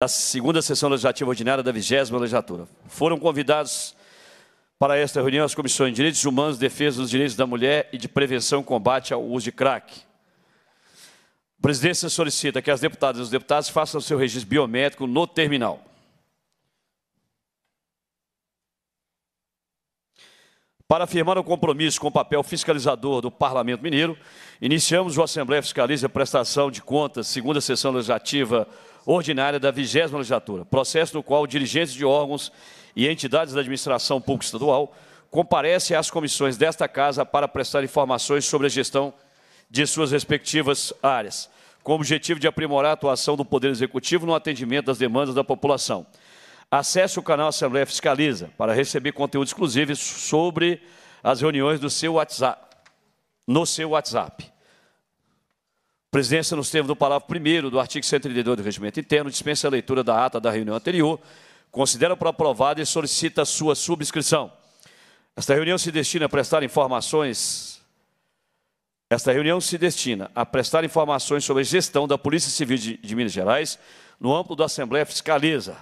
da segunda sessão legislativa ordinária da vigésima legislatura. Foram convidados para esta reunião as comissões de Direitos Humanos, Defesa dos Direitos da Mulher e de Prevenção e Combate ao Uso de Crack. A presidência solicita que as deputadas e os deputados façam seu registro biométrico no terminal. Para afirmar o compromisso com o papel fiscalizador do Parlamento Mineiro, iniciamos o Assembleia Fiscaliza a Prestação de Contas, segunda sessão legislativa ordinária da 20 legislatura, processo no qual dirigentes de órgãos e entidades da administração pública estadual comparecem às comissões desta Casa para prestar informações sobre a gestão de suas respectivas áreas, com o objetivo de aprimorar a atuação do Poder Executivo no atendimento das demandas da população. Acesse o canal Assembleia Fiscaliza para receber conteúdo exclusivo sobre as reuniões do seu WhatsApp, no seu WhatsApp presidência, nos termos do parágrafo 1 do artigo 132 do Regimento Interno, dispensa a leitura da ata da reunião anterior, considera por aprovada e solicita sua subscrição. Esta reunião se destina a prestar informações. Esta reunião se destina a prestar informações sobre a gestão da Polícia Civil de, de Minas Gerais no âmbito da Assembleia Fiscaliza.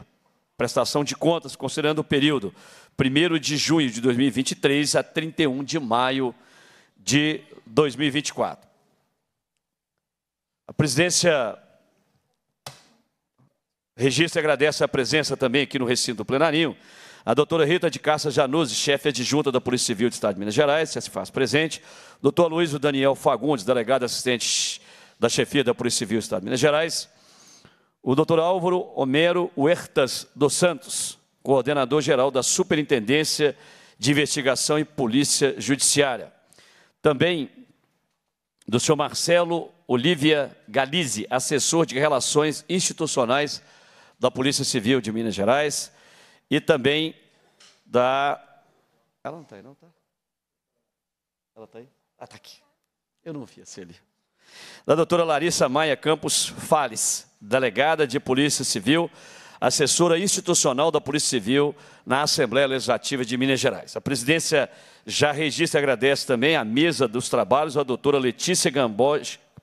Prestação de contas, considerando o período 1 de junho de 2023 a 31 de maio de 2024. A presidência registra e agradece a presença também aqui no recinto do plenarinho. A doutora Rita de Cássia Januzzi, chefe adjunta da Polícia Civil do Estado de Minas Gerais, se faz presente. Doutor Luiz Daniel Fagundes, delegado assistente da chefia da Polícia Civil do Estado de Minas Gerais. O doutor Álvaro Homero Huertas dos Santos, coordenador-geral da Superintendência de Investigação e Polícia Judiciária. Também do senhor Marcelo Olivia Galize, assessor de Relações Institucionais da Polícia Civil de Minas Gerais e também da... Ela não está aí, não está? Ela está aí? Ah, está aqui. Eu não vi esse ali. Da doutora Larissa Maia Campos Fales, delegada de Polícia Civil, assessora institucional da Polícia Civil na Assembleia Legislativa de Minas Gerais. A presidência já registra e agradece também à mesa dos trabalhos a doutora Letícia Gamboge,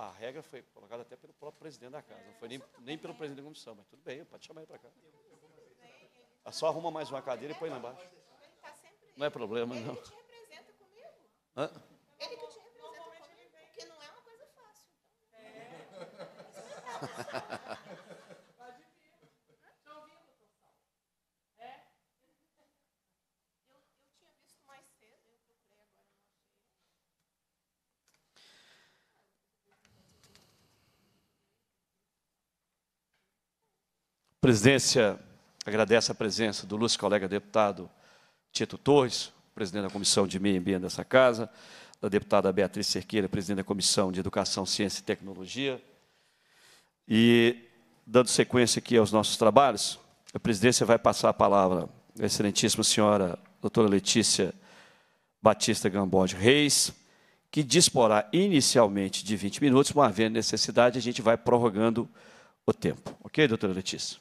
A regra foi colocada até pelo próprio presidente da casa, não foi nem, nem pelo presidente da comissão, mas tudo bem, pode chamar ele para cá. Ah, só arruma mais uma cadeira e põe lá embaixo. Não é problema, não. Ele que te representa comigo. Hã? Ele que te representa comigo, porque não é uma coisa fácil. Então. É. presidência agradece a presença do Lúcio, colega deputado Tito Torres, presidente da Comissão de Meio Ambiente dessa casa, da deputada Beatriz Cerqueira, presidente da Comissão de Educação, Ciência e Tecnologia. E, dando sequência aqui aos nossos trabalhos, a presidência vai passar a palavra à excelentíssima senhora doutora Letícia Batista Gambode Reis, que disporá inicialmente de 20 minutos, mas havendo necessidade, a gente vai prorrogando o tempo. Ok, doutora Letícia?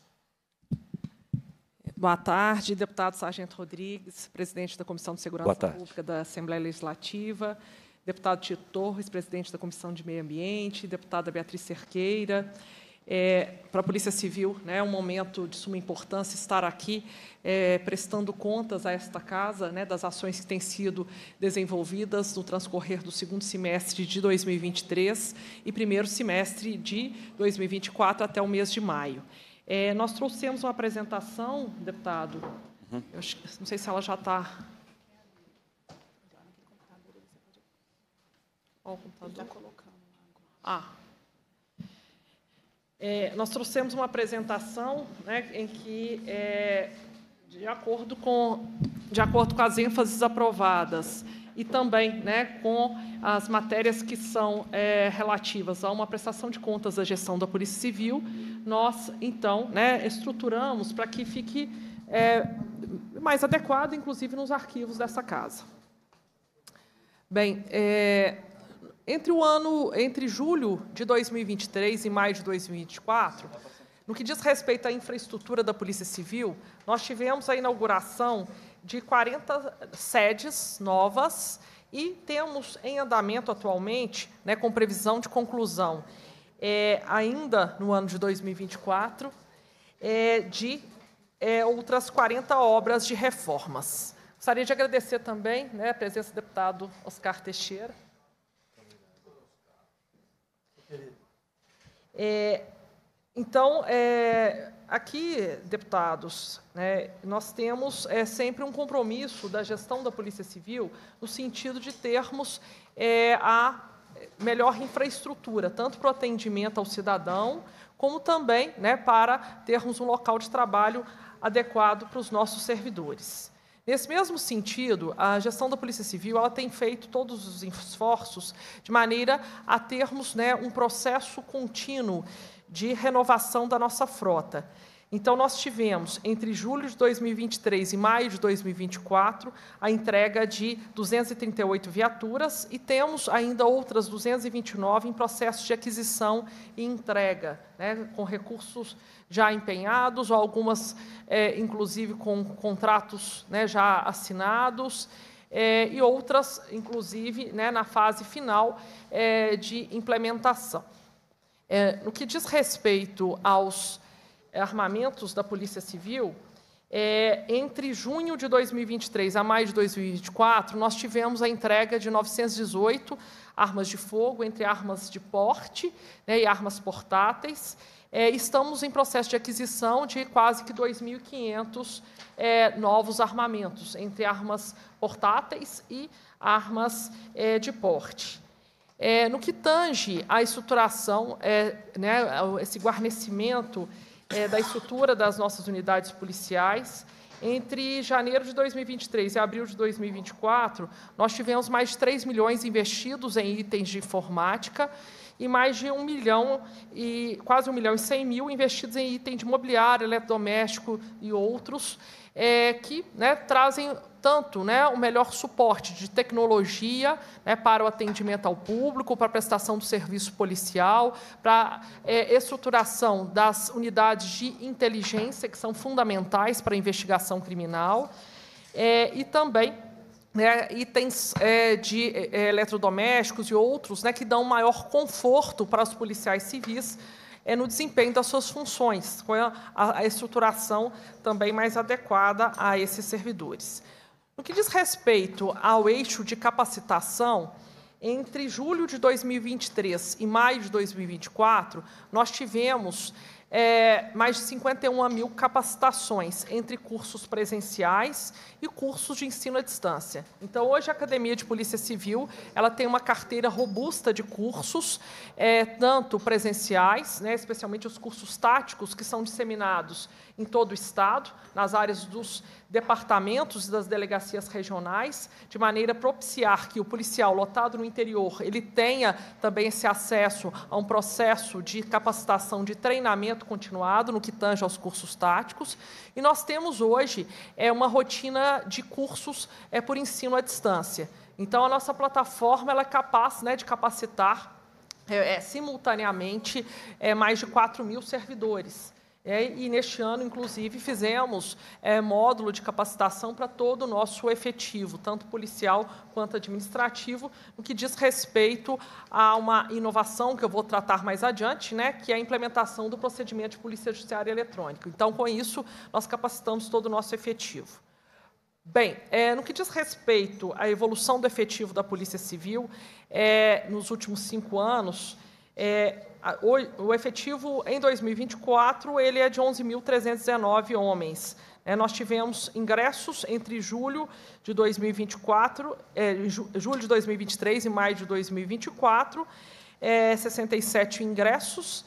Boa tarde, deputado Sargento Rodrigues, presidente da Comissão de Segurança Pública da Assembleia Legislativa, deputado Tito Torres, presidente da Comissão de Meio Ambiente, deputada Beatriz Cerqueira. É, para a Polícia Civil, né, é um momento de suma importância estar aqui é, prestando contas a esta casa né, das ações que têm sido desenvolvidas no transcorrer do segundo semestre de 2023 e primeiro semestre de 2024 até o mês de maio. É, nós trouxemos uma apresentação, deputado, uhum. eu acho, não sei se ela já está. Tá ah. É, nós trouxemos uma apresentação né, em que, é, de, acordo com, de acordo com as ênfases aprovadas, e também né, com as matérias que são é, relativas a uma prestação de contas da gestão da Polícia Civil, nós, então, né, estruturamos para que fique é, mais adequado, inclusive, nos arquivos dessa casa. Bem, é, entre o ano, entre julho de 2023 e maio de 2024, no que diz respeito à infraestrutura da Polícia Civil, nós tivemos a inauguração de 40 sedes novas e temos em andamento atualmente, né, com previsão de conclusão é, ainda no ano de 2024, é, de é, outras 40 obras de reformas. Gostaria de agradecer também né, a presença do deputado Oscar Teixeira. É, então, é, Aqui, deputados, né, nós temos é, sempre um compromisso da gestão da Polícia Civil no sentido de termos é, a melhor infraestrutura, tanto para o atendimento ao cidadão, como também né, para termos um local de trabalho adequado para os nossos servidores. Nesse mesmo sentido, a gestão da Polícia Civil ela tem feito todos os esforços de maneira a termos né, um processo contínuo de renovação da nossa frota. Então, nós tivemos, entre julho de 2023 e maio de 2024, a entrega de 238 viaturas e temos ainda outras 229 em processo de aquisição e entrega, né, com recursos já empenhados, ou algumas, é, inclusive, com contratos né, já assinados. É, e outras, inclusive, né, na fase final é, de implementação. É, no que diz respeito aos eh, armamentos da Polícia Civil, é, entre junho de 2023 a maio de 2024, nós tivemos a entrega de 918 armas de fogo, entre armas de porte né, e armas portáteis. É, estamos em processo de aquisição de quase que 2.500 é, novos armamentos, entre armas portáteis e armas é, de porte. É, no que tange à estruturação, é, né, esse guarnecimento é, da estrutura das nossas unidades policiais, entre janeiro de 2023 e abril de 2024, nós tivemos mais de 3 milhões investidos em itens de informática e mais de 1 milhão e quase 1 milhão e 100 mil investidos em itens de mobiliário, eletrodoméstico e outros, é, que né, trazem tanto né, o melhor suporte de tecnologia né, para o atendimento ao público, para a prestação do serviço policial, para a é, estruturação das unidades de inteligência, que são fundamentais para a investigação criminal, é, e também né, itens é, de é, eletrodomésticos e outros né, que dão maior conforto para os policiais civis é no desempenho das suas funções, com a, a estruturação também mais adequada a esses servidores. No que diz respeito ao eixo de capacitação, entre julho de 2023 e maio de 2024, nós tivemos é, mais de 51 mil capacitações entre cursos presenciais e cursos de ensino à distância. Então, hoje a Academia de Polícia Civil ela tem uma carteira robusta de cursos, é, tanto presenciais, né, especialmente os cursos táticos que são disseminados em todo o Estado, nas áreas dos departamentos e das delegacias regionais, de maneira a propiciar que o policial lotado no interior ele tenha também esse acesso a um processo de capacitação, de treinamento continuado no que tange aos cursos táticos. E nós temos hoje é uma rotina de cursos é por ensino à distância. Então a nossa plataforma ela é capaz né, de capacitar é, é, simultaneamente é, mais de 4 mil servidores. É, e neste ano, inclusive, fizemos é, módulo de capacitação para todo o nosso efetivo, tanto policial quanto administrativo, no que diz respeito a uma inovação que eu vou tratar mais adiante, né, que é a implementação do procedimento de polícia judiciária eletrônica. Então, com isso, nós capacitamos todo o nosso efetivo. Bem, é, no que diz respeito à evolução do efetivo da Polícia Civil, é, nos últimos cinco anos, é, o, o, efetivo em 2024 ele é de 11.319 homens. É, nós tivemos ingressos entre julho de 2024, é, julho de 2023 e maio de 2024, é, 67 ingressos.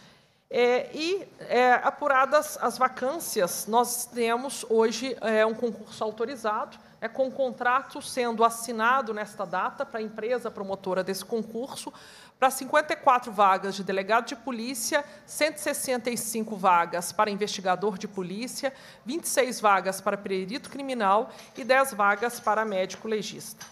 É, e é, apuradas as vacâncias, nós temos hoje é, um concurso autorizado, é, com o contrato sendo assinado nesta data para a empresa promotora desse concurso, para 54 vagas de delegado de polícia, 165 vagas para investigador de polícia, 26 vagas para perito criminal e 10 vagas para médico legista.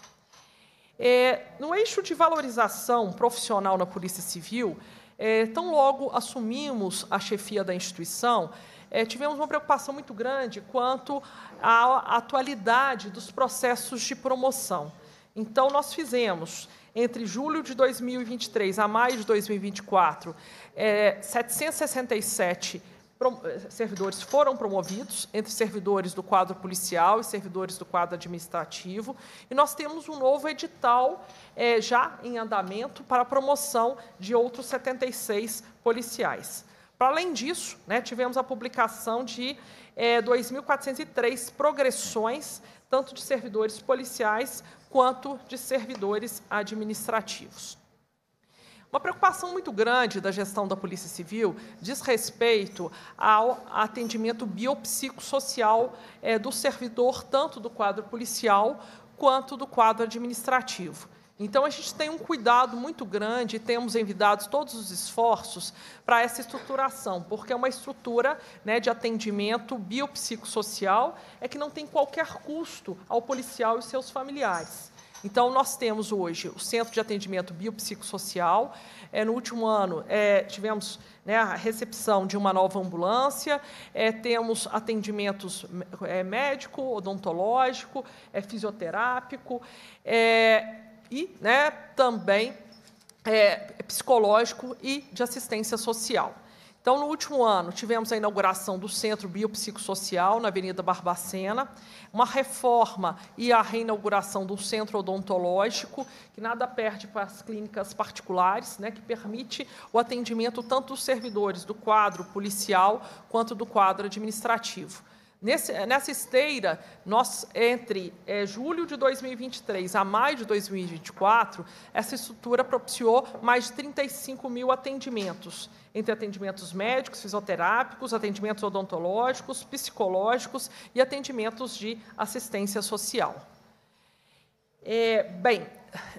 É, no eixo de valorização profissional na Polícia Civil, é, tão logo assumimos a chefia da instituição, é, tivemos uma preocupação muito grande quanto à atualidade dos processos de promoção. Então, nós fizemos entre julho de 2023 a maio de 2024, é, 767 é, servidores foram promovidos, entre servidores do quadro policial e servidores do quadro administrativo, e nós temos um novo edital é, já em andamento para a promoção de outros 76 policiais. Para além disso, né, tivemos a publicação de é, 2.403 progressões, tanto de servidores policiais quanto de servidores administrativos. Uma preocupação muito grande da gestão da Polícia Civil diz respeito ao atendimento biopsicossocial é, do servidor, tanto do quadro policial quanto do quadro administrativo. Então, a gente tem um cuidado muito grande e temos enviado todos os esforços para essa estruturação, porque é uma estrutura né, de atendimento biopsicossocial é que não tem qualquer custo ao policial e seus familiares. Então, nós temos hoje o Centro de Atendimento Biopsicossocial. É, no último ano, é, tivemos né, a recepção de uma nova ambulância, é, temos atendimentos é, médico, odontológico, é, fisioterápico. É, e né, também é, psicológico e de assistência social. Então, no último ano, tivemos a inauguração do Centro Biopsicossocial na Avenida Barbacena, uma reforma e a reinauguração do Centro Odontológico, que nada perde para as clínicas particulares, né, que permite o atendimento tanto dos servidores do quadro policial quanto do quadro administrativo. Nesse, nessa esteira, nós, entre é, julho de 2023 a maio de 2024, essa estrutura propiciou mais de 35 mil atendimentos, entre atendimentos médicos, fisioterápicos, atendimentos odontológicos, psicológicos e atendimentos de assistência social. É, bem,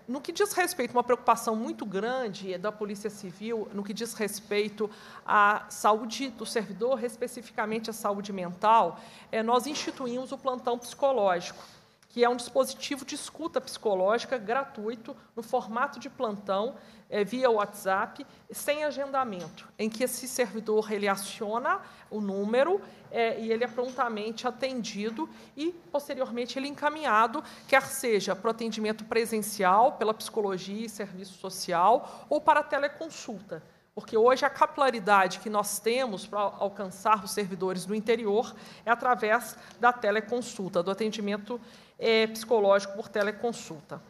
no que diz respeito, uma preocupação muito grande da Polícia Civil, no que diz respeito à saúde do servidor, especificamente à saúde mental, é, nós instituímos o plantão psicológico, que é um dispositivo de escuta psicológica gratuito, no formato de plantão, é, via WhatsApp, sem agendamento, em que esse servidor ele aciona o número é, e ele é prontamente atendido e, posteriormente, ele é encaminhado, quer seja para o atendimento presencial, pela psicologia e serviço social, ou para a teleconsulta. Porque hoje a capilaridade que nós temos para alcançar os servidores do interior é através da teleconsulta, do atendimento é, psicológico por teleconsulta.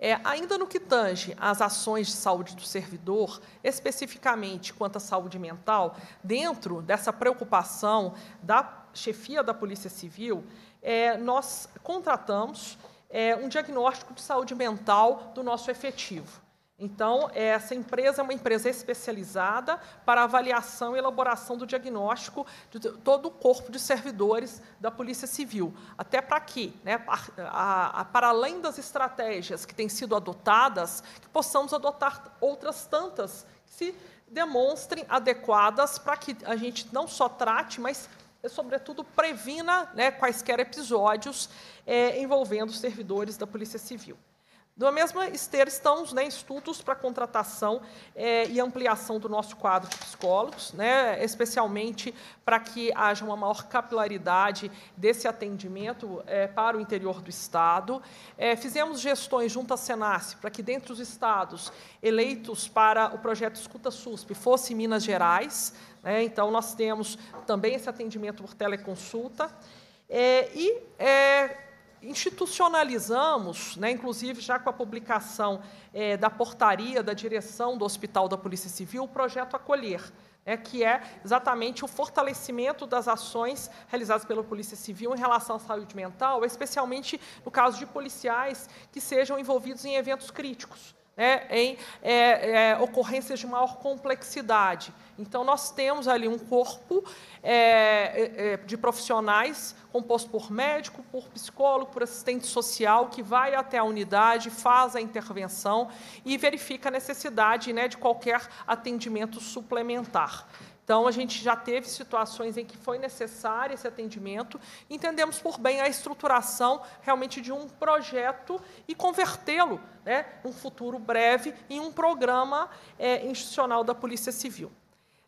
É, ainda no que tange às ações de saúde do servidor, especificamente quanto à saúde mental, dentro dessa preocupação da chefia da Polícia Civil, é, nós contratamos é, um diagnóstico de saúde mental do nosso efetivo. Então, essa empresa é uma empresa especializada para avaliação e elaboração do diagnóstico de todo o corpo de servidores da Polícia Civil. Até para que, né, para além das estratégias que têm sido adotadas, que possamos adotar outras tantas que se demonstrem adequadas para que a gente não só trate, mas é, sobretudo, previna né, quaisquer episódios é, envolvendo servidores da Polícia Civil. Da mesma esteira estão né, estudos para contratação é, e ampliação do nosso quadro de psicólogos, né, especialmente para que haja uma maior capilaridade desse atendimento é, para o interior do Estado. É, fizemos gestões junto à Senace para que, dentre os estados eleitos para o projeto Escuta SUSP, fosse Minas Gerais. Né, então, nós temos também esse atendimento por teleconsulta. e institucionalizamos, né, inclusive já com a publicação é, da portaria da direção do Hospital da Polícia Civil, o projeto Acolher, né, que é exatamente o fortalecimento das ações realizadas pela Polícia Civil em relação à saúde mental, especialmente no caso de policiais que sejam envolvidos em eventos críticos né, em é, é, ocorrências de maior complexidade. Então, nós temos ali um corpo é, é, é, de profissionais composto por médico, por psicólogo, por assistente social, que vai até a unidade, faz a intervenção e verifica a necessidade né, de qualquer atendimento suplementar. Então, a gente já teve situações em que foi necessário esse atendimento, entendemos por bem a estruturação realmente de um projeto e convertê-lo, né, num futuro breve, em um programa é, institucional da Polícia Civil.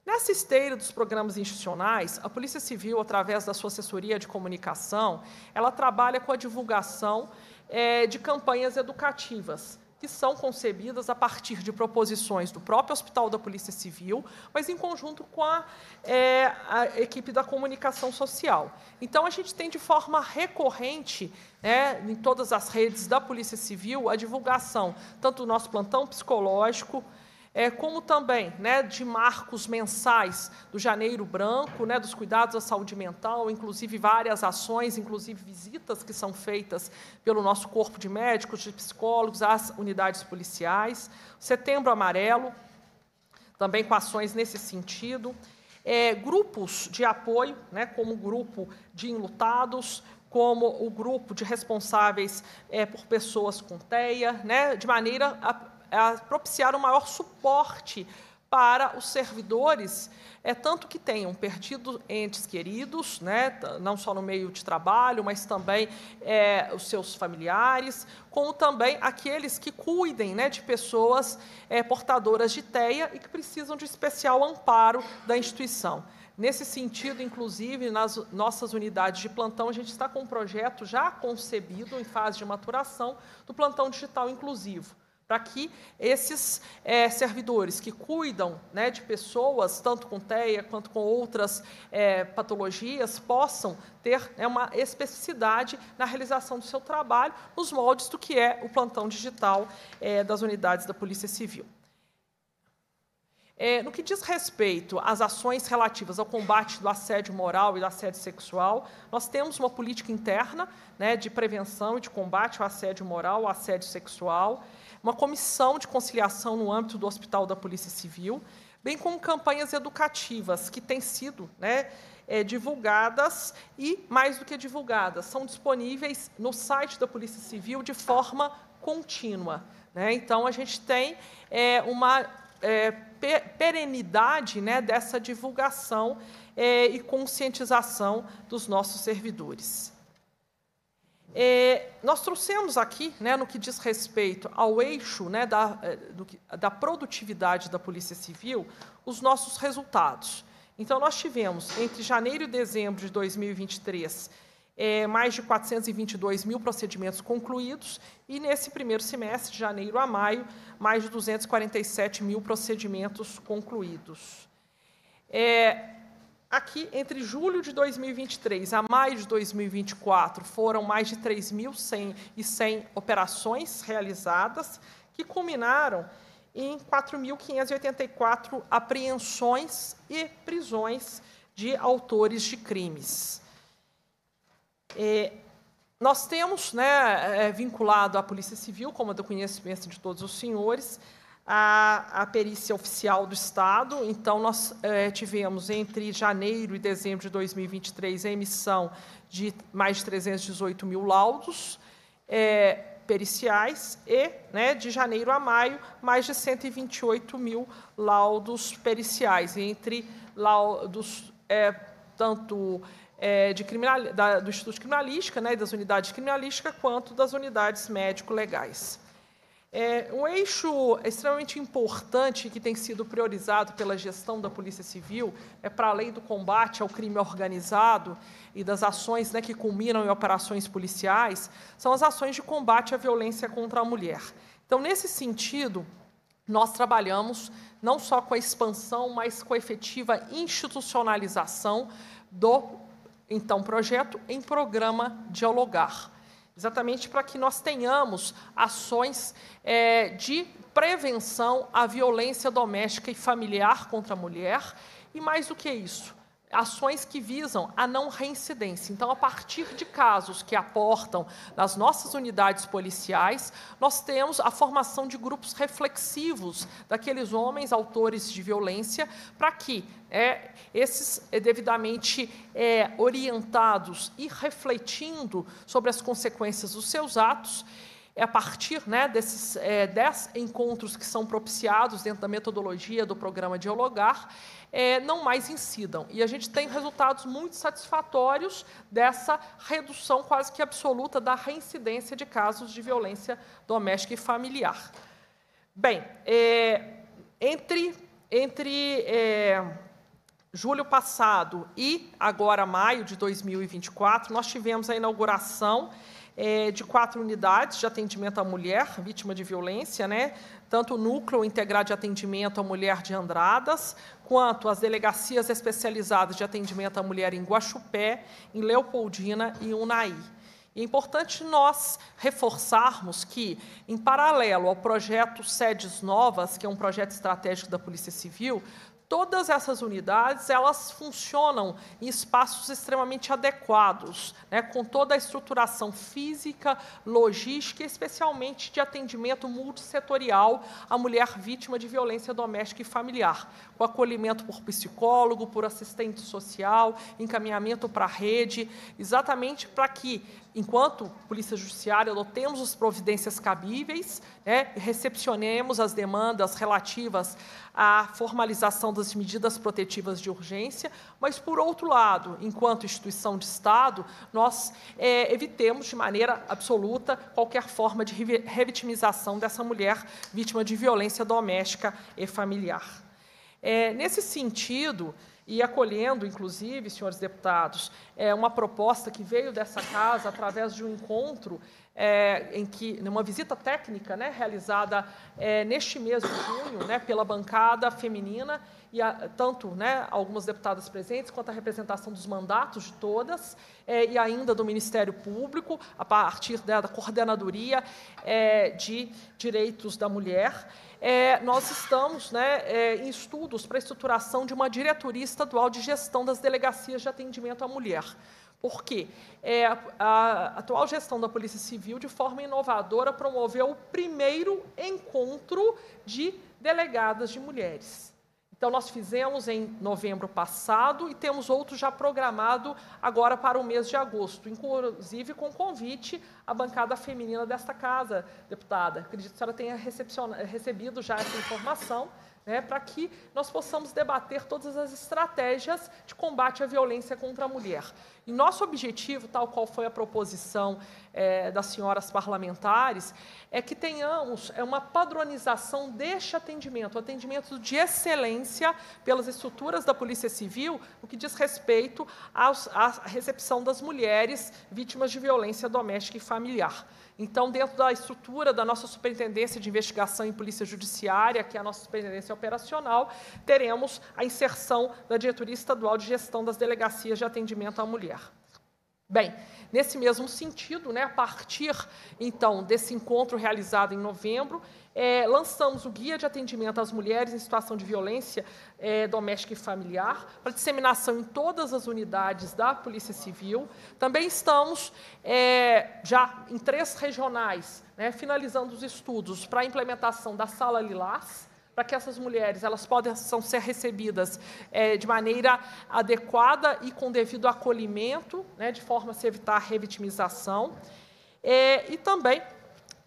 Nessa esteira dos programas institucionais, a Polícia Civil, através da sua assessoria de comunicação, ela trabalha com a divulgação é, de campanhas educativas que são concebidas a partir de proposições do próprio Hospital da Polícia Civil, mas em conjunto com a, é, a equipe da comunicação social. Então, a gente tem de forma recorrente, né, em todas as redes da Polícia Civil, a divulgação tanto do nosso plantão psicológico, é, como também né, de marcos mensais do Janeiro Branco, né, dos cuidados à saúde mental, inclusive várias ações, inclusive visitas que são feitas pelo nosso corpo de médicos, de psicólogos, às unidades policiais. Setembro Amarelo, também com ações nesse sentido. É, grupos de apoio, né, como o grupo de enlutados, como o grupo de responsáveis é, por pessoas com TEA, né, de maneira a a propiciar um maior suporte para os servidores, é tanto que tenham perdido entes queridos, né, não só no meio de trabalho, mas também é, os seus familiares, como também aqueles que cuidem né, de pessoas é, portadoras de TEA e que precisam de especial amparo da instituição. Nesse sentido, inclusive, nas nossas unidades de plantão, a gente está com um projeto já concebido, em fase de maturação, do plantão digital inclusivo para que esses é, servidores que cuidam né, de pessoas, tanto com TEA quanto com outras é, patologias, possam ter né, uma especificidade na realização do seu trabalho, nos moldes do que é o plantão digital é, das unidades da Polícia Civil. É, no que diz respeito às ações relativas ao combate do assédio moral e do assédio sexual, nós temos uma política interna né, de prevenção e de combate ao assédio moral, ao assédio sexual uma comissão de conciliação no âmbito do Hospital da Polícia Civil, bem como campanhas educativas que têm sido né, é, divulgadas e, mais do que divulgadas, são disponíveis no site da Polícia Civil de forma contínua. Né? Então, a gente tem é, uma é, perenidade né, dessa divulgação é, e conscientização dos nossos servidores. É, nós trouxemos aqui, né, no que diz respeito ao eixo né, da, é, do, da produtividade da Polícia Civil, os nossos resultados. Então, nós tivemos, entre janeiro e dezembro de 2023, é, mais de 422 mil procedimentos concluídos, e nesse primeiro semestre, de janeiro a maio, mais de 247 mil procedimentos concluídos. É, Aqui, entre julho de 2023 a maio de 2024, foram mais de 3.100 operações realizadas, que culminaram em 4.584 apreensões e prisões de autores de crimes. É, nós temos, né, é, vinculado à Polícia Civil, como é do conhecimento de todos os senhores, a, a perícia oficial do Estado. Então, nós é, tivemos entre janeiro e dezembro de 2023 a emissão de mais de 318 mil laudos é, periciais e, né, de janeiro a maio, mais de 128 mil laudos periciais, entre laudos é, tanto é, de criminal, da, do Instituto de Criminalística, né, das unidades criminalísticas, quanto das unidades médico-legais. É, um eixo extremamente importante que tem sido priorizado pela gestão da Polícia Civil é para além do combate ao crime organizado e das ações né, que culminam em operações policiais, são as ações de combate à violência contra a mulher. Então, nesse sentido, nós trabalhamos não só com a expansão, mas com a efetiva institucionalização do então projeto em programa dialogar exatamente para que nós tenhamos ações é, de prevenção à violência doméstica e familiar contra a mulher. E mais do que isso, ações que visam a não reincidência. Então, a partir de casos que aportam nas nossas unidades policiais, nós temos a formação de grupos reflexivos daqueles homens autores de violência, para que é, esses é, devidamente é, orientados e refletindo sobre as consequências dos seus atos, é a partir né, desses é, dez encontros que são propiciados dentro da metodologia do programa de é, não mais incidam. E a gente tem resultados muito satisfatórios dessa redução quase que absoluta da reincidência de casos de violência doméstica e familiar. Bem, é, entre, entre é, julho passado e agora maio de 2024, nós tivemos a inauguração é, de quatro unidades de atendimento à mulher vítima de violência, né? tanto o Núcleo Integrado de Atendimento à Mulher de Andradas, quanto as delegacias especializadas de atendimento à mulher em Guaxupé, em Leopoldina e Unai. É importante nós reforçarmos que, em paralelo ao projeto Sedes Novas, que é um projeto estratégico da Polícia Civil, todas essas unidades elas funcionam em espaços extremamente adequados, né, com toda a estruturação física, logística, especialmente de atendimento multissetorial à mulher vítima de violência doméstica e familiar, com acolhimento por psicólogo, por assistente social, encaminhamento para a rede, exatamente para que, enquanto Polícia Judiciária, adotemos as providências cabíveis, né, recepcionemos as demandas relativas a formalização das medidas protetivas de urgência, mas, por outro lado, enquanto instituição de Estado, nós é, evitemos de maneira absoluta qualquer forma de revitimização dessa mulher vítima de violência doméstica e familiar. É, nesse sentido, e acolhendo, inclusive, senhores deputados, é, uma proposta que veio dessa casa através de um encontro é, em que, numa visita técnica né, realizada é, neste mês de junho né, pela bancada feminina, e a, tanto né, algumas deputadas presentes, quanto a representação dos mandatos de todas, é, e ainda do Ministério Público, a partir da, né, da Coordenadoria é, de Direitos da Mulher. É, nós estamos né, é, em estudos para a estruturação de uma diretoria estadual de gestão das delegacias de atendimento à mulher. Porque é, a atual gestão da Polícia Civil, de forma inovadora, promoveu o primeiro encontro de delegadas de mulheres. Então, nós fizemos em novembro passado e temos outro já programado agora para o mês de agosto, inclusive com convite à bancada feminina desta casa, deputada. Acredito que a senhora tenha recebido já essa informação né, para que nós possamos debater todas as estratégias de combate à violência contra a mulher. E nosso objetivo, tal qual foi a proposição é, das senhoras parlamentares, é que tenhamos é, uma padronização deste atendimento, atendimento de excelência pelas estruturas da Polícia Civil, no que diz respeito aos, à recepção das mulheres vítimas de violência doméstica e familiar. Então, dentro da estrutura da nossa Superintendência de Investigação e Polícia Judiciária, que é a nossa superintendência operacional, teremos a inserção da Diretoria Estadual de Gestão das Delegacias de Atendimento à Mulher. Bem, nesse mesmo sentido, né, a partir então desse encontro realizado em novembro, é, lançamos o Guia de Atendimento às Mulheres em Situação de Violência é, Doméstica e Familiar, para disseminação em todas as unidades da Polícia Civil. Também estamos é, já em três regionais, né, finalizando os estudos para a implementação da Sala Lilás, para que essas mulheres elas possam ser recebidas é, de maneira adequada e com devido acolhimento, né, de forma a se evitar a revitimização. É, e também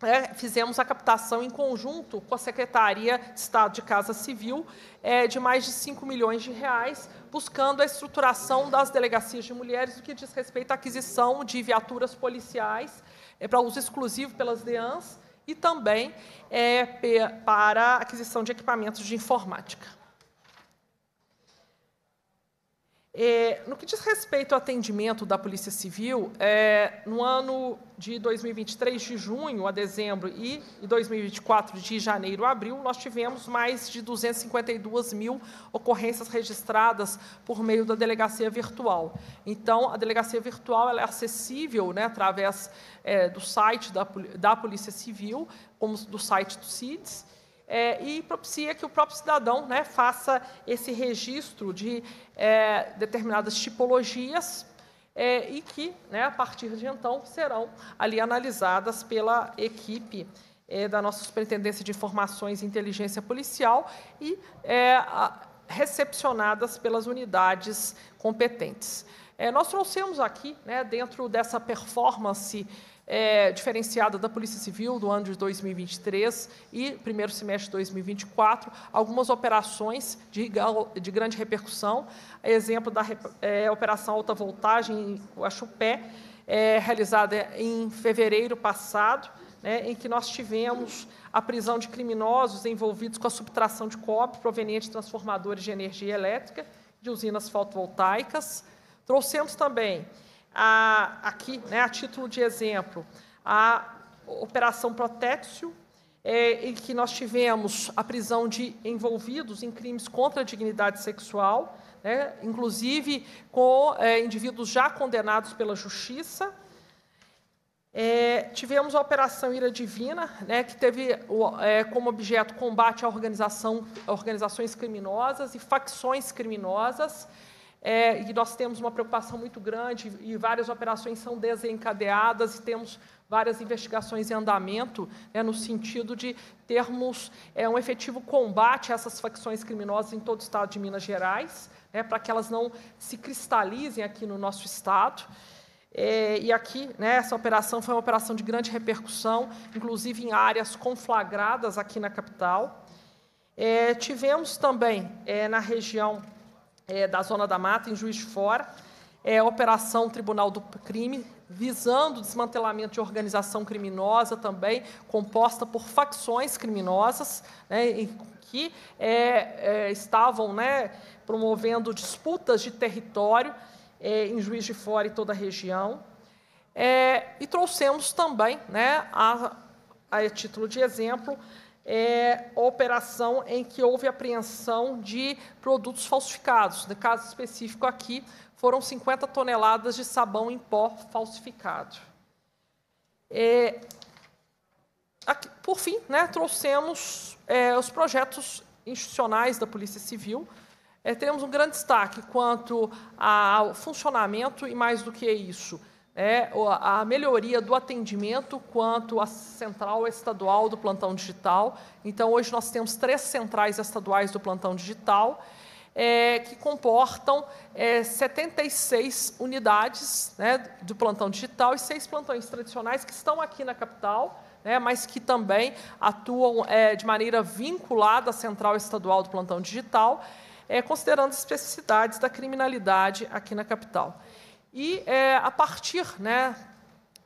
é, fizemos a captação em conjunto com a Secretaria de Estado de Casa Civil é, de mais de 5 milhões de reais, buscando a estruturação das delegacias de mulheres no que diz respeito à aquisição de viaturas policiais é, para uso exclusivo pelas DEANs e também é, para aquisição de equipamentos de informática. É, no que diz respeito ao atendimento da Polícia Civil, é, no ano de 2023, de junho a dezembro, e, e 2024, de janeiro a abril, nós tivemos mais de 252 mil ocorrências registradas por meio da delegacia virtual. Então, a delegacia virtual é acessível né, através é, do site da, da Polícia Civil, como do site do CIDS é, e propicia que o próprio cidadão né, faça esse registro de é, determinadas tipologias é, e que, né, a partir de então, serão ali analisadas pela equipe é, da nossa Superintendência de Informações e Inteligência Policial e é, recepcionadas pelas unidades competentes. É, nós trouxemos aqui, né, dentro dessa performance é, diferenciada da Polícia Civil do ano de 2023 e primeiro semestre de 2024, algumas operações de, de grande repercussão, exemplo da é, Operação Alta Voltagem em Axupé, é, realizada em fevereiro passado, né, em que nós tivemos a prisão de criminosos envolvidos com a subtração de cobre proveniente de transformadores de energia elétrica, de usinas fotovoltaicas. Trouxemos também a, aqui, né, a título de exemplo, a Operação Protexio, é, em que nós tivemos a prisão de envolvidos em crimes contra a dignidade sexual, né, inclusive com é, indivíduos já condenados pela justiça. É, tivemos a Operação Ira Divina, né, que teve é, como objeto combate a organizações criminosas e facções criminosas, é, e nós temos uma preocupação muito grande e várias operações são desencadeadas e temos várias investigações em andamento, né, no sentido de termos é, um efetivo combate a essas facções criminosas em todo o estado de Minas Gerais, né, para que elas não se cristalizem aqui no nosso estado. É, e aqui, né, essa operação foi uma operação de grande repercussão, inclusive em áreas conflagradas aqui na capital. É, tivemos também é, na região é, da Zona da Mata, em Juiz de Fora, é, Operação Tribunal do Crime, visando o desmantelamento de organização criminosa também, composta por facções criminosas, né, que é, é, estavam né, promovendo disputas de território é, em Juiz de Fora e toda a região. É, e trouxemos também, né, a, a título de exemplo, é, operação em que houve apreensão de produtos falsificados. No caso específico aqui, foram 50 toneladas de sabão em pó falsificado. É, aqui, por fim, né, trouxemos é, os projetos institucionais da Polícia Civil. É, teremos um grande destaque quanto ao funcionamento e, mais do que isso, é a melhoria do atendimento quanto à central estadual do plantão digital. Então, hoje nós temos três centrais estaduais do plantão digital, é, que comportam é, 76 unidades né, do plantão digital e seis plantões tradicionais que estão aqui na capital. Né, mas que também atuam é, de maneira vinculada à Central Estadual do Plantão Digital, é, considerando as especificidades da criminalidade aqui na capital. E é, a partir né,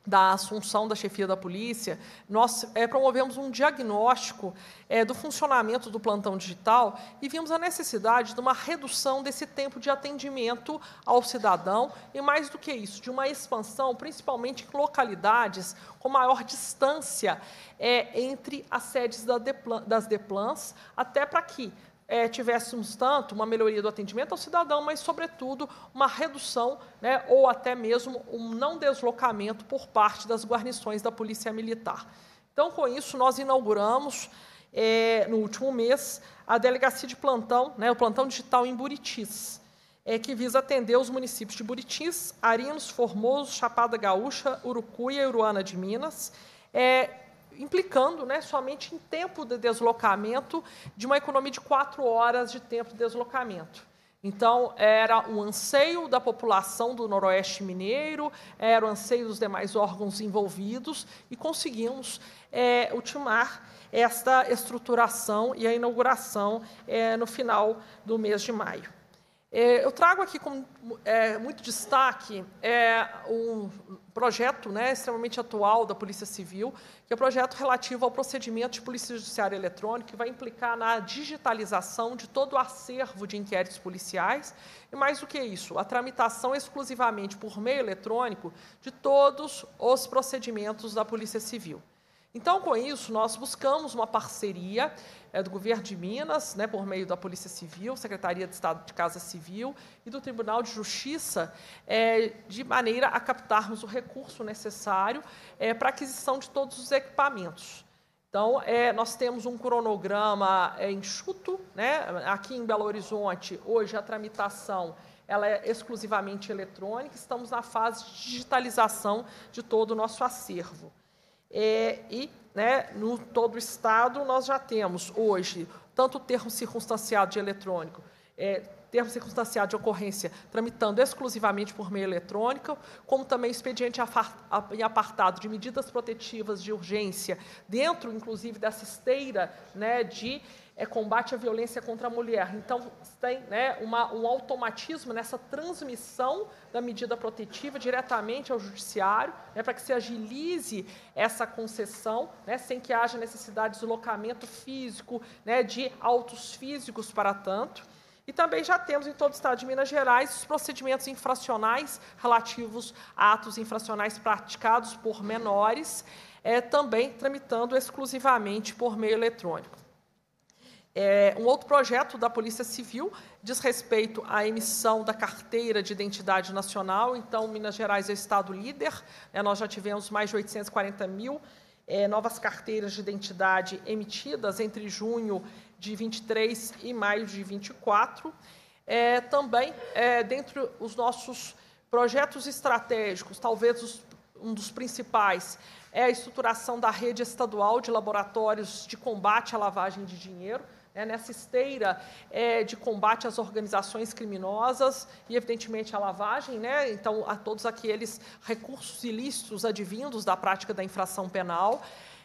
da assunção da chefia da polícia, nós é, promovemos um diagnóstico é, do funcionamento do plantão digital e vimos a necessidade de uma redução desse tempo de atendimento ao cidadão e, mais do que isso, de uma expansão, principalmente em localidades com maior distância é, entre as sedes da Deplan, das DEPLANs, até para que é, tivéssemos tanto uma melhoria do atendimento ao cidadão, mas, sobretudo, uma redução né, ou até mesmo um não deslocamento por parte das guarnições da Polícia Militar. Então, com isso, nós inauguramos, é, no último mês, a delegacia de plantão, né, o plantão digital em Buritis, é, que visa atender os municípios de Buritis, Arinos, Formoso, Chapada Gaúcha, Urucuia e Uruana de Minas. É, implicando né, somente em tempo de deslocamento de uma economia de quatro horas de tempo de deslocamento. Então, era o anseio da população do Noroeste Mineiro, era o anseio dos demais órgãos envolvidos, e conseguimos é, ultimar esta estruturação e a inauguração é, no final do mês de maio. É, eu trago aqui com é, muito destaque é, um projeto né, extremamente atual da Polícia Civil, que é o projeto relativo ao procedimento de Polícia Judiciária Eletrônica, que vai implicar na digitalização de todo o acervo de inquéritos policiais e, mais do que isso, a tramitação exclusivamente por meio eletrônico de todos os procedimentos da Polícia Civil. Então, com isso, nós buscamos uma parceria é, do governo de Minas, né, por meio da Polícia Civil, Secretaria de Estado de Casa Civil e do Tribunal de Justiça, é, de maneira a captarmos o recurso necessário é, para a aquisição de todos os equipamentos. Então, é, nós temos um cronograma é, enxuto. Né? Aqui em Belo Horizonte, hoje, a tramitação ela é exclusivamente eletrônica. Estamos na fase de digitalização de todo o nosso acervo. É, e né, no todo o Estado nós já temos hoje tanto o termo circunstanciado de eletrônico, é, termo circunstanciado de ocorrência tramitando exclusivamente por meio eletrônico, como também expediente em apartado de medidas protetivas de urgência, dentro, inclusive, dessa esteira né, de é combate à violência contra a mulher. Então, tem né, uma, um automatismo nessa transmissão da medida protetiva diretamente ao judiciário, né, para que se agilize essa concessão, né, sem que haja necessidade de deslocamento físico, né, de autos físicos para tanto. E também já temos em todo o estado de Minas Gerais os procedimentos infracionais relativos a atos infracionais praticados por menores, é, também tramitando exclusivamente por meio eletrônico. É, um outro projeto da Polícia Civil diz respeito à emissão da carteira de identidade nacional. Então, Minas Gerais é o estado líder. Né? nós já tivemos mais de 840 mil é, novas carteiras de identidade emitidas entre junho de 23 e maio de 24. É, também, é, dentre os nossos projetos estratégicos, talvez os, um dos principais é a estruturação da rede estadual de laboratórios de combate à lavagem de dinheiro é nessa esteira é, de combate às organizações criminosas e, evidentemente, à lavagem, né? então, a todos aqueles recursos ilícitos advindos da prática da infração penal.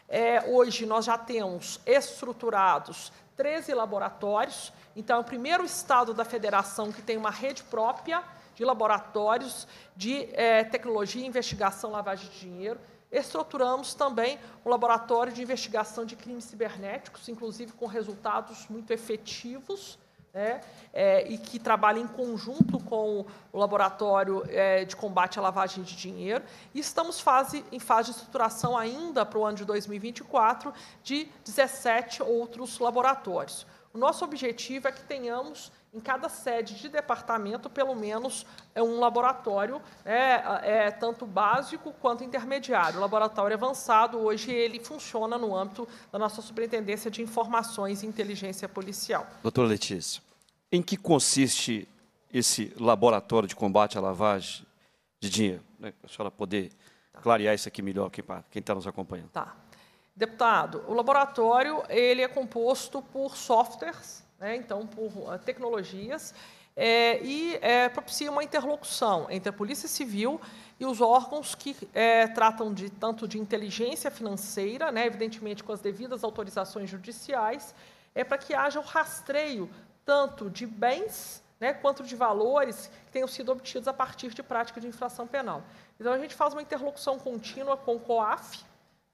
É, hoje, nós já temos estruturados 13 laboratórios, então, é o primeiro estado da federação que tem uma rede própria de laboratórios de é, tecnologia e investigação lavagem de dinheiro estruturamos também um laboratório de investigação de crimes cibernéticos, inclusive com resultados muito efetivos, né, é, e que trabalha em conjunto com o Laboratório é, de Combate à Lavagem de Dinheiro. E estamos fase, em fase de estruturação ainda para o ano de 2024 de 17 outros laboratórios. O nosso objetivo é que tenhamos em cada sede de departamento pelo menos é, um laboratório, né, é, é, tanto básico quanto intermediário. O laboratório é avançado, hoje, ele funciona no âmbito da nossa Superintendência de Informações e Inteligência Policial. Doutora Letícia, em que consiste esse laboratório de combate à lavagem de dinheiro? Né? A senhora poder tá. clarear isso aqui melhor aqui para quem está nos acompanhando. Tá. Deputado, o laboratório ele é composto por softwares, né, então por eh, tecnologias, é, e é, propicia uma interlocução entre a Polícia Civil e os órgãos que é, tratam de tanto de inteligência financeira, né, evidentemente com as devidas autorizações judiciais, é para que haja o rastreio tanto de bens né, quanto de valores que tenham sido obtidos a partir de prática de infração penal. Então a gente faz uma interlocução contínua com o COAF,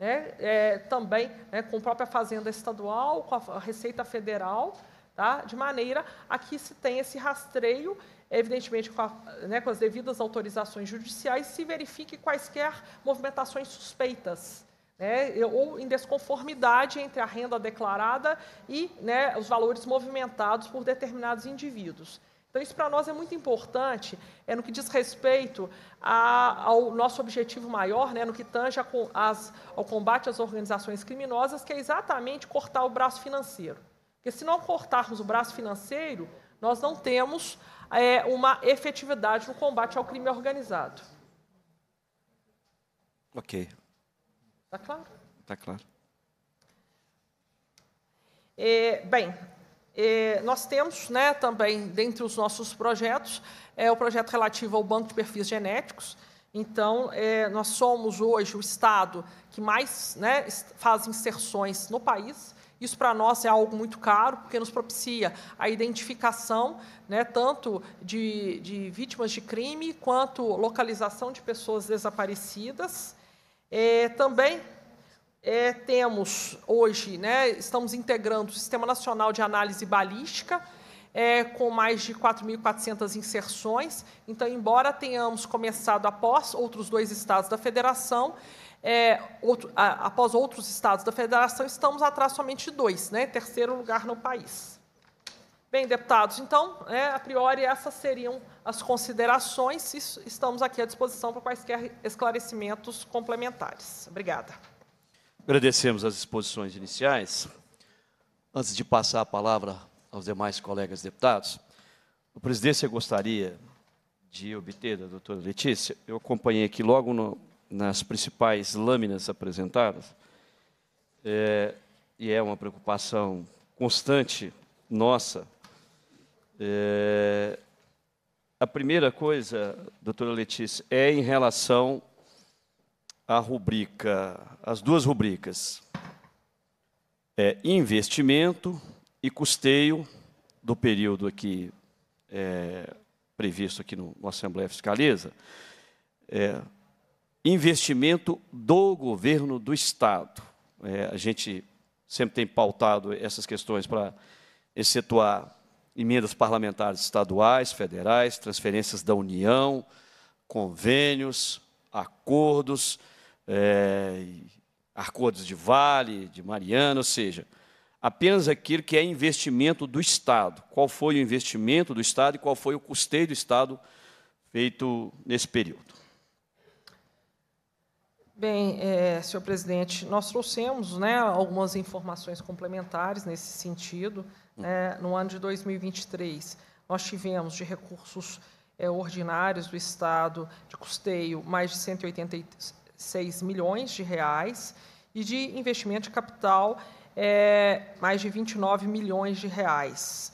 né, é, também né, com a própria Fazenda Estadual, com a Receita Federal, tá, de maneira a que se tenha esse rastreio, evidentemente com, a, né, com as devidas autorizações judiciais, se verifique quaisquer movimentações suspeitas. Né, ou em desconformidade entre a renda declarada e né, os valores movimentados por determinados indivíduos. Então, isso para nós é muito importante, é no que diz respeito a, ao nosso objetivo maior, né, no que tange as, ao combate às organizações criminosas, que é exatamente cortar o braço financeiro. Porque se não cortarmos o braço financeiro, nós não temos é, uma efetividade no combate ao crime organizado. Ok. Está claro? Está claro. É, bem, nós temos né, também, dentre os nossos projetos, é o projeto relativo ao banco de perfis genéticos. Então, é, nós somos hoje o Estado que mais né, faz inserções no país. Isso para nós é algo muito caro, porque nos propicia a identificação né, tanto de, de, vítimas de crime quanto localização de pessoas desaparecidas. É, também é, temos hoje, né, estamos integrando o Sistema Nacional de Análise Balística, é, com mais de 4.400 inserções. Então, embora tenhamos começado após outros dois estados da federação, é, outro, a, após outros estados da federação, estamos atrás somente dois, né, terceiro lugar no país. Bem, deputados, então, é, a priori, essas seriam as considerações. Estamos aqui à disposição para quaisquer esclarecimentos complementares. Obrigada. Agradecemos as exposições iniciais. Antes de passar a palavra aos demais colegas deputados, a presidência gostaria de obter da doutora Letícia, eu acompanhei aqui logo no, nas principais lâminas apresentadas, é, e é uma preocupação constante nossa. É, a primeira coisa, doutora Letícia, é em relação à rubrica as duas rubricas, é, investimento e custeio do período aqui é, previsto aqui no, no Assembleia Fiscaliza, é, investimento do governo do Estado. É, a gente sempre tem pautado essas questões para excetuar emendas parlamentares estaduais, federais, transferências da União, convênios, acordos, é, Arcodes de Vale, de Mariana, ou seja, apenas aquilo que é investimento do Estado. Qual foi o investimento do Estado e qual foi o custeio do Estado feito nesse período? Bem, é, senhor presidente, nós trouxemos né, algumas informações complementares nesse sentido. Hum. Né, no ano de 2023, nós tivemos de recursos é, ordinários do Estado de custeio mais de 180, 6 milhões de reais e de investimento de capital é, mais de 29 milhões de reais.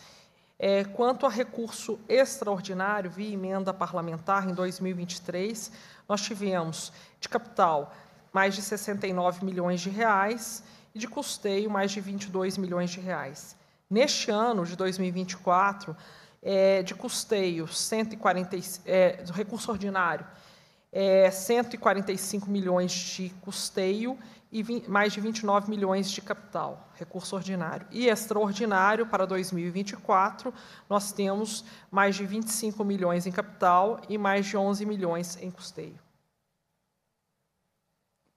É, quanto a recurso extraordinário via emenda parlamentar em 2023, nós tivemos de capital mais de 69 milhões de reais e de custeio mais de 22 milhões de reais. Neste ano de 2024, é, de custeio 140, é, recurso ordinário é, 145 milhões de custeio e mais de 29 milhões de capital, recurso ordinário. E extraordinário, para 2024, nós temos mais de 25 milhões em capital e mais de 11 milhões em custeio.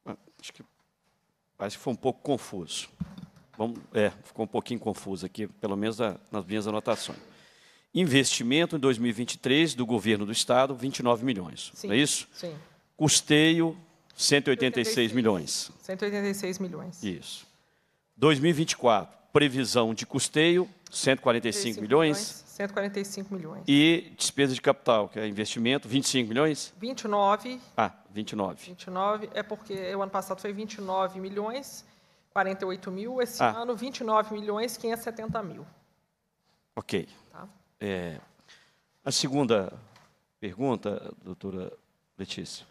Ah, acho que que foi um pouco confuso. Vamos, é, ficou um pouquinho confuso aqui, pelo menos a, nas minhas anotações. Investimento em 2023 do governo do estado, 29 milhões. Sim, não é isso? Sim. Custeio, 186 186 milhões. 186 milhões. Isso. 2024, previsão de custeio, 145 milhões. 145 milhões. E despesa de capital, que é investimento, 25 milhões? 29. Ah, 29. 29, é porque o ano passado foi 29 milhões, 48 mil, esse ah. ano 29 milhões, 570 mil. Ok. Tá? É, a segunda pergunta, doutora Letícia,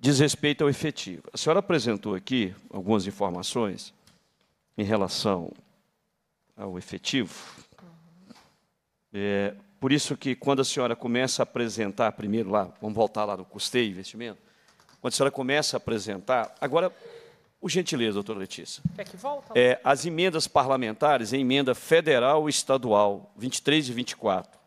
diz respeito ao efetivo. A senhora apresentou aqui algumas informações em relação ao efetivo. É, por isso que quando a senhora começa a apresentar, primeiro lá, vamos voltar lá no custeio, e investimento, quando a senhora começa a apresentar, agora por gentileza, doutora Letícia. Quer que volta? É, as emendas parlamentares, em emenda federal e estadual, 23 e 24.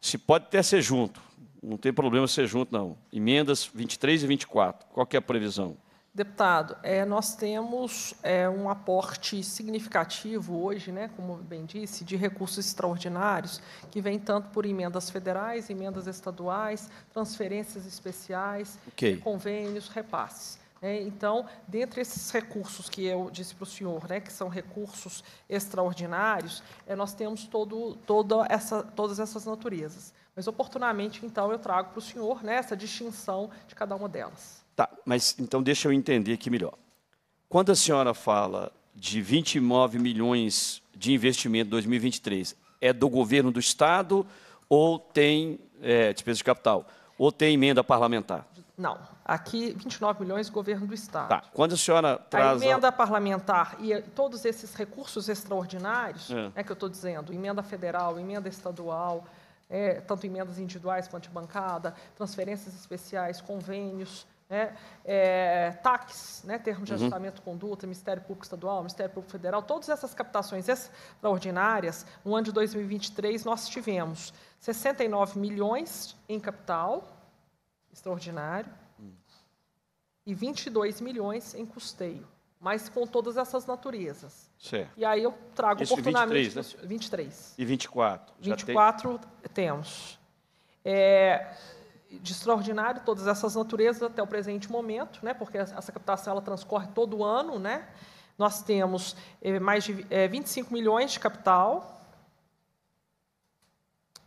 Se pode até ser junto, não tem problema ser junto, não. Emendas 23 e 24, qual é a previsão? Deputado, é, nós temos é, um aporte significativo hoje, né, como bem disse, de recursos extraordinários, que vem tanto por emendas federais, emendas estaduais, transferências especiais, okay. convênios, repasses. É, então, dentre esses recursos que eu disse para o senhor, né, que são recursos extraordinários, é, nós temos todo, toda essa, todas essas naturezas. Mas, oportunamente, então, eu trago para o senhor né, essa distinção de cada uma delas. Tá, mas então deixa eu entender aqui melhor. Quando a senhora fala de 29 milhões de investimento em 2023, é do governo do Estado ou tem é, despesa de capital? Ou tem emenda parlamentar? Não. Aqui, 29 milhões, governo do Estado. Tá. Quando a senhora traz... A emenda a... parlamentar e todos esses recursos extraordinários, é, é que eu estou dizendo, emenda federal, emenda estadual, é, tanto emendas individuais quanto de bancada, transferências especiais, convênios, né, é, né, termos de uhum. ajustamento de conduta, Ministério Público Estadual, Ministério Público Federal, todas essas captações extraordinárias, no ano de 2023, nós tivemos 69 milhões em capital, extraordinário, hum. e 22 milhões em custeio, mas com todas essas naturezas. Certo. E aí eu trago oportunamente... 23, né? 23. E 24. 24 tem... temos. É, de extraordinário, todas essas naturezas até o presente momento, né, porque essa captação ela transcorre todo ano, né? Nós temos é, mais de é, 25 milhões de capital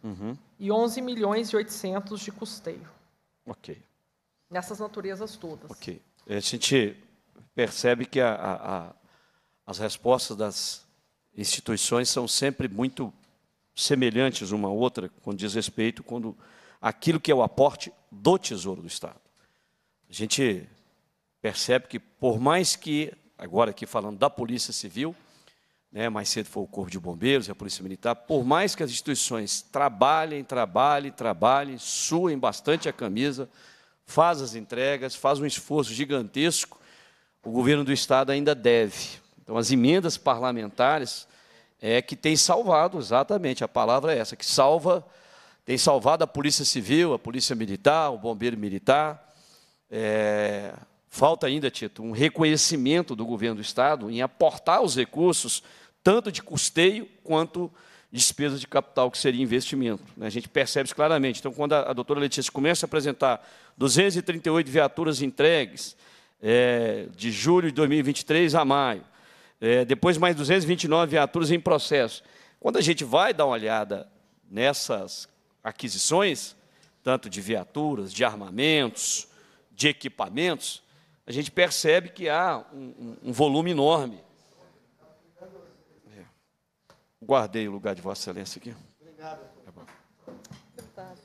uhum. e 11 milhões e 800 de custeio. Ok. Nessas naturezas todas. Ok. A gente percebe que a, a, a, as respostas das instituições são sempre muito semelhantes uma à outra, com diz respeito quando aquilo que é o aporte do Tesouro do Estado. A gente percebe que, por mais que, agora aqui falando da Polícia Civil, né, mais cedo foi o Corpo de Bombeiros e a Polícia Militar, por mais que as instituições trabalhem, trabalhem, trabalhem, suem bastante a camisa, faz as entregas, faz um esforço gigantesco, o governo do Estado ainda deve. Então, as emendas parlamentares é que tem salvado, exatamente, a palavra é essa, que salva, tem salvado a Polícia Civil, a Polícia Militar, o Bombeiro Militar. É, falta ainda, Tito, um reconhecimento do governo do Estado em aportar os recursos tanto de custeio quanto despesa de capital, que seria investimento. Né? A gente percebe isso claramente. Então, quando a, a doutora Letícia começa a apresentar 238 viaturas entregues, é, de julho de 2023 a maio, é, depois mais 229 viaturas em processo. Quando a gente vai dar uma olhada nessas aquisições, tanto de viaturas, de armamentos, de equipamentos, a gente percebe que há um, um volume enorme Guardei o lugar de Vossa Excelência aqui. Tá tá,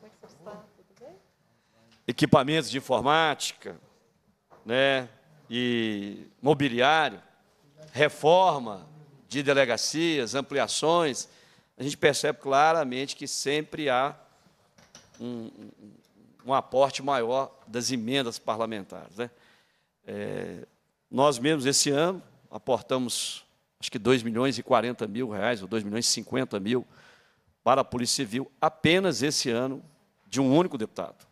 Equipamentos de informática, né? E mobiliário, reforma de delegacias, ampliações. A gente percebe claramente que sempre há um, um, um aporte maior das emendas parlamentares, né? É, nós mesmos, esse ano, aportamos acho que 2 milhões e 40 mil reais, ou 2 milhões e 50 mil, para a Polícia Civil, apenas esse ano, de um único deputado.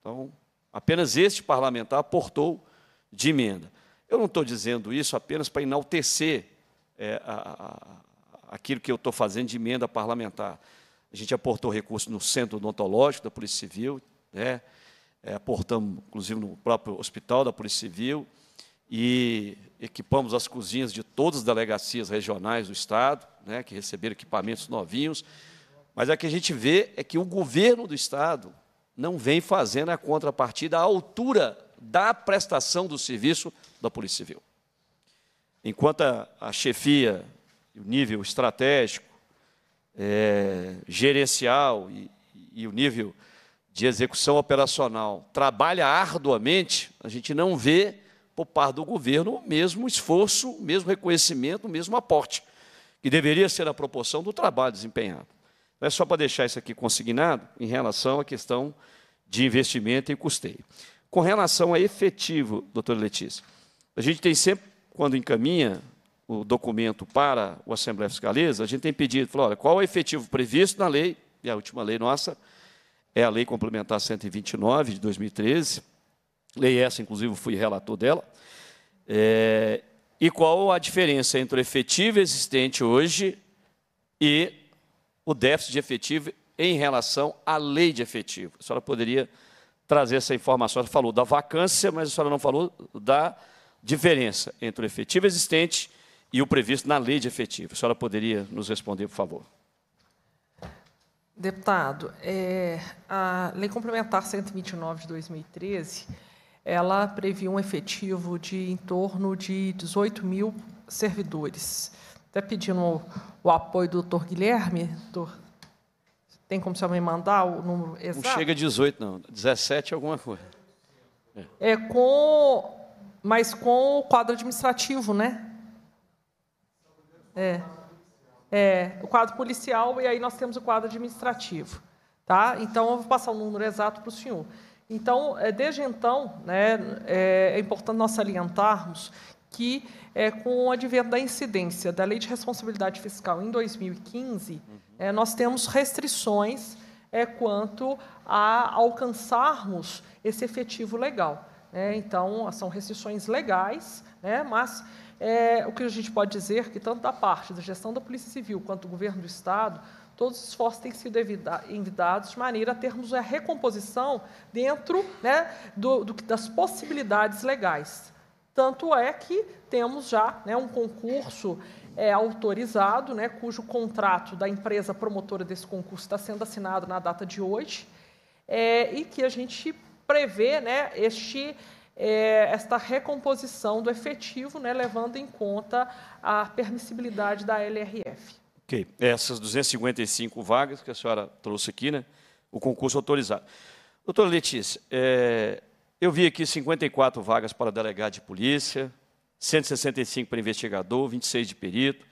Então, apenas este parlamentar aportou de emenda. Eu não estou dizendo isso apenas para enaltecer é, a, a, aquilo que eu estou fazendo de emenda parlamentar. A gente aportou recursos no Centro Odontológico da Polícia Civil, né? É, aportamos, inclusive, no próprio Hospital da Polícia Civil, e equipamos as cozinhas de todas as delegacias regionais do Estado, né, que receberam equipamentos novinhos, mas o é que a gente vê é que o governo do Estado não vem fazendo a contrapartida à altura da prestação do serviço da Polícia Civil. Enquanto a, a chefia, o nível estratégico, é, gerencial e, e o nível de execução operacional trabalha arduamente, a gente não vê por parte do governo o mesmo esforço, o mesmo reconhecimento, o mesmo aporte, que deveria ser a proporção do trabalho desempenhado. Não é só para deixar isso aqui consignado em relação à questão de investimento e custeio. Com relação a efetivo, doutora Letícia, a gente tem sempre, quando encaminha o documento para o Assembleia Fiscaliza, a gente tem pedido, falou, olha, qual é o efetivo previsto na lei, e a última lei nossa é a Lei Complementar 129 de 2013, Lei essa, inclusive, fui relator dela. É, e qual a diferença entre o efetivo existente hoje e o déficit de efetivo em relação à lei de efetivo? A senhora poderia trazer essa informação. Ela falou da vacância, mas a senhora não falou da diferença entre o efetivo existente e o previsto na lei de efetivo. A senhora poderia nos responder, por favor. Deputado, é, a Lei Complementar 129 de 2013 ela previa um efetivo de em torno de 18 mil servidores. Até tá pedindo o apoio do doutor Guilherme, tem como você me mandar o número exato? Não chega a 18, não, 17 é alguma coisa. É. é com, mas com o quadro administrativo, né? É. É, o quadro policial e aí nós temos o quadro administrativo. Tá? Então, eu vou passar o número exato para o senhor. Então, é, desde então, né, é, é importante nós salientarmos que, é, com o advento da incidência da Lei de Responsabilidade Fiscal em 2015, uhum. é, nós temos restrições é, quanto a alcançarmos esse efetivo legal. Né? Então, são restrições legais, né? mas é, o que a gente pode dizer é que, tanto da parte da gestão da Polícia Civil quanto do Governo do Estado, todos os esforços têm sido envidados de maneira a termos a recomposição dentro né, do, do, das possibilidades legais. Tanto é que temos já né, um concurso é, autorizado, né, cujo contrato da empresa promotora desse concurso está sendo assinado na data de hoje, é, e que a gente prevê né, este, é, esta recomposição do efetivo, né, levando em conta a permissibilidade da LRF. Ok, essas 255 vagas que a senhora trouxe aqui, né? o concurso autorizado. Doutora Letícia, é, eu vi aqui 54 vagas para delegado de polícia, 165 para investigador, 26 de perito,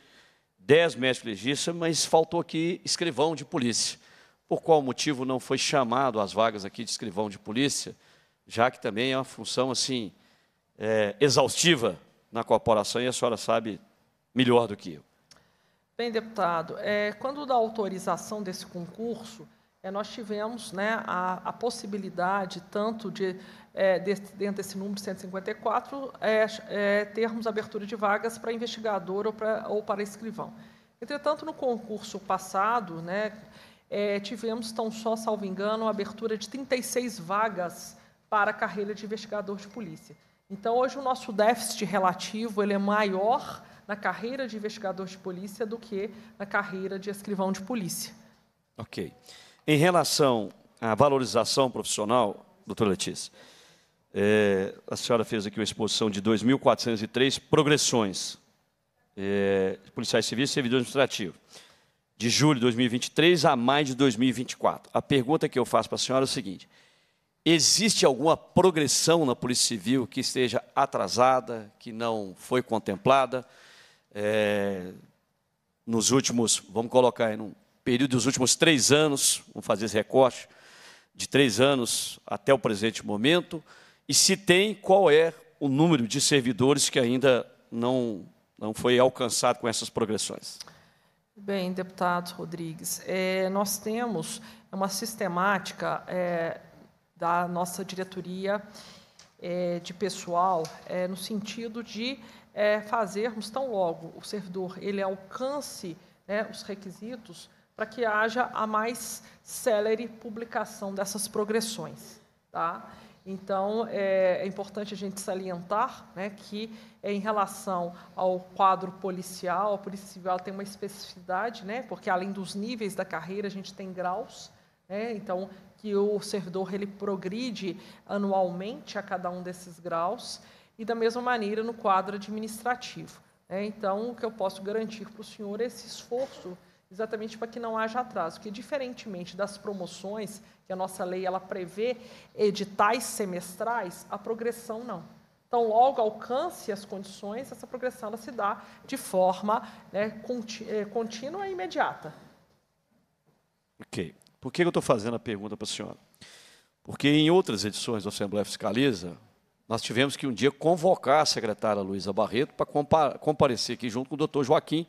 10 médico legista, mas faltou aqui escrivão de polícia. Por qual motivo não foi chamado as vagas aqui de escrivão de polícia, já que também é uma função assim é, exaustiva na corporação e a senhora sabe melhor do que eu. Bem, deputado, é, quando da autorização desse concurso, é, nós tivemos né, a, a, possibilidade, tanto de, é, de, dentro desse número de 154, é, é, termos abertura de vagas para investigador ou, pra, ou para escrivão. Entretanto, no concurso passado, né, é, tivemos, tão só, salvo engano, a abertura de 36 vagas para a carreira de investigador de polícia. Então, hoje, o nosso déficit relativo ele é maior na carreira de investigador de polícia do que na carreira de escrivão de polícia. Ok. Em relação à valorização profissional, doutora Letícia, é, a senhora fez aqui uma exposição de 2.403 progressões é, policiais civis e servidores administrativos, de julho de 2023 a maio de 2024. A pergunta que eu faço para a senhora é a seguinte: existe alguma progressão na Polícia Civil que esteja atrasada, que não foi contemplada? é, nos últimos, vamos colocar em um período dos últimos três anos, vamos fazer esse recorte, de três anos até o presente momento, e se tem, qual é o número de servidores que ainda não, não foi alcançado com essas progressões? Bem, deputado Rodrigues, é, nós temos uma sistemática é, da nossa diretoria é, de pessoal é, no sentido de é, fazermos tão logo o servidor ele alcance né, os requisitos para que haja a mais célere publicação dessas progressões. Tá? Então, é, é, importante a gente salientar né, que, é em relação ao quadro policial, a Polícia Civil tem uma especificidade, né, porque, além dos níveis da carreira, a gente tem graus. Né, então, que o servidor ele progride anualmente a cada um desses graus e da mesma maneira no quadro administrativo. É, então, o que eu posso garantir para o senhor é esse esforço exatamente para que não haja atraso, porque diferentemente das promoções que a nossa lei ela prevê editais semestrais, a progressão não. Então, logo alcance as condições, essa progressão ela se dá de forma né, eh, contínua e imediata. Ok. Por que eu estou fazendo a pergunta para a senhora? Porque em outras edições da Assembleia Fiscaliza, nós tivemos que um dia convocar a secretária Luísa Barreto para comparecer aqui junto com o doutor Joaquim,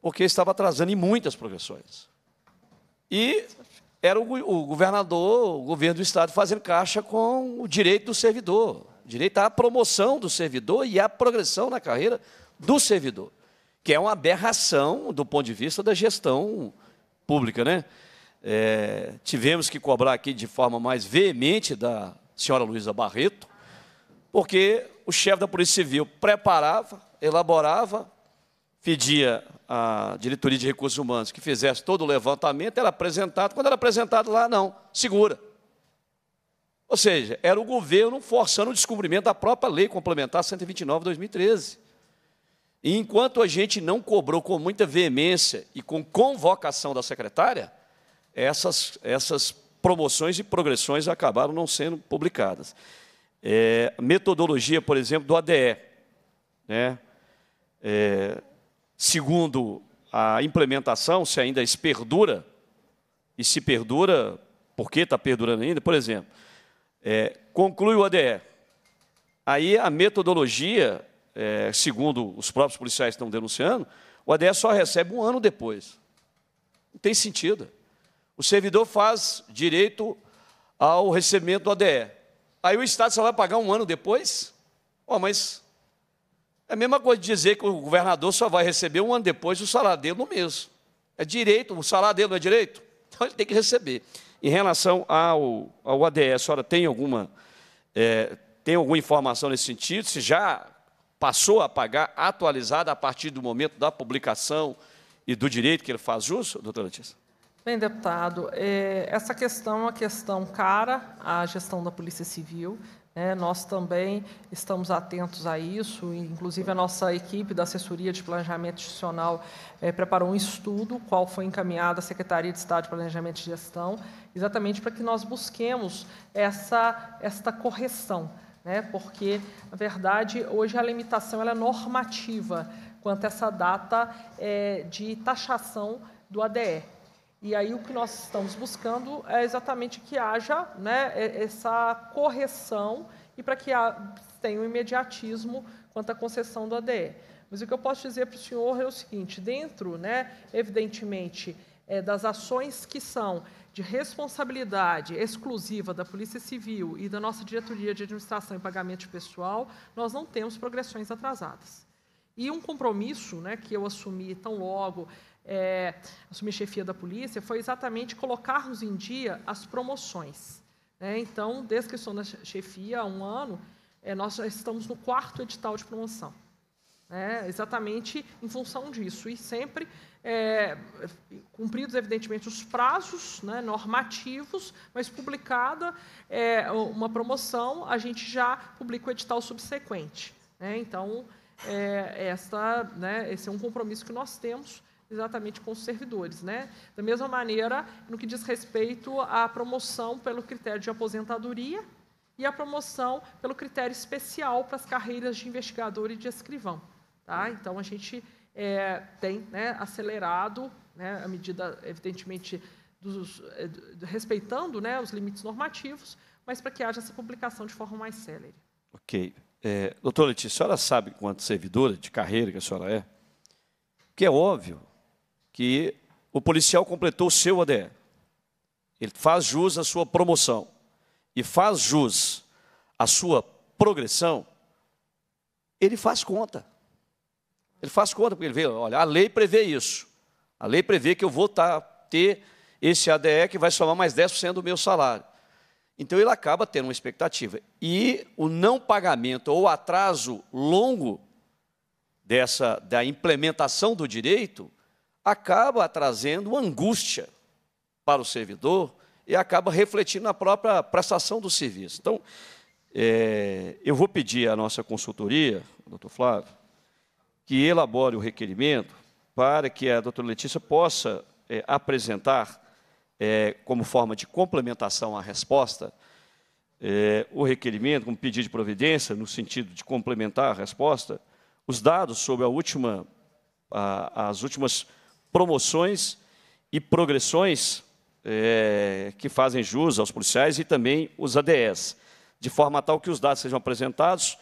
porque estava atrasando em muitas progressões. E era o, o governador, o governo do Estado, fazendo caixa com o direito do servidor, direito à promoção do servidor e à progressão na carreira do servidor, que é uma aberração do ponto de vista da gestão pública. Né? É, tivemos que cobrar aqui de forma mais veemente da senhora Luísa Barreto, porque o chefe da Polícia Civil preparava, elaborava, pedia à diretoria de recursos humanos que fizesse todo o levantamento, era apresentado. Quando era apresentado lá, não, segura. Ou seja, era o governo forçando o descumprimento da própria lei complementar 129 de 2013. E enquanto a gente não cobrou com muita veemência e com convocação da secretária, essas, essas promoções e progressões acabaram não sendo publicadas é, metodologia, por exemplo, do ADE. Né? É, segundo a implementação, se ainda se perdura, e se perdura, por que está perdurando ainda? Por exemplo, é, conclui o ADE. Aí a metodologia, é, segundo os próprios policiais estão denunciando, o ADE só recebe um ano depois. Não tem sentido. O servidor faz direito ao recebimento do ADE. Aí o Estado só vai pagar um ano depois? Oh, mas é a mesma coisa de dizer que o governador só vai receber um ano depois o salário dele no mês. É direito, o salário dele não é direito? Então ele tem que receber. Em relação ao, ao ADS, a senhora tem alguma, é, tem alguma informação nesse sentido? Se já passou a pagar atualizada a partir do momento da publicação e do direito que ele faz uso, doutora Letícia? Bem, deputado, é, essa questão é uma questão cara à gestão da Polícia Civil. Né? nós também estamos atentos a isso, inclusive a nossa equipe da Assessoria de Planejamento Institucional é, preparou um estudo, qual foi encaminhado à Secretaria de Estado de Planejamento e Gestão, exatamente para que nós busquemos essa, esta correção, né? porque, na verdade, hoje a limitação é normativa quanto a essa data é, de taxação do ADE. E aí o que nós estamos buscando é exatamente que haja né, essa correção e para que tenha um imediatismo quanto à concessão do ADE. Mas o que eu posso dizer para o senhor é o seguinte: dentro, né, evidentemente, é, das ações que são de responsabilidade exclusiva da Polícia Civil e da nossa diretoria de administração e pagamento de pessoal, nós não temos progressões atrasadas. E um compromisso né, que eu assumi tão logo é, assumir chefia da polícia, foi exatamente colocarmos em dia as promoções. Né? Então, desde que estou na chefia há um ano, é, nós já estamos no quarto edital de promoção. Né? Exatamente em função disso. E sempre é, cumpridos, evidentemente, os prazos né, normativos, mas publicada é, uma promoção, a gente já publica o edital subsequente. Né? Então, é, esta, né, esse é um compromisso que nós temos exatamente com os servidores. Né? Da mesma maneira, no que diz respeito à promoção pelo critério de aposentadoria e à promoção pelo critério especial para as carreiras de investigador e de escrivão. Tá? Então, a gente é, tem né, acelerado, né, à medida, evidentemente, dos, é, respeitando né, os limites normativos, mas para que haja essa publicação de forma mais célere. Ok. É, doutora Letícia, a senhora sabe quanto servidora de carreira que a senhora é? Porque é óbvio, que o policial completou o seu ADE. Ele faz jus à sua promoção e faz jus à sua progressão, ele faz conta. Ele faz conta, porque ele vê, olha, a lei prevê isso. A lei prevê que eu vou tá, ter esse ADE que vai somar mais 10% do meu salário. Então ele acaba tendo uma expectativa. E o não pagamento ou atraso longo dessa da implementação do direito acaba trazendo angústia para o servidor e acaba refletindo na própria prestação do serviço. Então, é, eu vou pedir à nossa consultoria, doutor Flávio, que elabore o requerimento para que a doutora Letícia possa é, apresentar, é, como forma de complementação à resposta, é, o requerimento, como pedido de providência, no sentido de complementar a resposta, os dados sobre a última, a, as últimas promoções e progressões é, que fazem jus aos policiais e também os ADS, de forma tal que os dados sejam apresentados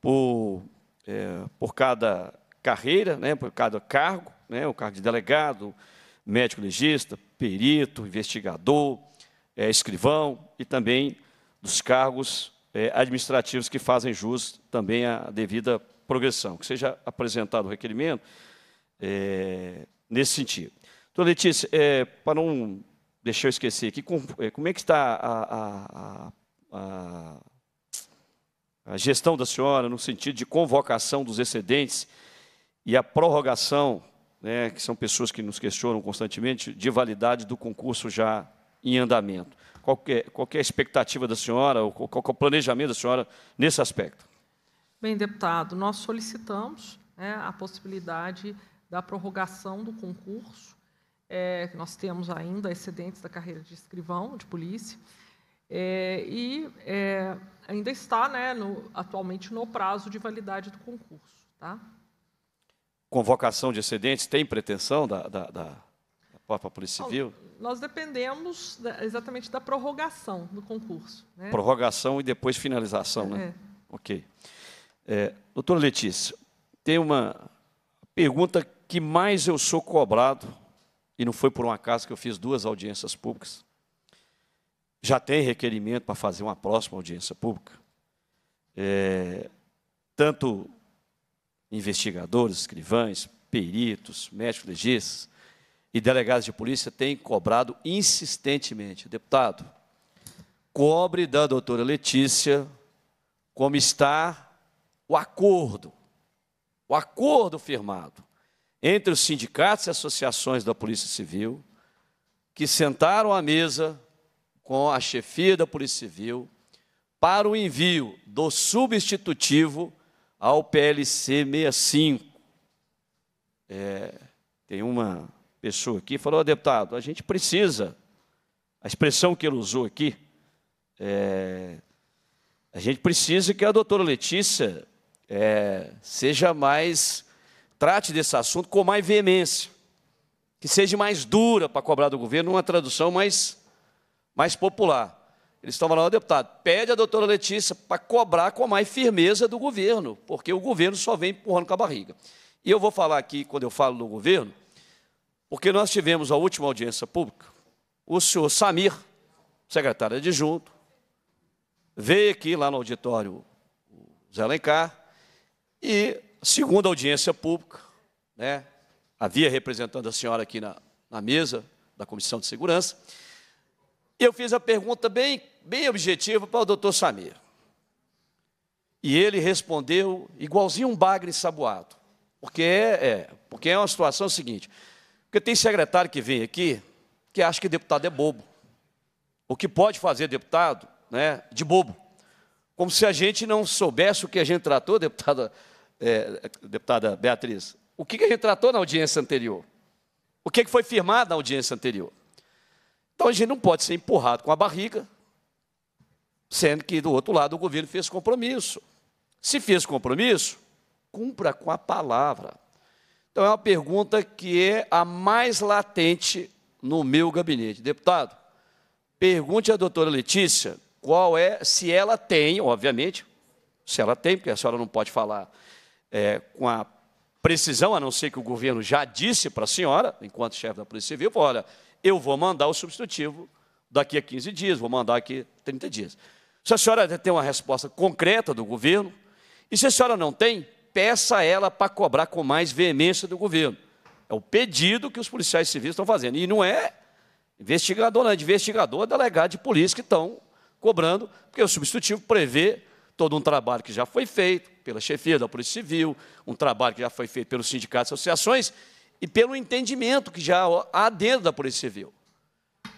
por, é, por cada carreira, né, por cada cargo, né, o cargo de delegado, médico legista, perito, investigador, é, escrivão e também dos cargos é, administrativos que fazem jus também à devida progressão. Que seja apresentado o requerimento, é, nesse sentido. Então, Letícia, é, para não deixar eu esquecer aqui, como é, é que está a, a, a, a gestão da senhora no sentido de convocação dos excedentes e a prorrogação, né, que são pessoas que nos questionam constantemente, de validade do concurso já em andamento? Qual é, qual é a expectativa da senhora, ou qual, é o planejamento da senhora nesse aspecto? Bem, deputado, nós solicitamos né, a possibilidade da prorrogação do concurso. É, nós temos ainda excedentes da carreira de escrivão, de polícia, é, e é, ainda está né, no, atualmente no prazo de validade do concurso. Tá? Convocação de excedentes tem pretensão da, da, da própria Polícia Civil? Nós dependemos da, exatamente da prorrogação do concurso. Né? Prorrogação e depois finalização, né? É. Ok. É, doutora Letícia, tem uma pergunta que mais eu sou cobrado, e não foi por um acaso que eu fiz duas audiências públicas, já tem requerimento para fazer uma próxima audiência pública. É, tanto investigadores, escrivães, peritos, médicos legistas e delegados de polícia têm cobrado insistentemente. Deputado, cobre da doutora Letícia como está o acordo, o acordo firmado entre os sindicatos e associações da Polícia Civil, que sentaram à mesa com a chefia da Polícia Civil para o envio do substitutivo ao PLC 65. É, tem uma pessoa aqui que falou, oh, deputado, a gente precisa, a expressão que ele usou aqui, é, a gente precisa que a doutora Letícia é, seja mais trate desse assunto com mais veemência, que seja mais dura para cobrar do governo, uma tradução mais, mais popular. Eles estão falando, deputado, pede à doutora Letícia para cobrar com mais firmeza do governo, porque o governo só vem empurrando com a barriga. E eu vou falar aqui, quando eu falo do governo, porque nós tivemos a última audiência pública, o senhor Samir, secretário adjunto, veio aqui lá no auditório o Zé Alencar, e Segunda audiência pública, né, havia representando a senhora aqui na, na mesa da Comissão de Segurança, eu fiz a pergunta bem, bem objetiva para o doutor Samir. E ele respondeu igualzinho um bagre ensaboado. Porque é, é, porque é uma situação seguinte. Porque tem secretário que vem aqui que acha que deputado é bobo. O que pode fazer deputado né, de bobo. Como se a gente não soubesse o que a gente tratou, deputada é, deputada Beatriz, o que, que a gente tratou na audiência anterior? O que, que foi firmado na audiência anterior? Então a gente não pode ser empurrado com a barriga, sendo que do outro lado o governo fez compromisso. Se fez compromisso, cumpra com a palavra. Então é uma pergunta que é a mais latente no meu gabinete. Deputado, pergunte à doutora Letícia qual é, se ela tem, obviamente, se ela tem, porque a senhora não pode falar, é, com a precisão, a não ser que o governo já disse para a senhora, enquanto chefe da Polícia Civil, olha, eu vou mandar o substitutivo daqui a 15 dias, vou mandar aqui 30 dias. Se a senhora tem uma resposta concreta do governo, e se a senhora não tem, peça a ela para cobrar com mais veemência do governo. É o pedido que os policiais civis estão fazendo. E não é investigador, não é de investigador, é delegado de polícia que estão cobrando, porque o substitutivo prevê todo um trabalho que já foi feito pela chefia da Polícia Civil, um trabalho que já foi feito pelos sindicatos e associações e pelo entendimento que já há dentro da Polícia Civil.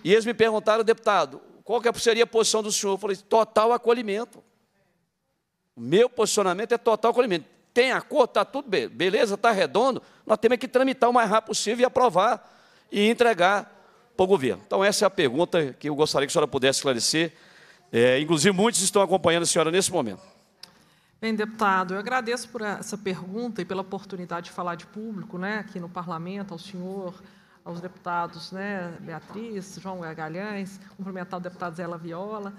E eles me perguntaram, deputado, qual que é, seria a posição do senhor? Eu falei, total acolhimento. O meu posicionamento é total acolhimento. Tem acordo, está tudo bem, beleza, está redondo, nós temos que tramitar o mais rápido possível e aprovar e entregar para o governo. Então, essa é a pergunta que eu gostaria que a senhora pudesse esclarecer é, inclusive, muitos estão acompanhando a senhora nesse momento. Bem, deputado, eu agradeço por essa pergunta e pela oportunidade de falar de público né, aqui no parlamento, ao senhor, aos deputados né, Beatriz, João Galhães, cumprimentar o deputado Zé Viola.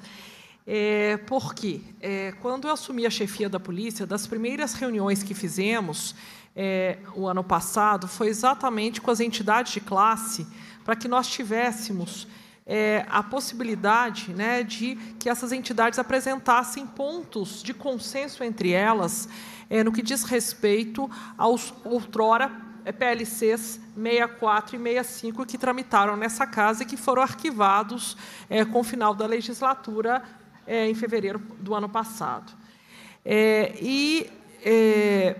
É, porque é, quando eu assumi a chefia da polícia, das primeiras reuniões que fizemos é, o ano passado foi exatamente com as entidades de classe para que nós tivéssemos é, a possibilidade né, de que essas entidades apresentassem pontos de consenso entre elas é, no que diz respeito aos outrora PLCs 64 e 65 que tramitaram nessa casa e que foram arquivados é, com o final da legislatura é, em fevereiro do ano passado. É, e é,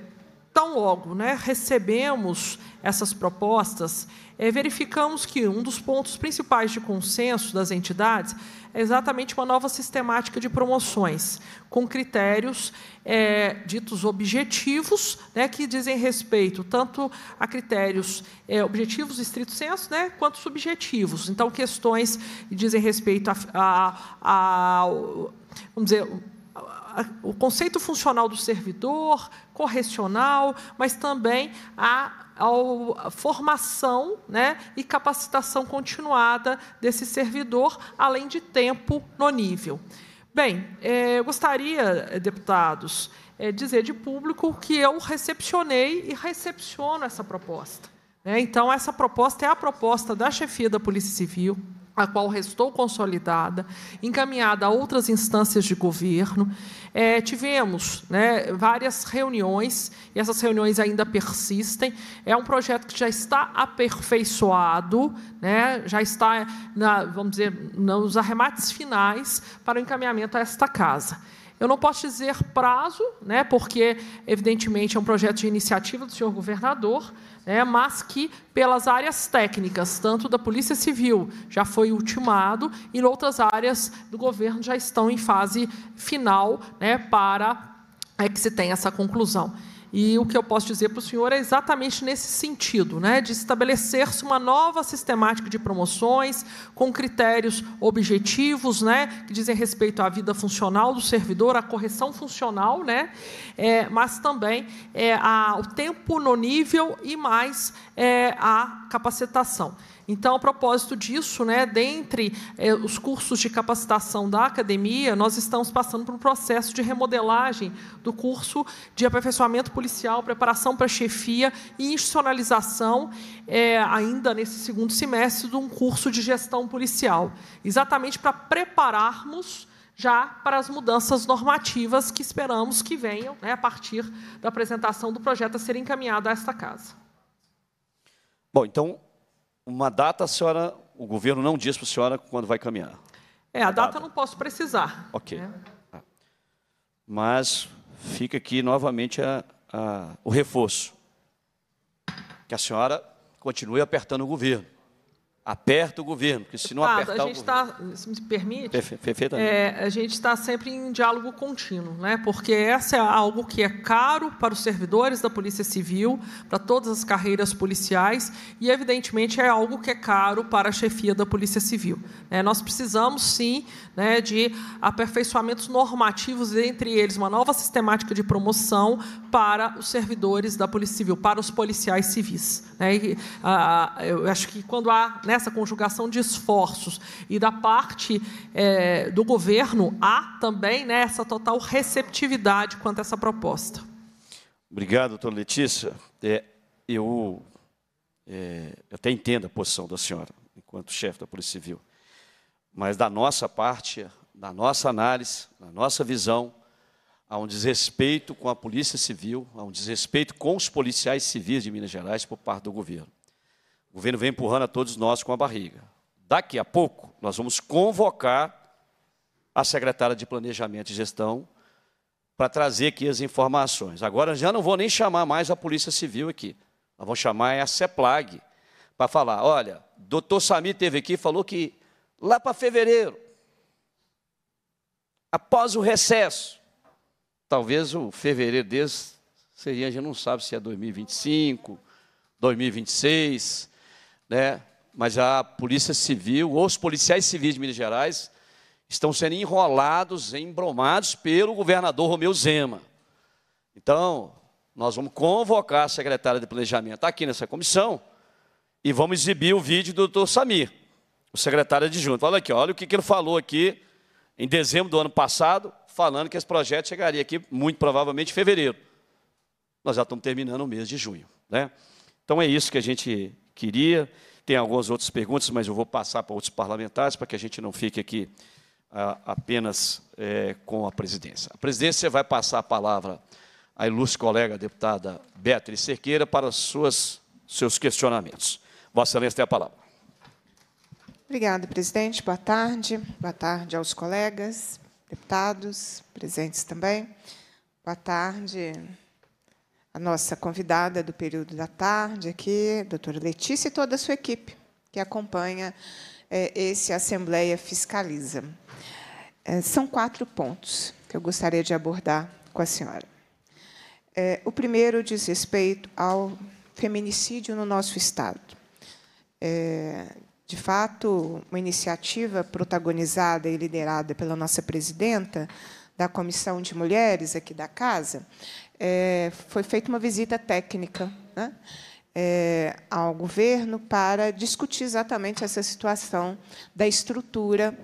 Tão logo né, recebemos essas propostas, é, verificamos que um dos pontos principais de consenso das entidades é exatamente uma nova sistemática de promoções, com critérios é, ditos objetivos, né, que dizem respeito tanto a critérios é, objetivos estrito senso, né, quanto subjetivos. Então, questões que dizem respeito a, a, a vamos dizer, o conceito funcional do servidor, correcional, mas também a, a, formação né, e capacitação continuada desse servidor, além de tempo no nível. Bem, é, eu gostaria, é, deputados, é, dizer de público que eu recepcionei e recepciono essa proposta. Né. Então, essa proposta é a proposta da chefia da Polícia Civil, a qual restou consolidada, encaminhada a outras instâncias de governo. É, tivemos né, várias reuniões, e essas reuniões ainda persistem. É um projeto que já está aperfeiçoado, né, já está, na, vamos dizer, nos arremates finais para o encaminhamento a esta casa. Eu não posso dizer prazo, né, porque, evidentemente, é um projeto de iniciativa do senhor governador, né, mas que pelas áreas técnicas, tanto da Polícia Civil já foi ultimado e outras áreas do governo já estão em fase final né, para é, que se tenha essa conclusão. E o que eu posso dizer para o senhor é exatamente nesse sentido, né, de estabelecer-se uma nova sistemática de promoções com critérios objetivos, né, que dizem respeito à vida funcional do servidor, à correção funcional, né, é, mas também é, ao tempo no nível e mais é, à capacitação. Então, a propósito disso, né, dentre eh, os cursos de capacitação da academia, nós estamos passando por um processo de remodelagem do curso de aperfeiçoamento policial, preparação para chefia e institucionalização, eh, ainda nesse segundo semestre, de um curso de gestão policial, exatamente para prepararmos já para as mudanças normativas que esperamos que venham né, a partir da apresentação do projeto a ser encaminhado a esta casa. Bom, então uma data a senhora, o governo não diz para a senhora quando vai caminhar. É, a, a data, data não posso precisar. Ok. Né? Tá. Mas fica aqui novamente a, a, o reforço. Que a senhora continue apertando o governo aperta o governo, porque se não Pado, apertar a gente tá, se me permite, Perfe É, a gente está sempre em diálogo contínuo, né? porque essa é algo que é caro para os servidores da Polícia Civil, para todas as carreiras policiais, e, evidentemente, é algo que é caro para a chefia da Polícia Civil. É, nós precisamos, sim, né, de aperfeiçoamentos normativos, entre eles uma nova sistemática de promoção para os servidores da Polícia Civil, para os policiais civis. Né? E, ah, ah, eu acho que quando há... Né, nessa conjugação de esforços e da parte é, do governo, há também né, essa total receptividade quanto a essa proposta. Obrigado, doutora Letícia. É, eu é, até entendo a posição da senhora, enquanto chefe da Polícia Civil, mas da nossa parte, da nossa análise, da nossa visão, há um desrespeito com a Polícia Civil, há um desrespeito com os policiais civis de Minas Gerais por parte do governo. O governo vem empurrando a todos nós com a barriga. Daqui a pouco, nós vamos convocar a secretária de Planejamento e Gestão para trazer aqui as informações. Agora, já não vou nem chamar mais a Polícia Civil aqui. Nós vamos chamar é a CEPLAG para falar, olha, doutor Samir teve aqui e falou que lá para fevereiro, após o recesso, talvez o fevereiro desse seria, a gente não sabe se é 2025, 2026, né? mas a Polícia Civil, ou os policiais civis de Minas Gerais, estão sendo enrolados, embromados pelo governador Romeu Zema. Então, nós vamos convocar a secretária de Planejamento aqui nessa comissão e vamos exibir o vídeo do doutor Samir, o secretário adjunto. Olha aqui, olha o que ele falou aqui em dezembro do ano passado, falando que esse projeto chegaria aqui, muito provavelmente, em fevereiro. Nós já estamos terminando o mês de junho. Né? Então, é isso que a gente queria. Tem algumas outras perguntas, mas eu vou passar para outros parlamentares para que a gente não fique aqui ah, apenas é, com a presidência. A presidência vai passar a palavra à ilustre colega deputada Beatriz Cerqueira para suas, seus questionamentos. Vossa Excelência tem a palavra. Obrigada, presidente. Boa tarde. Boa tarde aos colegas, deputados, presentes também. Boa tarde, a nossa convidada do período da tarde aqui, doutora Letícia, e toda a sua equipe que acompanha é, esse Assembleia Fiscaliza. É, são quatro pontos que eu gostaria de abordar com a senhora. É, o primeiro diz respeito ao feminicídio no nosso Estado. É, de fato, uma iniciativa protagonizada e liderada pela nossa presidenta da Comissão de Mulheres aqui da Casa, é, foi feita uma visita técnica né, é, ao governo para discutir exatamente essa situação da estrutura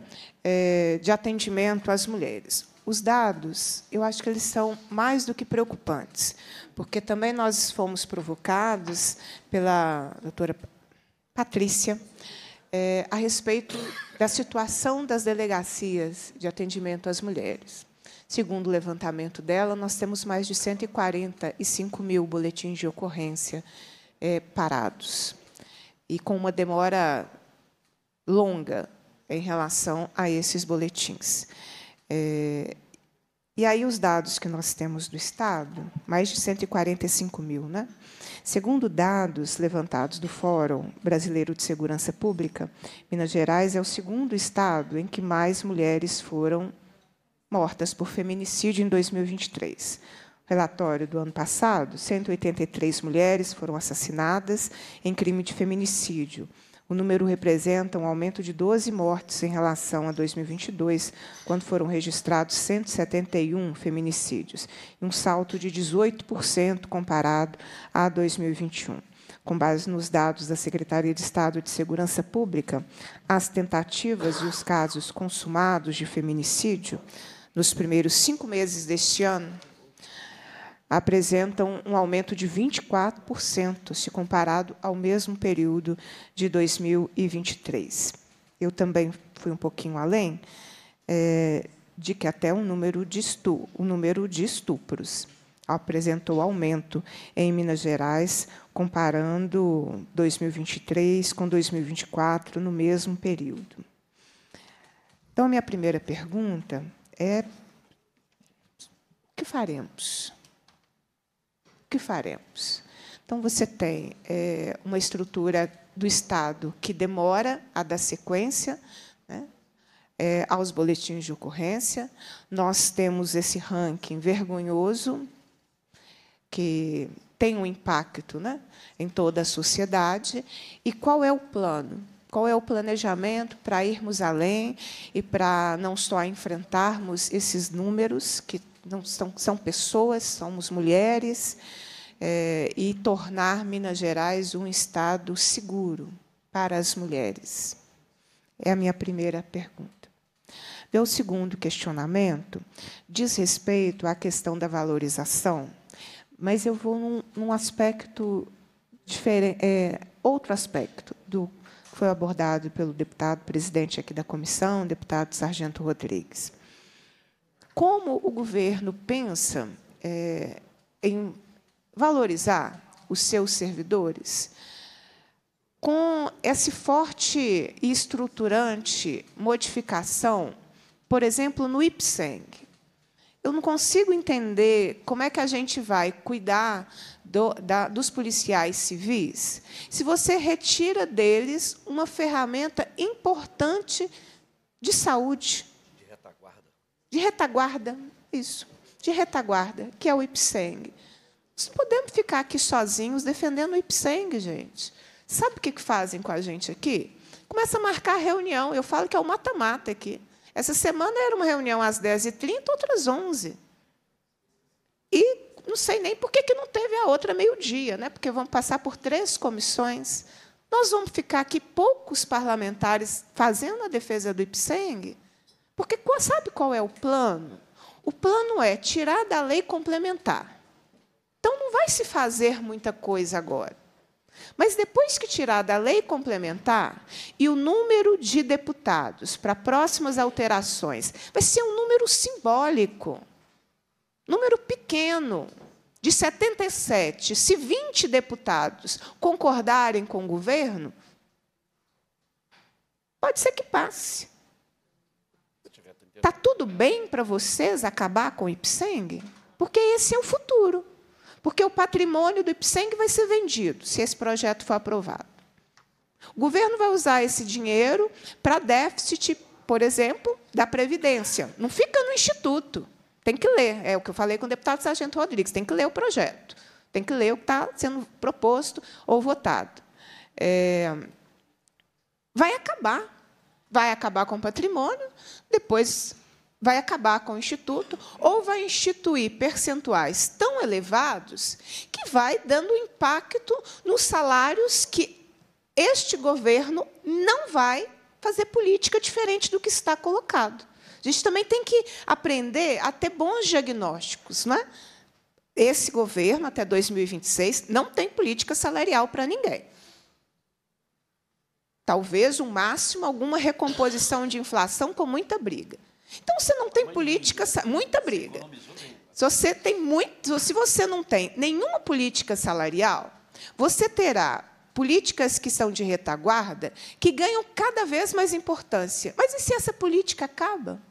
é, de atendimento às mulheres. Os dados, eu acho que eles são mais do que preocupantes, porque também nós fomos provocados pela doutora Patrícia, é, a respeito da situação das delegacias de atendimento às mulheres. Segundo o levantamento dela, nós temos mais de 145 mil boletins de ocorrência é, parados, e com uma demora longa em relação a esses boletins. É, e aí os dados que nós temos do Estado, mais de 145 mil, né? Segundo dados levantados do Fórum Brasileiro de Segurança Pública, Minas Gerais é o segundo estado em que mais mulheres foram mortas por feminicídio em 2023. Relatório do ano passado: 183 mulheres foram assassinadas em crime de feminicídio. O número representa um aumento de 12 mortes em relação a 2022, quando foram registrados 171 feminicídios, e um salto de 18% comparado a 2021. Com base nos dados da Secretaria de Estado de Segurança Pública, as tentativas e os casos consumados de feminicídio nos primeiros cinco meses deste ano, apresentam um aumento de 24% se comparado ao mesmo período de 2023. Eu também fui um pouquinho além é, de que até o número de, estu, o número de estupros apresentou aumento em Minas Gerais, comparando 2023 com 2024 no mesmo período. Então, minha primeira pergunta é que faremos? que faremos? Então, você tem é, uma estrutura do Estado que demora a dar sequência né, é, aos boletins de ocorrência. Nós temos esse ranking vergonhoso, que tem um impacto né, em toda a sociedade. E qual é o plano? Qual é o planejamento para irmos além e para não só enfrentarmos esses números, que não são, são pessoas, somos mulheres, é, e tornar Minas Gerais um estado seguro para as mulheres? É a minha primeira pergunta. Meu segundo questionamento diz respeito à questão da valorização, mas eu vou num, num aspecto diferente, eh, é, outro aspecto do que foi abordado pelo deputado presidente aqui da comissão, deputado Sargento Rodrigues. Como o governo pensa é, em valorizar os seus servidores com essa forte e estruturante modificação, por exemplo, no IPSENG, eu não consigo entender como é que a gente vai cuidar do, da, dos policiais civis se você retira deles uma ferramenta importante de saúde. De retaguarda. De retaguarda, isso. De retaguarda, que é o IPSENG. Nós não podemos ficar aqui sozinhos defendendo o IPSENG, gente. Sabe o que fazem com a gente aqui? Começa a marcar reunião. Eu falo que é o mata-mata aqui. Essa semana era uma reunião às 10h30, outras às 11 E não sei nem por que, que não teve a outra meio-dia, né? porque vamos passar por três comissões. Nós vamos ficar aqui poucos parlamentares fazendo a defesa do IPSENG, porque sabe qual é o plano? O plano é tirar da lei complementar. Então, não vai se fazer muita coisa agora. Mas depois que tirada a lei complementar e o número de deputados para próximas alterações vai ser um número simbólico, número pequeno. De 77, se 20 deputados concordarem com o governo, pode ser que passe. Está tudo bem para vocês acabar com o IPSENG? Porque esse é o futuro. Porque o patrimônio do IPSENG vai ser vendido se esse projeto for aprovado. O governo vai usar esse dinheiro para déficit, por exemplo, da Previdência. Não fica no Instituto. Tem que ler. É o que eu falei com o deputado Sargento Rodrigues. Tem que ler o projeto. Tem que ler o que está sendo proposto ou votado. É... Vai acabar. Vai acabar com o patrimônio, depois vai acabar com o instituto ou vai instituir percentuais tão elevados que vai dando impacto nos salários que este governo não vai fazer política diferente do que está colocado. A gente também tem que aprender a ter bons diagnósticos, não é? Esse governo até 2026 não tem política salarial para ninguém talvez o máximo alguma recomposição de inflação com muita briga. Então você não tem é é política, muita briga. Se você tem muito, se você não tem nenhuma política salarial, você terá políticas que são de retaguarda que ganham cada vez mais importância. Mas e se essa política acaba?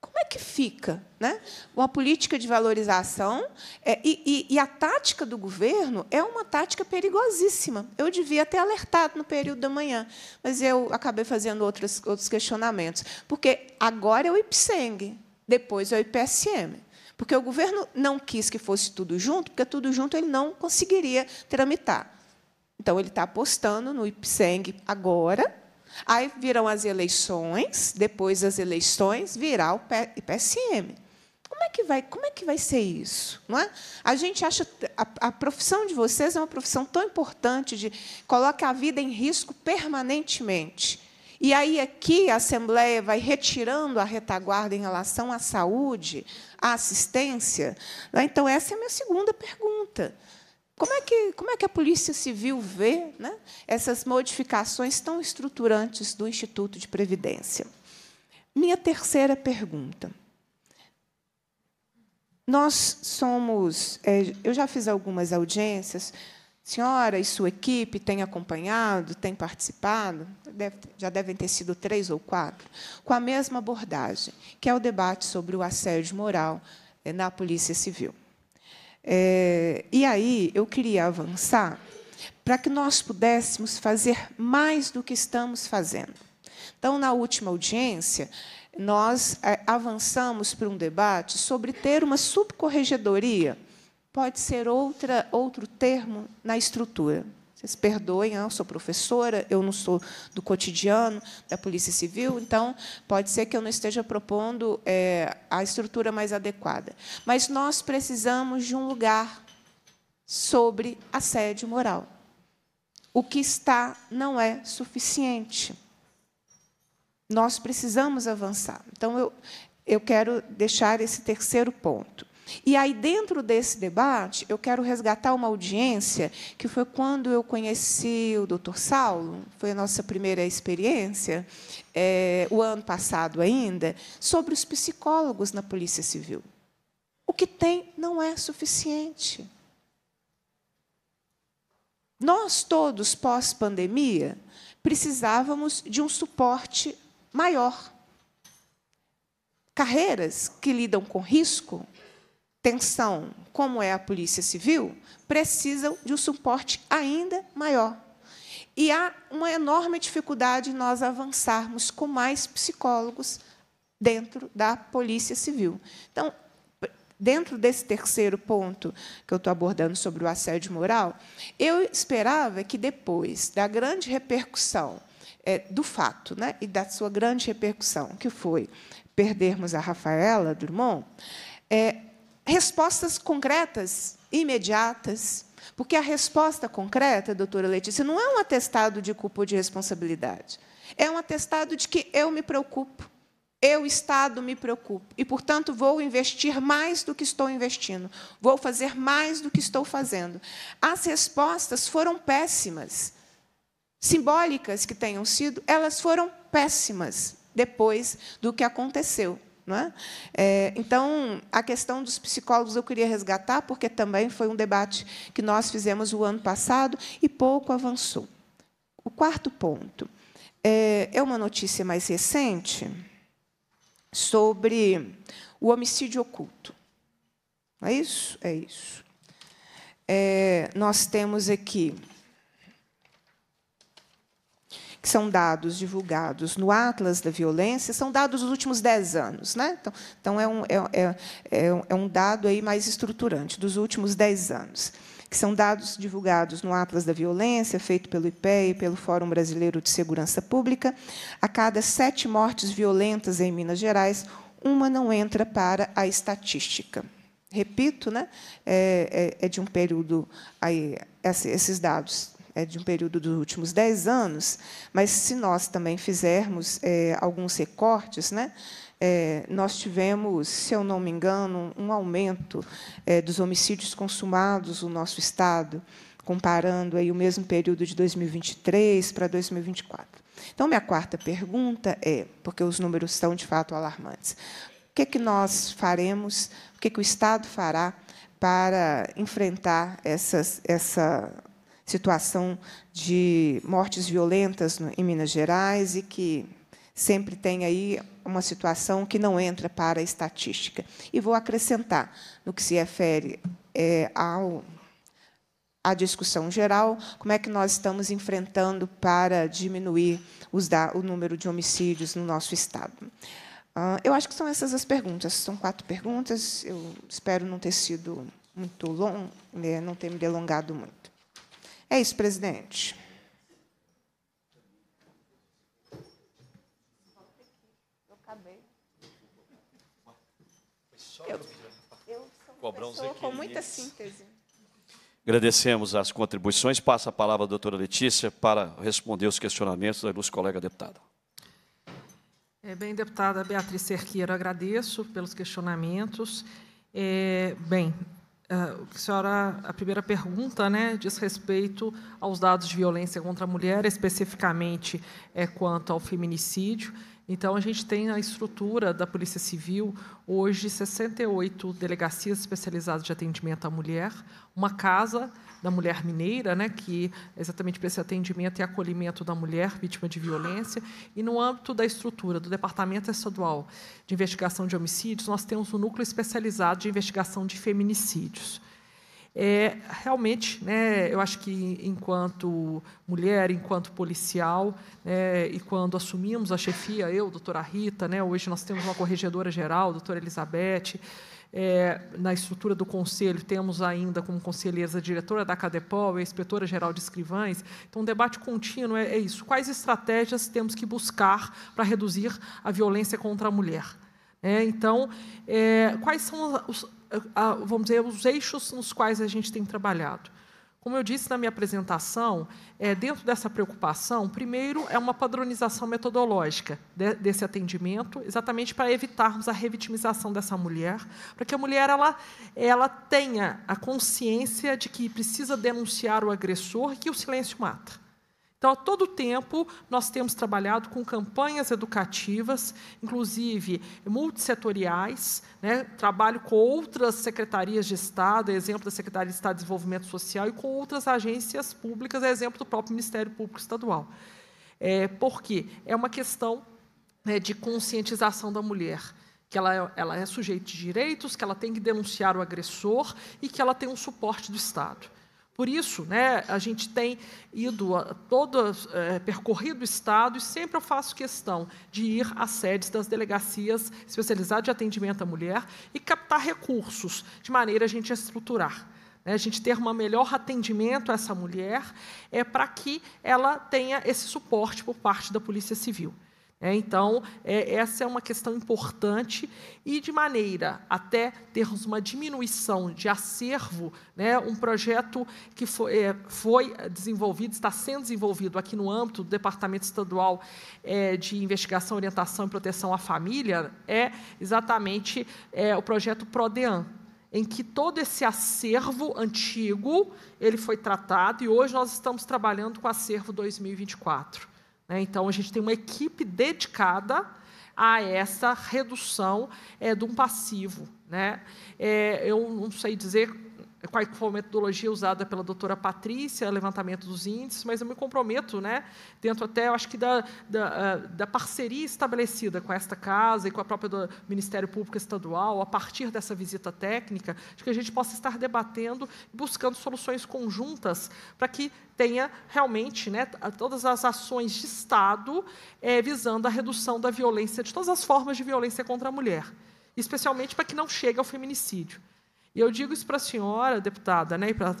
como é que fica? Né? Uma política de valorização é, e, e, e, a tática do governo é uma tática perigosíssima. Eu devia ter alertado no período da manhã, mas eu acabei fazendo outros, outros questionamentos. Porque agora é o IPSENG, depois é o IPSM. Porque o governo não quis que fosse tudo junto, porque tudo junto ele não conseguiria tramitar. Então, ele está apostando no IPSENG agora, Aí virão as eleições, depois das eleições virá o PSM. Como é que vai, como é que vai ser isso? Não é? A gente acha a, a profissão de vocês é uma profissão tão importante de coloca a vida em risco permanentemente. E aí aqui a Assembleia vai retirando a retaguarda em relação à saúde, à assistência. É? Então, essa é a minha segunda pergunta. Como é que, como é que a Polícia Civil vê né, essas modificações tão estruturantes do Instituto de Previdência? Minha terceira pergunta. Nós somos. É, eu já fiz algumas audiências. Senhora e sua equipe têm acompanhado, têm participado, já devem ter sido três ou quatro, com a mesma abordagem, que é o debate sobre o assédio moral é, na Polícia Civil. É, e aí eu queria avançar para que nós pudéssemos fazer mais do que estamos fazendo. Então, na última audiência, nós é, avançamos para um debate sobre ter uma subcorregedoria. Pode ser outra, outro termo na estrutura, vocês perdoem, ah, eu sou professora, eu não sou do cotidiano da Polícia Civil, então pode ser que eu não esteja propondo é, a estrutura mais adequada. Mas nós precisamos de um lugar sobre assédio moral. O que está não é suficiente. Nós precisamos avançar. Então, eu, eu quero deixar esse terceiro ponto. E aí, dentro desse debate, eu quero resgatar uma audiência que foi quando eu conheci o doutor Saulo, foi a nossa primeira experiência, é, o ano passado ainda, sobre os psicólogos na Polícia Civil. O que tem não é suficiente. Nós todos, pós-pandemia, precisávamos de um suporte maior. Carreiras que lidam com risco, tensão, como é a Polícia Civil, precisam de um suporte ainda maior. E há uma enorme dificuldade em nós avançarmos com mais psicólogos dentro da Polícia Civil. Então, dentro desse terceiro ponto que eu estou abordando sobre o assédio moral, eu esperava que depois da grande repercussão é, do fato né, e da sua grande repercussão, que foi perdermos a Rafaela Drummond, é, respostas concretas, imediatas. Porque a resposta concreta, doutora Letícia, não é um atestado de culpa ou de responsabilidade. É um atestado de que eu me preocupo, eu, Estado, me preocupo. E, portanto, vou investir mais do que estou investindo, vou fazer mais do que estou fazendo. As respostas foram péssimas. Simbólicas que tenham sido, elas foram péssimas depois do que aconteceu. É? É, então, a questão dos psicólogos eu queria resgatar, porque também foi um debate que nós fizemos o ano passado e pouco avançou. O quarto ponto é, é uma notícia mais recente sobre o homicídio oculto. É isso? É isso. É, nós temos aqui que são dados divulgados no Atlas da Violência, são dados dos últimos dez anos. Né? Então, então é, um, é, é, é um é dado aí mais estruturante, dos últimos dez anos que são dados divulgados no Atlas da Violência, feito pelo IPE e pelo Fórum Brasileiro de Segurança Pública, a cada sete mortes violentas em Minas Gerais, uma não entra para a estatística. Repito, né? é, é, é de um período. Aí, esses dados é de um período dos últimos dez anos, mas se nós também fizermos é, alguns recortes, né, é, nós tivemos, se eu não me engano, um aumento é, dos homicídios consumados no nosso Estado, comparando aí o mesmo período de 2023 para 2024. Então, minha quarta pergunta é, porque os números são de fato alarmantes, o que, é que nós faremos, o que, é que o Estado fará para enfrentar essas, essa situação de mortes violentas em Minas Gerais e que sempre tem aí uma situação que não entra para a estatística. E vou acrescentar, no que se refere é, ao, à discussão geral, como é que nós estamos enfrentando para diminuir os, o número de homicídios no nosso Estado. Uh, eu acho que são essas as perguntas. São quatro perguntas. Eu espero não ter sido muito longo, né, não ter me delongado muito. É isso, presidente. Eu, sou com muita síntese. Agradecemos as contribuições. Passa a palavra à doutora Letícia para responder os questionamentos da ilustre colega deputada. É, bem, deputada Beatriz Cerqueiro, agradeço pelos questionamentos. É, bem, é, a senhora, a primeira pergunta né, diz respeito aos dados de violência contra a mulher, especificamente é, quanto ao feminicídio. Então, a gente tem a estrutura da Polícia Civil, hoje, 68 delegacias especializadas de atendimento à mulher, uma casa da mulher mineira, né, que é exatamente para esse atendimento e é acolhimento da mulher vítima de violência. E no âmbito da estrutura do Departamento Estadual de Investigação de Homicídios, nós temos um núcleo especializado de investigação de feminicídios. É, realmente, né, eu acho que enquanto mulher, enquanto policial, né, e quando assumimos a chefia, eu, doutora Rita, né, hoje nós temos uma corregedora geral, doutora Elizabeth, é, na estrutura do conselho, temos ainda como conselheiras a diretora da Cadepol e a inspetora-geral de escrivães. Então, um debate contínuo é, é isso. Quais estratégias temos que buscar para reduzir a violência contra a mulher? É, então, é, quais são os, vamos dizer, os eixos nos quais a gente tem trabalhado. Como eu disse na minha apresentação, é, dentro dessa preocupação, primeiro é uma padronização metodológica de, desse atendimento, exatamente para evitarmos a revitimização dessa mulher, para que a mulher ela, ela tenha a consciência de que precisa denunciar o agressor e que o silêncio mata. Então, a todo tempo, nós temos trabalhado com campanhas educativas, inclusive multissetoriais, né? trabalho com outras secretarias de Estado, exemplo da Secretaria de Estado de Desenvolvimento Social, e com outras agências públicas, exemplo do próprio Ministério Público Estadual. É, por quê? É uma questão né, de conscientização da mulher que ela, é, ela é sujeita de direitos, que ela tem que denunciar o agressor e que ela tem um suporte do Estado. Por isso, né, a gente tem ido a, todo é, percorrido o estado e sempre eu faço questão de ir às sedes das delegacias especializadas de atendimento à mulher e captar recursos de maneira a gente estruturar. Né, a gente ter um melhor atendimento a essa mulher é para que ela tenha esse suporte por parte da Polícia Civil. É, então, é, essa é uma questão importante e de maneira até termos uma diminuição de acervo, né, um projeto que foi, é, foi, desenvolvido, está sendo desenvolvido aqui no âmbito do Departamento Estadual é, de Investigação, Orientação e Proteção à Família, é exatamente é, o projeto PRODEAN, em que todo esse acervo antigo ele foi tratado e hoje nós estamos trabalhando com o acervo 2024. Né? Então, a gente tem uma equipe dedicada a essa redução é, de um passivo. Né? É, eu não sei dizer é qual é foi a metodologia usada pela doutora Patrícia, levantamento dos índices, mas eu me comprometo, né, dentro até, acho que da, da, ah, da, parceria estabelecida com esta casa e com a própria do Ministério Público Estadual, a partir dessa visita técnica, de que a gente possa estar debatendo, e buscando soluções conjuntas para que tenha realmente né, todas as ações de Estado é, visando a redução da violência, de todas as formas de violência contra a mulher, especialmente para que não chegue ao feminicídio. E eu digo isso para a senhora, deputada, né, e para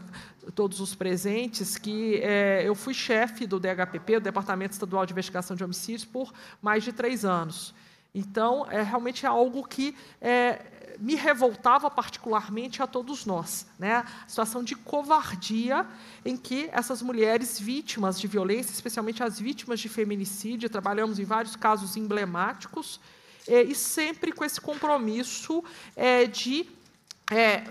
todos os presentes, que é, eu fui chefe do DHPP, do Departamento Estadual de Investigação de Homicídios, por mais de três anos. Então, é realmente algo que é, me revoltava particularmente a todos nós. Né? A situação de covardia em que essas mulheres vítimas de violência, especialmente as vítimas de feminicídio, trabalhamos em vários casos emblemáticos, é, e sempre com esse compromisso é, de é,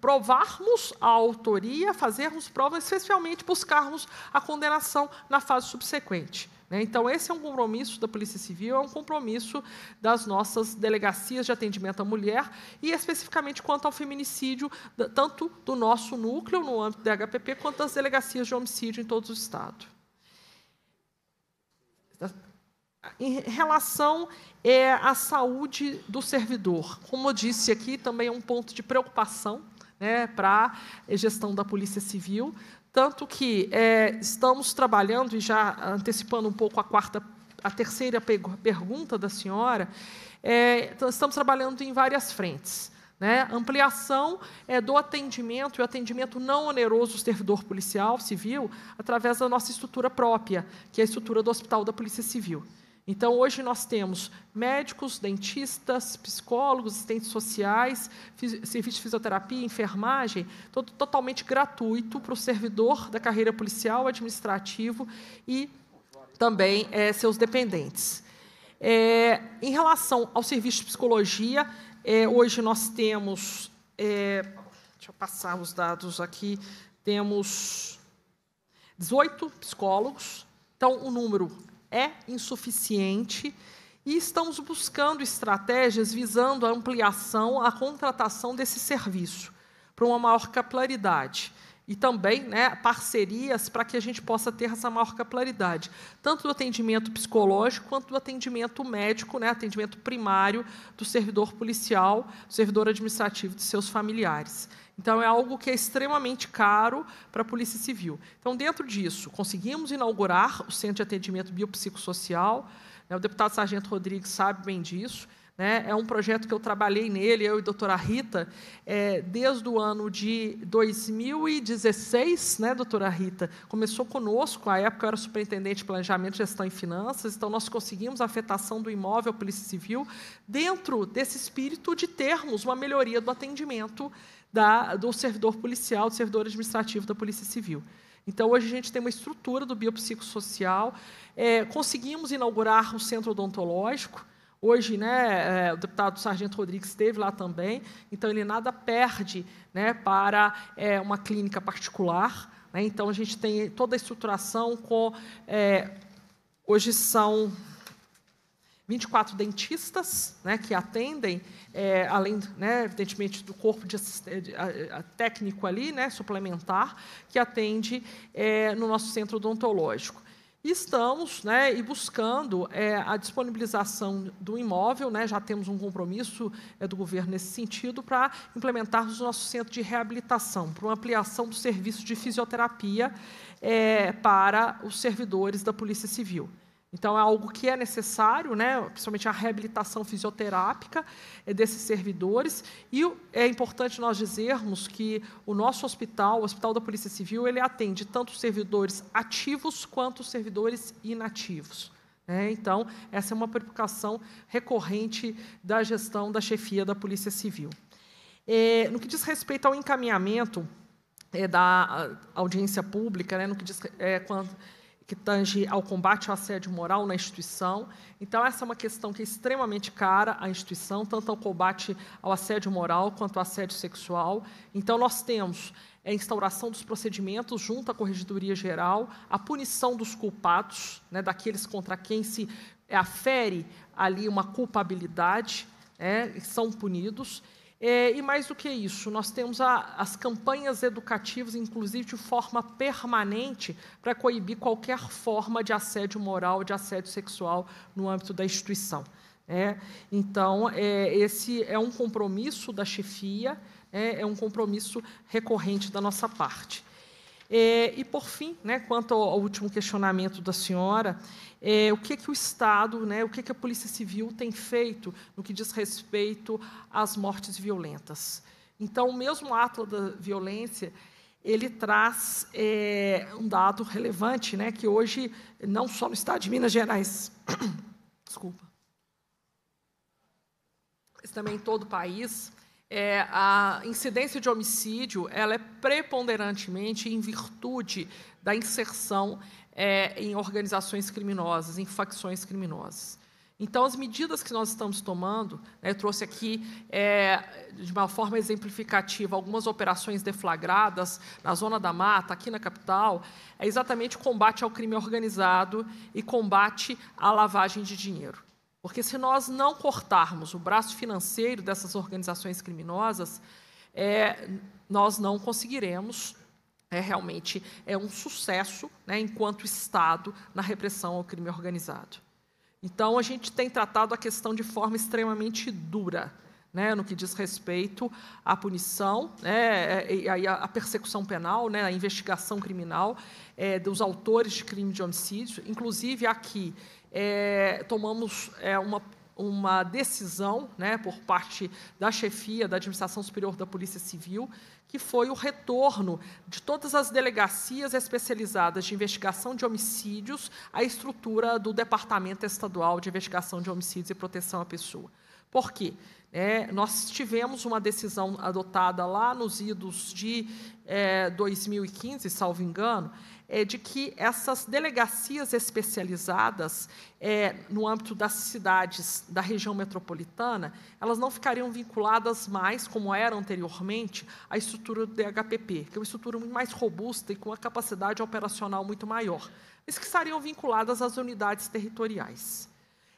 provarmos a autoria, fazermos provas, especialmente buscarmos a condenação na fase subsequente. Né? Então, esse é um compromisso da Polícia Civil, é um compromisso das nossas delegacias de atendimento à mulher e, especificamente, quanto ao feminicídio, tanto do nosso núcleo, no âmbito da HPP, quanto das delegacias de homicídio em todos os estados em relação é, à saúde do servidor, como eu disse aqui, também é um ponto de preocupação né, para a gestão da Polícia Civil, tanto que é, estamos trabalhando, e já antecipando um pouco a quarta, a terceira pergunta da senhora, é, então, estamos trabalhando em várias frentes. Né? Ampliação é, do atendimento e o atendimento não oneroso do servidor policial civil através da nossa estrutura própria, que é a estrutura do Hospital da Polícia Civil. Então, hoje nós temos médicos, dentistas, psicólogos, assistentes sociais, serviço de fisioterapia, enfermagem, todo totalmente gratuito para o servidor da carreira policial, administrativo e também é, seus dependentes. É, em relação ao serviço de psicologia, é, hoje nós temos. É, deixa eu passar os dados aqui. Temos 18 psicólogos. Então, o número é insuficiente e estamos buscando estratégias visando a ampliação, a contratação desse serviço para uma maior capilaridade e também né, parcerias para que a gente possa ter essa maior capilaridade, tanto do atendimento psicológico quanto do atendimento médico, né, atendimento primário do servidor policial, do servidor administrativo e de seus familiares. Então, é algo que é extremamente caro para a Polícia Civil. Então, dentro disso, conseguimos inaugurar o Centro de Atendimento Biopsicossocial. Né? o deputado Sargento Rodrigues sabe bem disso. Né? é um projeto que eu trabalhei nele, eu e a doutora Rita, é, desde o ano de 2016, né, doutora Rita? Começou conosco, à época eu era superintendente de planejamento, gestão e finanças, então nós conseguimos a afetação do imóvel Polícia Civil dentro desse espírito de termos uma melhoria do atendimento da, do servidor policial, do servidor administrativo da Polícia Civil. Então, hoje a gente tem uma estrutura do biopsicossocial, é, conseguimos inaugurar o centro odontológico. Hoje, né, é, o deputado Sargento Rodrigues esteve lá também, então ele nada perde né, para é, uma clínica particular. Né, então, a gente tem toda a estruturação com. É, hoje são 24 dentistas né, que atendem, é, além, né, evidentemente, do corpo de de, a, a técnico ali, né, suplementar, que atende é, no nosso centro odontológico. E estamos né, e buscando é, a disponibilização do imóvel, né, já temos um compromisso é, do governo nesse sentido, para implementarmos o nosso centro de reabilitação, para uma ampliação do serviço de fisioterapia é, para os servidores da Polícia Civil. Então, é algo que é necessário, né, principalmente a reabilitação fisioterápica é, desses servidores. E é importante nós dizermos que o nosso hospital, o Hospital da Polícia Civil, ele atende tanto os servidores ativos quanto os servidores inativos. Né? Então, essa é uma preocupação recorrente da gestão da chefia da Polícia Civil. É, no que diz respeito ao encaminhamento é, da audiência pública, né, no que diz é, quando, que tange ao combate ao assédio moral na instituição. Então, essa é uma questão que é extremamente cara à instituição, tanto ao combate ao assédio moral quanto ao assédio sexual. Então, nós temos é, a instauração dos procedimentos junto à Corregedoria Geral, a punição dos culpados, né, daqueles contra quem se é, afere ali uma culpabilidade, né, são punidos. É, e mais do que isso, nós temos a, as campanhas educativas, inclusive de forma permanente, para coibir qualquer forma de assédio moral, de assédio sexual no âmbito da instituição. É, então, é, esse é um compromisso da chefia, né? é, um compromisso recorrente da nossa parte. É, e, por fim, né, quanto ao, ao último questionamento da senhora, é, o que, que o Estado, né, o que, que a Polícia Civil tem feito no que diz respeito às mortes violentas. Então, o mesmo ato da violência, ele traz é, um dado relevante, né, que hoje, não só no Estado de Minas Gerais, desculpa, mas também em todo o país, é, a incidência de homicídio ela é preponderantemente em virtude da inserção é, em organizações criminosas, em facções criminosas. Então, as medidas que nós estamos tomando, né, eu trouxe aqui, é, de uma forma exemplificativa, algumas operações deflagradas na Zona da Mata, aqui na capital, é exatamente o combate ao crime organizado e combate à lavagem de dinheiro. Porque se nós não cortarmos o braço financeiro dessas organizações criminosas, é, nós não conseguiremos é, realmente é um sucesso né, enquanto Estado na repressão ao crime organizado. Então, a gente tem tratado a questão de forma extremamente dura. Né, no que diz respeito à punição, né, e aí a persecução penal, né, a investigação criminal é, dos autores de crime de homicídio. Inclusive, aqui é, tomamos é, uma, uma decisão né, por parte da chefia da Administração Superior da Polícia Civil, que foi o retorno de todas as delegacias especializadas de investigação de homicídios à estrutura do Departamento Estadual de Investigação de Homicídios e Proteção à Pessoa. Por quê? É, nós tivemos uma decisão adotada lá nos idos de é, 2015, salvo engano, é, de que essas delegacias especializadas é, no âmbito das cidades da região metropolitana, elas não ficariam vinculadas mais, como era anteriormente, à estrutura do DHPP, que é uma estrutura muito mais robusta e com uma capacidade operacional muito maior, mas que estariam vinculadas às unidades territoriais.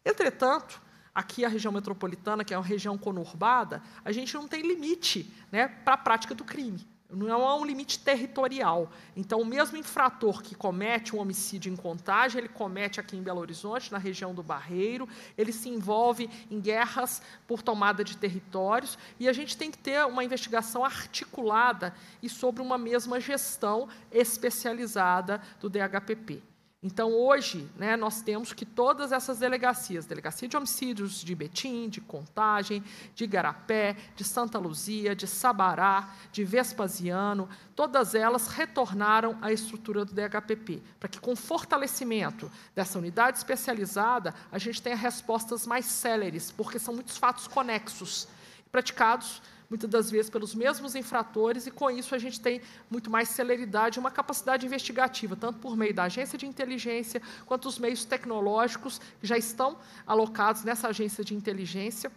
Entretanto, aqui a região metropolitana, que é uma região conurbada, a gente não tem limite né, para a prática do crime. Não há um limite territorial. Então, o mesmo infrator que comete um homicídio em Contagem, ele comete aqui em Belo Horizonte, na região do Barreiro, ele se envolve em guerras por tomada de territórios, e a gente tem que ter uma investigação articulada e sobre uma mesma gestão especializada do DHPP. Então, hoje, né, nós temos que todas essas delegacias, delegacia de homicídios de Betim, de Contagem, de Garapé, de Santa Luzia, de Sabará, de Vespasiano, todas elas retornaram à estrutura do DHPP, para que, com o fortalecimento dessa unidade especializada, a gente tenha respostas mais céleres, porque são muitos fatos conexos praticados muitas das vezes pelos mesmos infratores, e com isso a gente tem muito mais celeridade, uma capacidade investigativa, tanto por meio da agência de inteligência, quanto os meios tecnológicos que já estão alocados nessa agência de inteligência,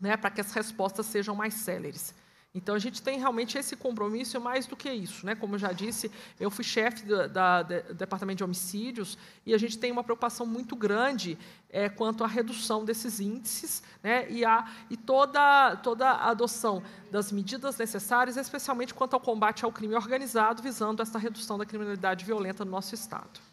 né, para que as respostas sejam mais céleres. Então a gente tem realmente esse compromisso mais do que isso. Né? Como eu já disse, eu fui chefe do, da, do Departamento de Homicídios e a gente tem uma preocupação muito grande é, quanto à redução desses índices né? e, a, e toda, toda a adoção das medidas necessárias, especialmente quanto ao combate ao crime organizado, visando essa redução da criminalidade violenta no nosso Estado.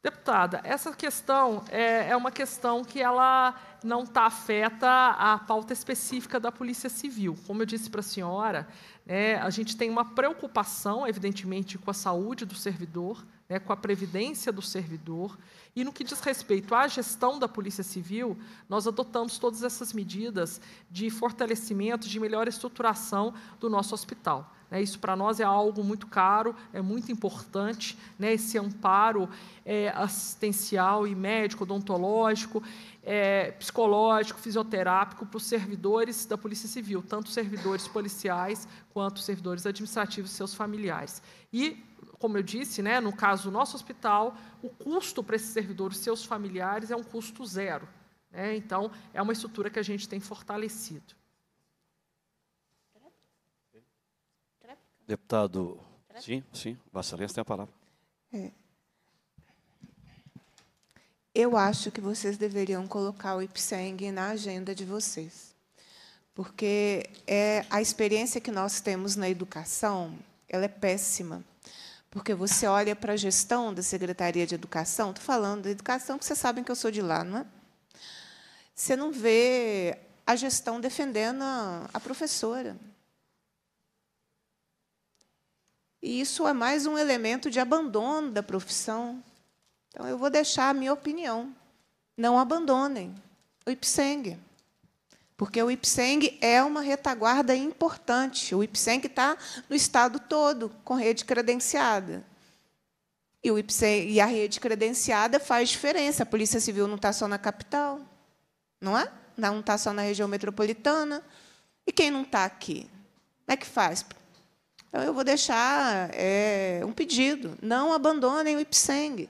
Deputada, essa questão é, é uma questão que ela não está afeta a pauta específica da Polícia Civil. Como eu disse para a senhora, né, a gente tem uma preocupação, evidentemente, com a saúde do servidor, né, com a previdência do servidor. E no que diz respeito à gestão da Polícia Civil, nós adotamos todas essas medidas de fortalecimento, de melhor estruturação do nosso hospital. Né. isso para nós é algo muito caro, é muito importante, né, esse amparo é, assistencial e médico, odontológico é, psicológico, fisioterápico para os servidores da Polícia Civil, tanto servidores policiais quanto servidores administrativos e seus familiares. E, como eu disse, né, no caso do nosso hospital, o custo para esses servidores e seus familiares é um custo zero. Né? Então, é uma estrutura que a gente tem fortalecido. Deputado, sim, sim, Vossa tem a palavra. É, eu acho que vocês deveriam colocar o IPSENG na agenda de vocês. Porque é a experiência que nós temos na educação, ela é péssima. Porque você olha para a gestão da Secretaria de Educação, estou falando da educação, porque vocês sabem que eu sou de lá, não é? Você não vê a gestão defendendo a professora. E isso é mais um elemento de abandono da profissão. Então, eu vou deixar a minha opinião. Não abandonem o Ipseng, porque o Ipseng é uma retaguarda importante. O Ipseng está no estado todo com rede credenciada. E, o IPSEG, e a rede credenciada faz diferença. A Polícia Civil não está só na capital, não é? Não está só na região metropolitana. E quem não está aqui? Como é que faz? Então, eu vou deixar é, um pedido. Não abandonem o IPSENG.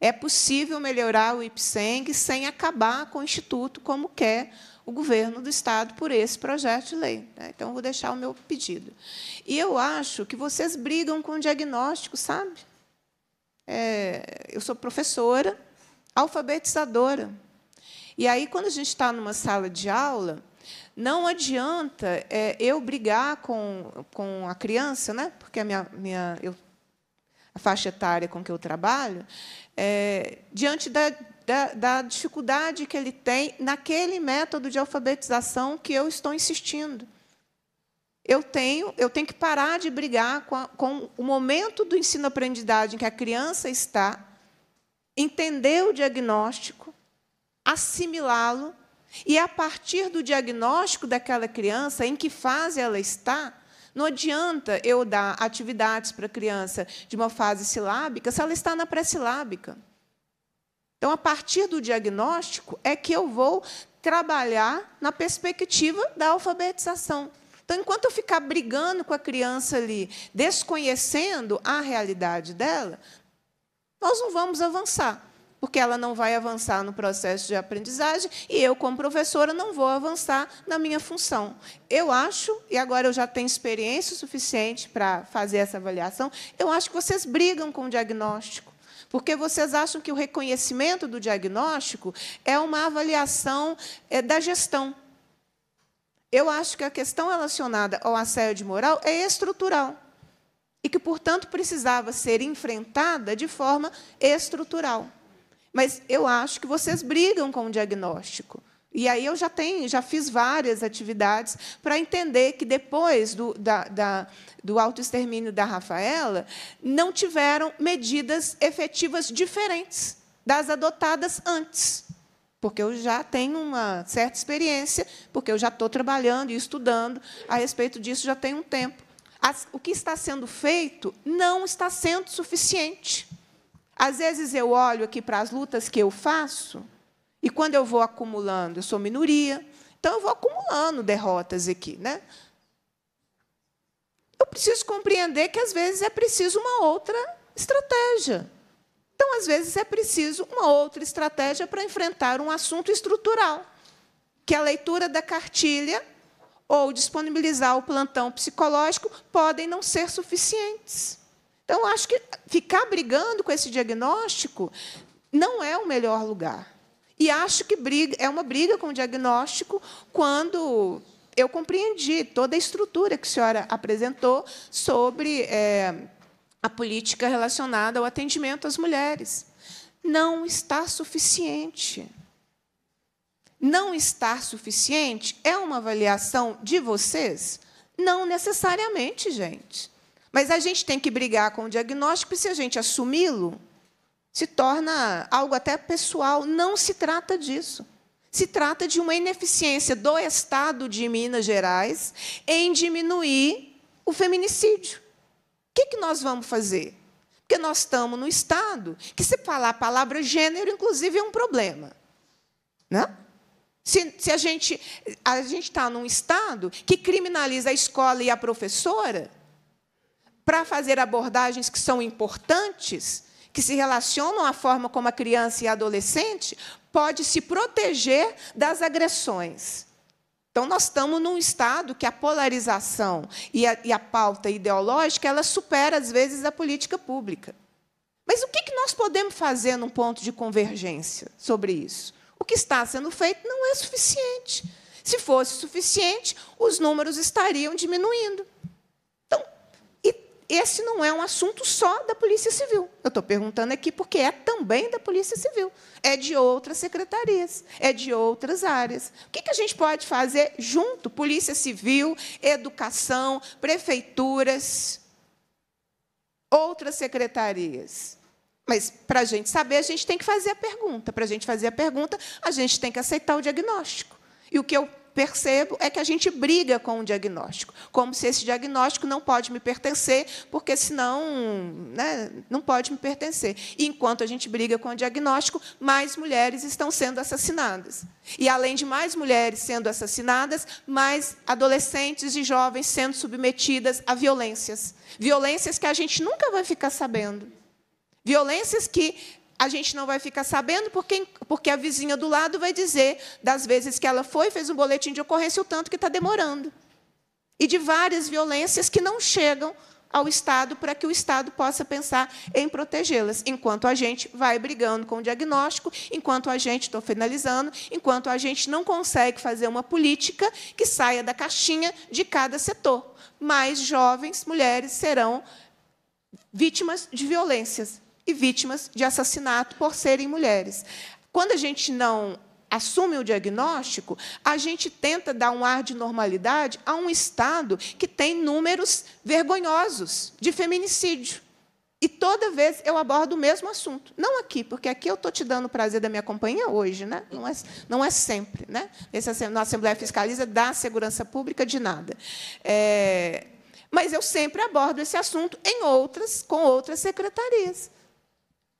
É possível melhorar o IPSENG sem acabar com o Instituto, como quer o governo do Estado por esse projeto de lei. Né? Então, vou deixar o meu pedido. E eu acho que vocês brigam com o diagnóstico, sabe? É, eu sou professora, alfabetizadora. E aí, quando a gente está numa sala de aula, não adianta é, eu brigar com, com a criança, né? porque a minha, minha, eu, a faixa etária com que eu trabalho é, diante da, da, da dificuldade que ele tem naquele método de alfabetização que eu estou insistindo. Eu tenho, eu tenho que parar de brigar com, a, com o momento do ensino-aprendizagem que a criança está, entender o diagnóstico, assimilá-lo, e a partir do diagnóstico daquela criança, em que fase ela está, não adianta eu dar atividades para a criança de uma fase silábica se ela está na pré-silábica. Então, a partir do diagnóstico, é que eu vou trabalhar na perspectiva da alfabetização. Então, enquanto eu ficar brigando com a criança ali, desconhecendo a realidade dela, nós não vamos avançar porque ela não vai avançar no processo de aprendizagem e eu, como professora, não vou avançar na minha função. Eu acho, e agora eu já tenho experiência suficiente para fazer essa avaliação, eu acho que vocês brigam com o diagnóstico. Porque vocês acham que o reconhecimento do diagnóstico é uma avaliação é, da gestão. Eu acho que a questão relacionada ao assédio moral é estrutural e que, portanto, precisava ser enfrentada de forma estrutural. Mas eu acho que vocês brigam com o diagnóstico. E aí eu já tenho, já fiz várias atividades para entender que depois do, da, da, do autoextermínio da Rafaela, não tiveram medidas efetivas diferentes das adotadas antes. Porque eu já tenho uma certa experiência, porque eu já estou trabalhando e estudando a respeito disso já tem um tempo. As, o que está sendo feito não está sendo suficiente. Às vezes eu olho aqui para as lutas que eu faço, e quando eu vou acumulando, eu sou minoria, então eu vou acumulando derrotas aqui. Né? Eu preciso compreender que às vezes é preciso uma outra estratégia. Então, às vezes, é preciso uma outra estratégia para enfrentar um assunto estrutural, que a leitura da cartilha ou disponibilizar o plantão psicológico podem não ser suficientes. Então, acho que ficar brigando com esse diagnóstico não é o melhor lugar. E acho que briga, é uma briga com o diagnóstico quando eu compreendi toda a estrutura que a senhora apresentou sobre é, a política relacionada ao atendimento às mulheres. Não está suficiente. Não estar suficiente é uma avaliação de vocês? Não necessariamente, gente. Mas a gente tem que brigar com o diagnóstico, e se a gente assumi-lo, se torna algo até pessoal. Não se trata disso. Se trata de uma ineficiência do Estado de Minas Gerais em diminuir o feminicídio. O que, que nós vamos fazer? Porque nós estamos no Estado que, se falar a palavra gênero, inclusive, é um problema. Né? Se, se a gente a está num Estado que criminaliza a escola e a professora, para fazer abordagens que são importantes, que se relacionam à forma como a criança e a adolescente pode se proteger das agressões. Então, nós estamos num estado que a polarização e a, e a pauta ideológica ela supera, às vezes, a política pública. Mas o que, que nós podemos fazer num ponto de convergência sobre isso? O que está sendo feito não é suficiente. Se fosse suficiente, os números estariam diminuindo esse não é um assunto só da Polícia Civil. Eu estou perguntando aqui porque é também da Polícia Civil. É de outras secretarias, é de outras áreas. O que, que a gente pode fazer junto? Polícia Civil, Educação, Prefeituras, outras secretarias. Mas, para a gente saber, a gente tem que fazer a pergunta. Para a gente fazer a pergunta, a gente tem que aceitar o diagnóstico. E o que eu percebo é que a gente briga com o diagnóstico, como se esse diagnóstico não pode me pertencer, porque senão né, não pode me pertencer. E enquanto a gente briga com o diagnóstico, mais mulheres estão sendo assassinadas. E além de mais mulheres sendo assassinadas, mais adolescentes e jovens sendo submetidas a violências. Violências que a gente nunca vai ficar sabendo. Violências que a gente não vai ficar sabendo, porque, porque a vizinha do lado vai dizer das vezes que ela foi, fez um boletim de ocorrência, o tanto que está demorando. E de várias violências que não chegam ao Estado para que o Estado possa pensar em protegê-las, enquanto a gente vai brigando com o diagnóstico, enquanto a gente, estou finalizando, enquanto a gente não consegue fazer uma política que saia da caixinha de cada setor. Mais jovens, mulheres serão vítimas de violências e vítimas de assassinato por serem mulheres. Quando a gente não assume o diagnóstico, a gente tenta dar um ar de normalidade a um Estado que tem números vergonhosos de feminicídio. E toda vez eu abordo o mesmo assunto. Não aqui, porque aqui eu estou te dando o prazer da minha companhia hoje, né? não, é, não é sempre. Né? Essa na Assembleia Fiscaliza da Segurança Pública de nada. É, mas eu sempre abordo esse assunto em outras, com outras secretarias.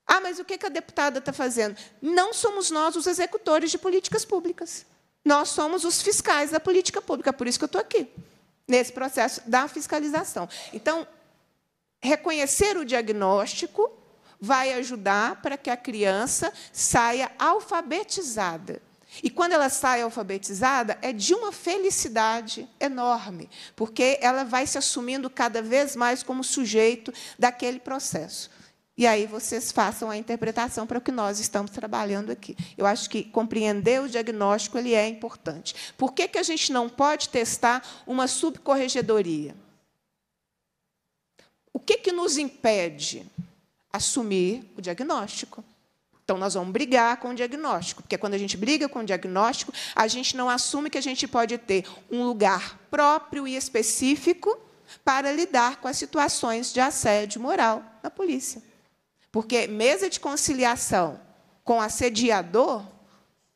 Ah, mas o que a deputada está fazendo? Não somos nós os executores de políticas públicas. Nós somos os fiscais da política pública, por isso que eu estou aqui, nesse processo da fiscalização. Então, reconhecer o diagnóstico vai ajudar para que a criança saia alfabetizada. E quando ela sai alfabetizada, é de uma felicidade enorme, porque ela vai se assumindo cada vez mais como sujeito daquele processo. E aí vocês façam a interpretação para o que nós estamos trabalhando aqui. Eu acho que compreender o diagnóstico ele é importante. Por que, que a gente não pode testar uma subcorregedoria? O que, que nos impede assumir o diagnóstico? Então, nós vamos brigar com o diagnóstico, porque quando a gente briga com o diagnóstico, a gente não assume que a gente pode ter um lugar próprio e específico para lidar com as situações de assédio moral na polícia. Porque mesa de conciliação com assediador,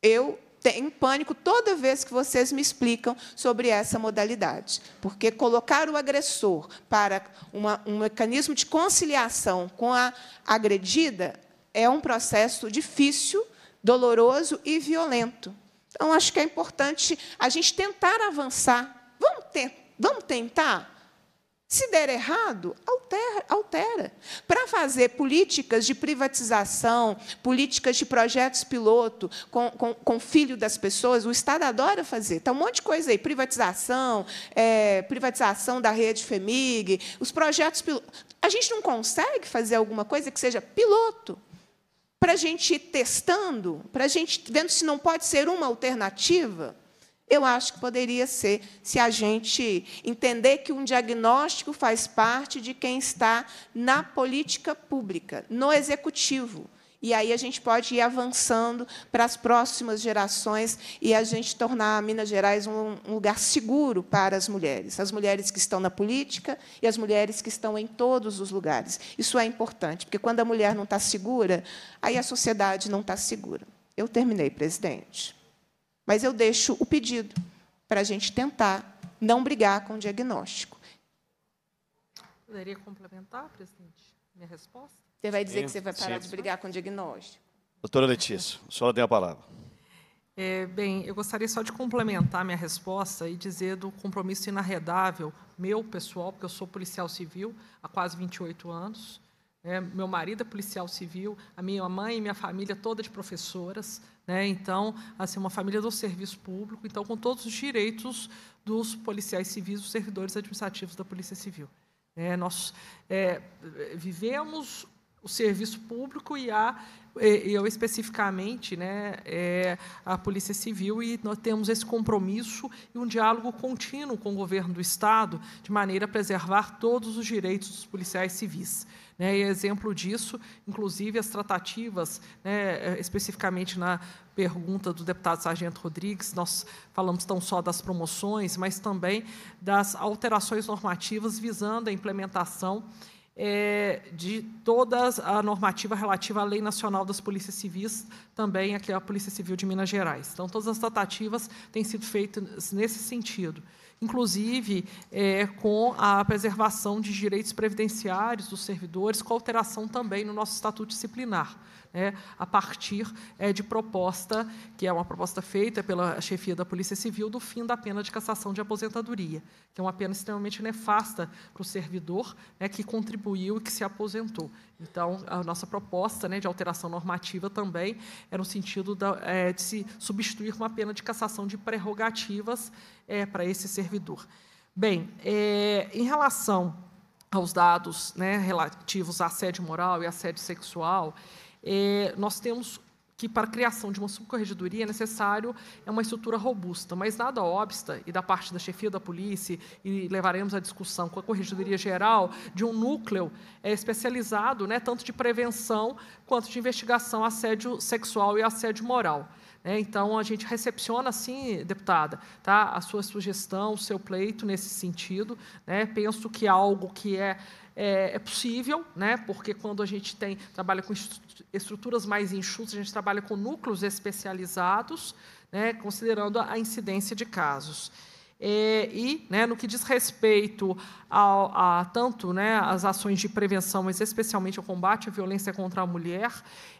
eu tenho pânico toda vez que vocês me explicam sobre essa modalidade. Porque colocar o agressor para uma, um mecanismo de conciliação com a agredida é um processo difícil, doloroso e violento. Então, acho que é importante a gente tentar avançar. Vamos, tentar? vamos tentar? Se der errado, altera. altera. Para fazer políticas de privatização, políticas de projetos piloto com, com, com, filho das pessoas, o Estado adora fazer. Está um monte de coisa aí, privatização, é, privatização da rede FEMIG, os projetos piloto. A gente não consegue fazer alguma coisa que seja piloto para a gente ir testando, para a gente vendo se não pode ser uma alternativa. Eu acho que poderia ser se a gente entender que um diagnóstico faz parte de quem está na política pública, no executivo. E aí a gente pode ir avançando para as próximas gerações e a gente tornar Minas Gerais um, um lugar seguro para as mulheres, as mulheres que estão na política e as mulheres que estão em todos os lugares. Isso é importante, porque quando a mulher não está segura, aí a sociedade não está segura. Eu terminei, presidente. Mas eu deixo o pedido para a gente tentar não brigar com o diagnóstico. Poderia complementar, presidente, minha resposta? Você vai dizer Sim. que você vai parar Sim. de brigar com o diagnóstico? Doutora Letícia, a senhora tem a palavra. É, bem, eu gostaria só de complementar minha resposta e dizer do compromisso inarredável meu, pessoal, porque eu sou policial civil há quase 28 anos, né, meu marido é policial civil, a minha mãe e minha família toda de professoras, né? Então, assim, uma família do serviço público, então com todos os direitos dos policiais civis, dos servidores administrativos da Polícia Civil. É, nós é, vivemos o serviço público e a eu especificamente, né, é a Polícia Civil, e nós temos esse compromisso e um diálogo contínuo com o governo do Estado, de maneira a preservar todos os direitos dos policiais civis. Né, e exemplo disso, inclusive, as tratativas, né, é, especificamente na pergunta do deputado Sargento Rodrigues, nós falamos tão só das promoções, mas também das alterações normativas visando a implementação é, de toda a normativa relativa à Lei Nacional das Polícias Civis, também aqui a Polícia Civil de Minas Gerais. Então, todas as tratativas têm sido feitas nesse sentido, inclusive é, com a preservação de direitos previdenciários dos servidores, com alteração também no nosso estatuto disciplinar é, a partir é, de proposta, que é uma proposta feita pela chefia da Polícia Civil, do fim da pena de cassação de aposentadoria, que é uma pena extremamente nefasta para o servidor né, que contribuiu e que se aposentou. Então, a nossa proposta né, de alteração normativa também era é no sentido da, é, de se substituir uma pena de cassação de prerrogativas é, para esse servidor. Bem, é, em relação aos dados né, relativos à assédio moral e assédio sexual, é, nós temos que para a criação de uma subcorregedoria é necessário é uma estrutura robusta, mas nada obsta, e da parte da chefia da polícia, e levaremos a discussão com a corregedoria geral, de um núcleo é, especializado, né, tanto de prevenção quanto de investigação assédio sexual e assédio moral. É, então, a gente recepciona, sim, deputada, tá, a sua sugestão, o seu pleito nesse sentido. Né, penso que algo que é é, é, possível, né? porque quando a gente tem, trabalha com estruturas mais enxutas, a gente trabalha com núcleos especializados, né? considerando a incidência de casos. É, e, né, no que diz respeito a, tanto né, as ações de prevenção, mas especialmente o combate à violência contra a mulher,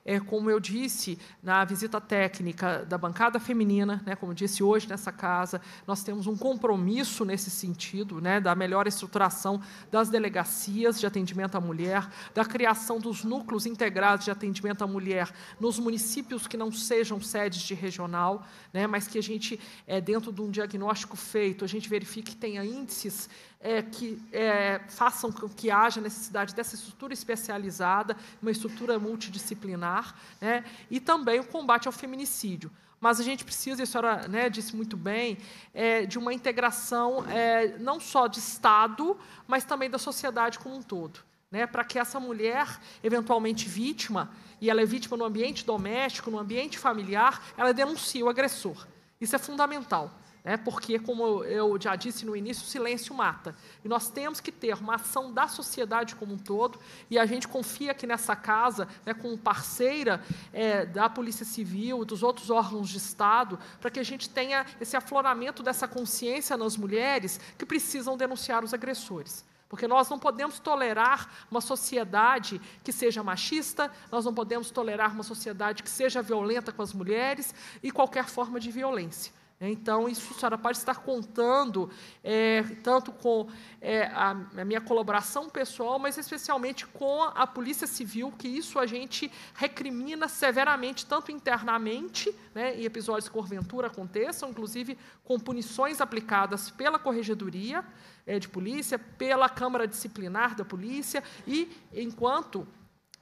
é, como eu disse na visita técnica da bancada feminina, né, como disse hoje nessa casa, nós temos um compromisso nesse sentido, né, da melhor estruturação das delegacias de atendimento à mulher, da criação dos núcleos integrados de atendimento à mulher nos municípios que não sejam sedes de regional, né, mas que a gente, é, dentro de um diagnóstico feito, a gente verifique que tenha índices é, que é, façam com que haja necessidade dessa estrutura especializada, uma estrutura multidisciplinar, né, e também o combate ao feminicídio. Mas a gente precisa, e a senhora né, disse muito bem, é, de uma integração é, não só de Estado, mas também da sociedade como um todo. Né, para que essa mulher, eventualmente vítima, e ela é vítima no ambiente doméstico, no ambiente familiar, ela denuncie o agressor. Isso é fundamental né? porque, como eu já disse no início, o silêncio mata. E nós temos que ter uma ação da sociedade como um todo, e a gente confia que nessa casa, né, com parceira é, da Polícia Civil, dos outros órgãos de Estado, para que a gente tenha esse afloramento dessa consciência nas mulheres que precisam denunciar os agressores. Porque nós não podemos tolerar uma sociedade que seja machista, nós não podemos tolerar uma sociedade que seja violenta com as mulheres e qualquer forma de violência. Então, isso, a pode estar contando é, tanto com é, a, a, minha colaboração pessoal, mas especialmente com a Polícia Civil, que isso a gente recrimina severamente, tanto internamente, né, e episódios porventura aconteçam, inclusive com punições aplicadas pela Corregedoria é, de Polícia, pela Câmara Disciplinar da Polícia, e enquanto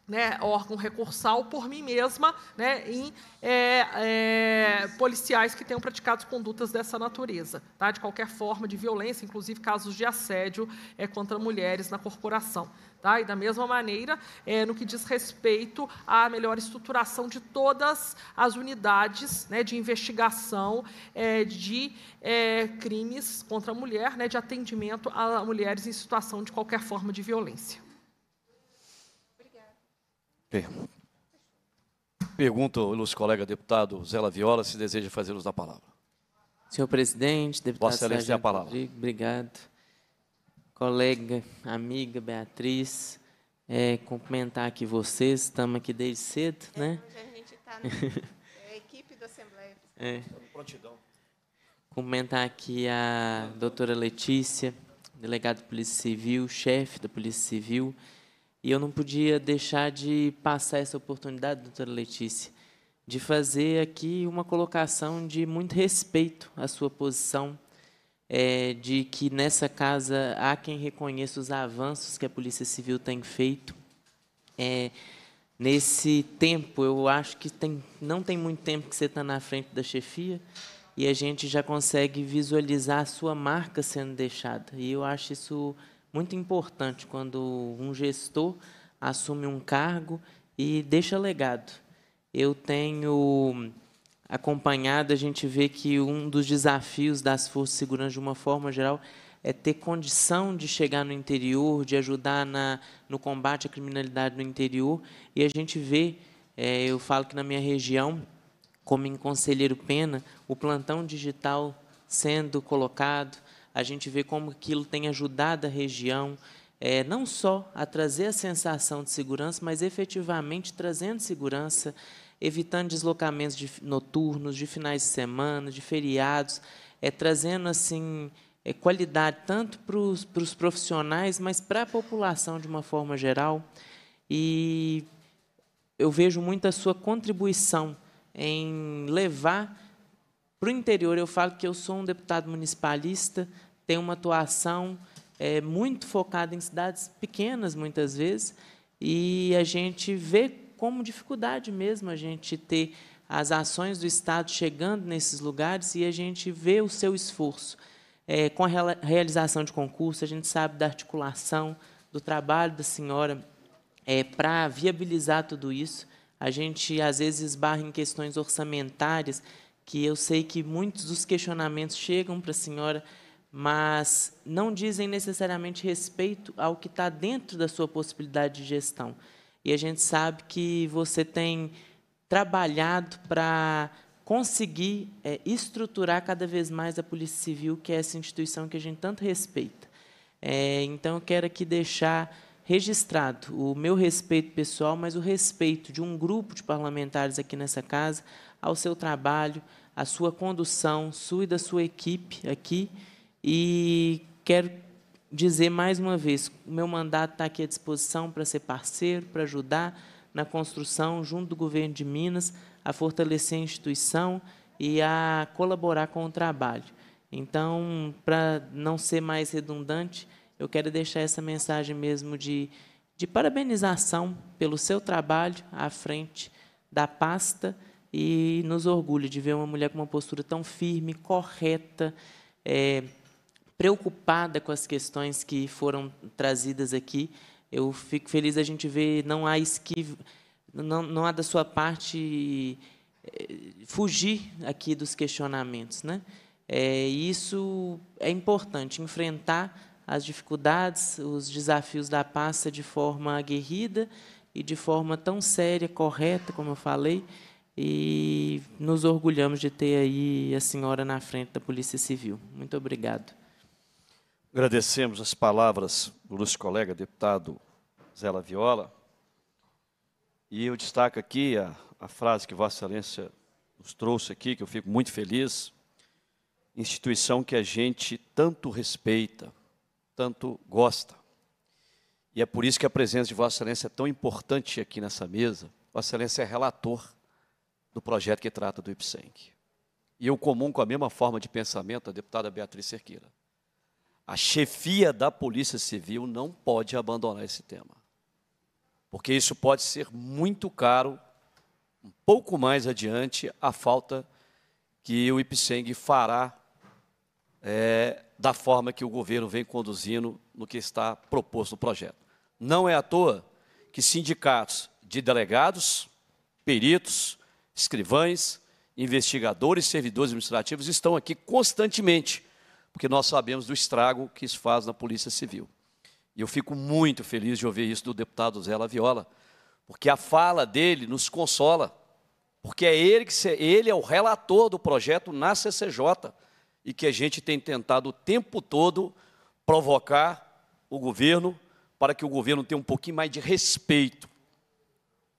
né, órgão recursal por mim mesma né, em é, é, policiais que tenham praticado condutas dessa natureza, tá, de qualquer forma de violência, inclusive casos de assédio é, contra mulheres na corporação. Tá? E da mesma maneira, é, no que diz respeito à melhor estruturação de todas as unidades né, de investigação é, de é, crimes contra a mulher, né, de atendimento a mulheres em situação de qualquer forma de violência. Pergunto ao nosso colega deputado Zé Viola se deseja fazer uso da palavra. Senhor presidente, deputado Vossa Excelência tem a palavra. Rodrigo, obrigado. Colega, amiga Beatriz, é, cumprimentar aqui vocês, estamos aqui desde cedo, é, né? Hoje a gente está na é, equipe da Assembleia. É. Prontidão. Cumprimentar aqui a doutora Letícia, delegada de Polícia Civil, chefe da Polícia Civil, e eu não podia deixar de passar essa oportunidade, doutora Letícia, de fazer aqui uma colocação de muito respeito à sua posição, é, de que nessa casa há quem reconheça os avanços que a Polícia Civil tem feito. É, nesse tempo, eu acho que tem, não tem muito tempo que você está na frente da chefia e a gente já consegue visualizar a sua marca sendo deixada. E eu acho isso muito importante quando um gestor assume um cargo e deixa legado. Eu tenho acompanhado, a gente vê que um dos desafios das forças de segurança, de uma forma geral, é ter condição de chegar no interior, de ajudar na, no combate à criminalidade no interior. E a gente vê, é, eu falo que na minha região, como em Conselheiro Pena, o plantão digital sendo colocado, a gente vê como aquilo tem ajudado a região, é, não só a trazer a sensação de segurança, mas efetivamente trazendo segurança, evitando deslocamentos de noturnos, de finais de semana, de feriados, é, trazendo assim é, qualidade tanto para os, para os profissionais, mas para a população de uma forma geral. E eu vejo muito a sua contribuição em levar para o interior. Eu falo que eu sou um deputado municipalista, tem uma atuação é, muito focada em cidades pequenas, muitas vezes, e a gente vê como dificuldade mesmo a gente ter as ações do Estado chegando nesses lugares e a gente vê o seu esforço. É, com a realização de concurso, a gente sabe da articulação, do trabalho da senhora é, para viabilizar tudo isso. A gente, às vezes, esbarra em questões orçamentárias, que eu sei que muitos dos questionamentos chegam para a senhora mas não dizem necessariamente respeito ao que está dentro da sua possibilidade de gestão. E a gente sabe que você tem trabalhado para conseguir é, estruturar cada vez mais a Polícia Civil, que é essa instituição que a gente tanto respeita. É, então, eu quero aqui deixar registrado o meu respeito pessoal, mas o respeito de um grupo de parlamentares aqui nessa casa ao seu trabalho, à sua condução, sua e da sua equipe aqui. E quero dizer mais uma vez, o meu mandato está aqui à disposição para ser parceiro, para ajudar na construção, junto do governo de Minas, a fortalecer a instituição e a colaborar com o trabalho. Então, para não ser mais redundante, eu quero deixar essa mensagem mesmo de, de parabenização pelo seu trabalho à frente da pasta e nos orgulho de ver uma mulher com uma postura tão firme, correta, é, preocupada com as questões que foram trazidas aqui. Eu fico feliz a gente ver não há esquiva, não, não há da sua parte eh, fugir aqui dos questionamentos, né? É, isso é importante enfrentar as dificuldades, os desafios da pasta de forma aguerrida e de forma tão séria, correta, como eu falei, e nos orgulhamos de ter aí a senhora na frente da Polícia Civil. Muito obrigado. Agradecemos as palavras do nosso colega deputado Zé Viola. E eu destaco aqui a, a frase que Vossa Excelência nos trouxe aqui, que eu fico muito feliz. Instituição que a gente tanto respeita, tanto gosta. E é por isso que a presença de Vossa Excelência é tão importante aqui nessa mesa. Vossa Excelência é relator do projeto que trata do IPSENC. E eu comum com a mesma forma de pensamento a deputada Beatriz Cerqueira a chefia da Polícia Civil não pode abandonar esse tema. Porque isso pode ser muito caro, um pouco mais adiante, a falta que o IPSENG fará é, da forma que o governo vem conduzindo no que está proposto no projeto. Não é à toa que sindicatos de delegados, peritos, escrivães, investigadores, servidores administrativos estão aqui constantemente porque nós sabemos do estrago que isso faz na Polícia Civil. E eu fico muito feliz de ouvir isso do deputado Zé Laviola, porque a fala dele nos consola, porque é ele que ele é o relator do projeto na CCJ e que a gente tem tentado o tempo todo provocar o governo para que o governo tenha um pouquinho mais de respeito,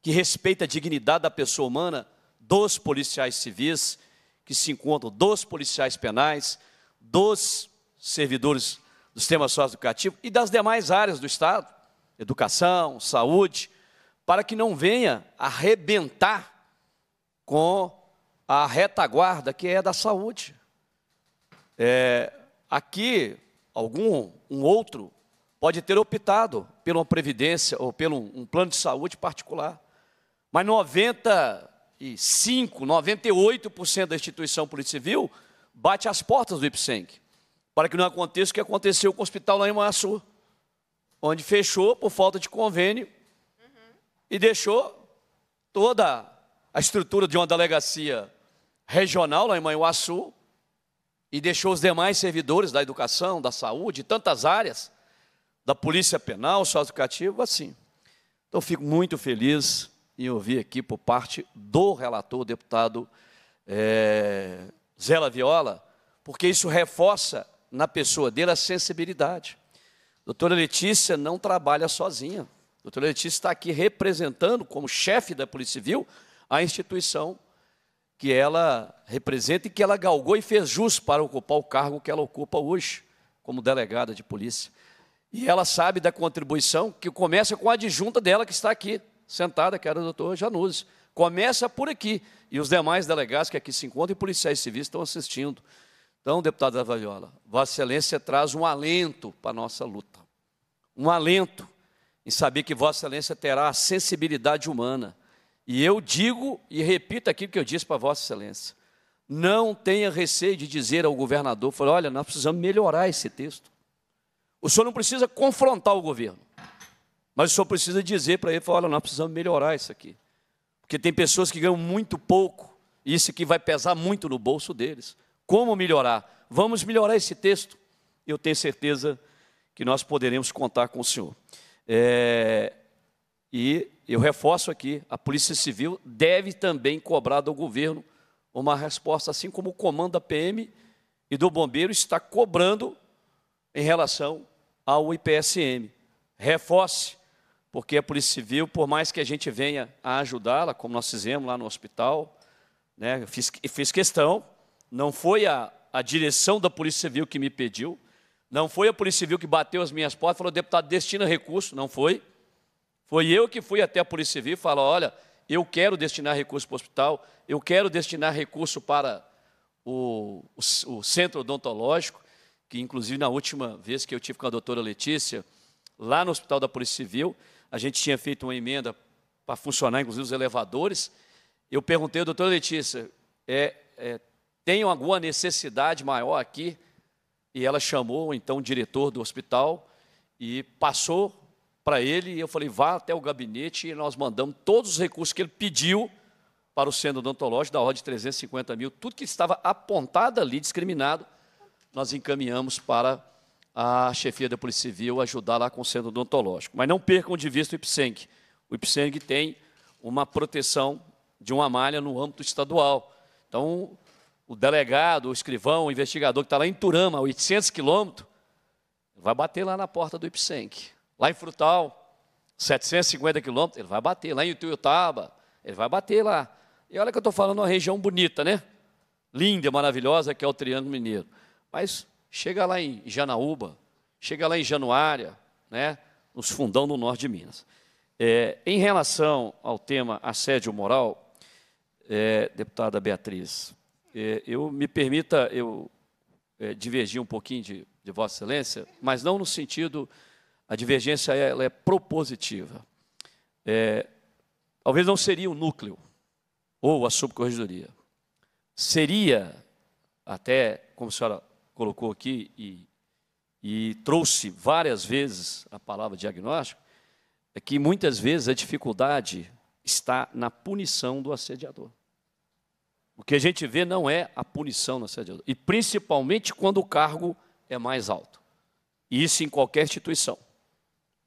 que respeite a dignidade da pessoa humana dos policiais civis que se encontram, dos policiais penais, dos servidores do sistema socioeducativo e das demais áreas do Estado, educação, saúde, para que não venha arrebentar com a retaguarda que é da saúde. É, aqui, algum um outro pode ter optado pela uma previdência ou pelo um plano de saúde particular, mas 95, 98% da instituição Polícia Civil bate as portas do IPSENC, para que não aconteça o que aconteceu com o Hospital lá em Maçu, onde fechou por falta de convênio uhum. e deixou toda a estrutura de uma delegacia regional lá em Manhuaçu e deixou os demais servidores da educação, da saúde, tantas áreas, da polícia penal, socioeducativo, assim. Então, fico muito feliz em ouvir aqui por parte do relator, deputado é, Zela Viola, porque isso reforça na pessoa dele a sensibilidade. Doutora Letícia não trabalha sozinha. Doutora Letícia está aqui representando, como chefe da Polícia Civil, a instituição que ela representa e que ela galgou e fez jus para ocupar o cargo que ela ocupa hoje, como delegada de polícia. E ela sabe da contribuição que começa com a adjunta dela que está aqui, sentada, que era a doutora Januzzi. Começa por aqui. E os demais delegados que aqui se encontram e policiais civis estão assistindo. Então, deputado da Valiola, Vossa Excelência traz um alento para a nossa luta. Um alento em saber que Vossa Excelência terá a sensibilidade humana. E eu digo e repito aquilo que eu disse para Vossa Excelência. Não tenha receio de dizer ao governador, falar, olha, nós precisamos melhorar esse texto. O senhor não precisa confrontar o governo, mas o senhor precisa dizer para ele, falar, olha, nós precisamos melhorar isso aqui. Porque tem pessoas que ganham muito pouco, e isso aqui vai pesar muito no bolso deles. Como melhorar? Vamos melhorar esse texto. Eu tenho certeza que nós poderemos contar com o Senhor. É, e eu reforço aqui: a Polícia Civil deve também cobrar do governo uma resposta, assim como o comando da PM e do Bombeiro está cobrando em relação ao IPSM. Reforce porque a Polícia Civil, por mais que a gente venha a ajudá-la, como nós fizemos lá no hospital, né, fiz, fiz questão, não foi a, a direção da Polícia Civil que me pediu, não foi a Polícia Civil que bateu as minhas portas e falou, deputado, destina recurso, não foi. Foi eu que fui até a Polícia Civil e falei, olha, eu quero destinar recurso para o hospital, eu quero destinar recurso para o, o, o centro odontológico, que inclusive na última vez que eu tive com a doutora Letícia, lá no Hospital da Polícia Civil, a gente tinha feito uma emenda para funcionar, inclusive, os elevadores. Eu perguntei ao doutora Letícia, é, é, tem alguma necessidade maior aqui? E ela chamou, então, o diretor do hospital e passou para ele, e eu falei, vá até o gabinete, e nós mandamos todos os recursos que ele pediu para o centro odontológico, da ordem de 350 mil, tudo que estava apontado ali, discriminado, nós encaminhamos para a chefia da Polícia Civil ajudar lá com o centro odontológico. Mas não percam de vista o IPSENG. O IPSENG tem uma proteção de uma malha no âmbito estadual. Então, o delegado, o escrivão, o investigador que está lá em Turama, 800 quilômetros, vai bater lá na porta do IPSENC. Lá em Frutal, 750 quilômetros, ele vai bater. Lá em Ituiutaba, ele vai bater lá. E olha que eu estou falando uma região bonita, né? Linda, maravilhosa, que é o Triângulo Mineiro. Mas Chega lá em Janaúba, chega lá em Januária, né, nos fundão do norte de Minas. É, em relação ao tema assédio moral, é, deputada Beatriz, é, eu me permita eu é, divergir um pouquinho de, de, Vossa Excelência, mas não no sentido a divergência ela é propositiva. É, talvez não seria o núcleo ou a subcorregedoria, seria até como a senhora colocou aqui e, e trouxe várias vezes a palavra diagnóstico, é que muitas vezes a dificuldade está na punição do assediador. O que a gente vê não é a punição do assediador, e principalmente quando o cargo é mais alto. E isso em qualquer instituição,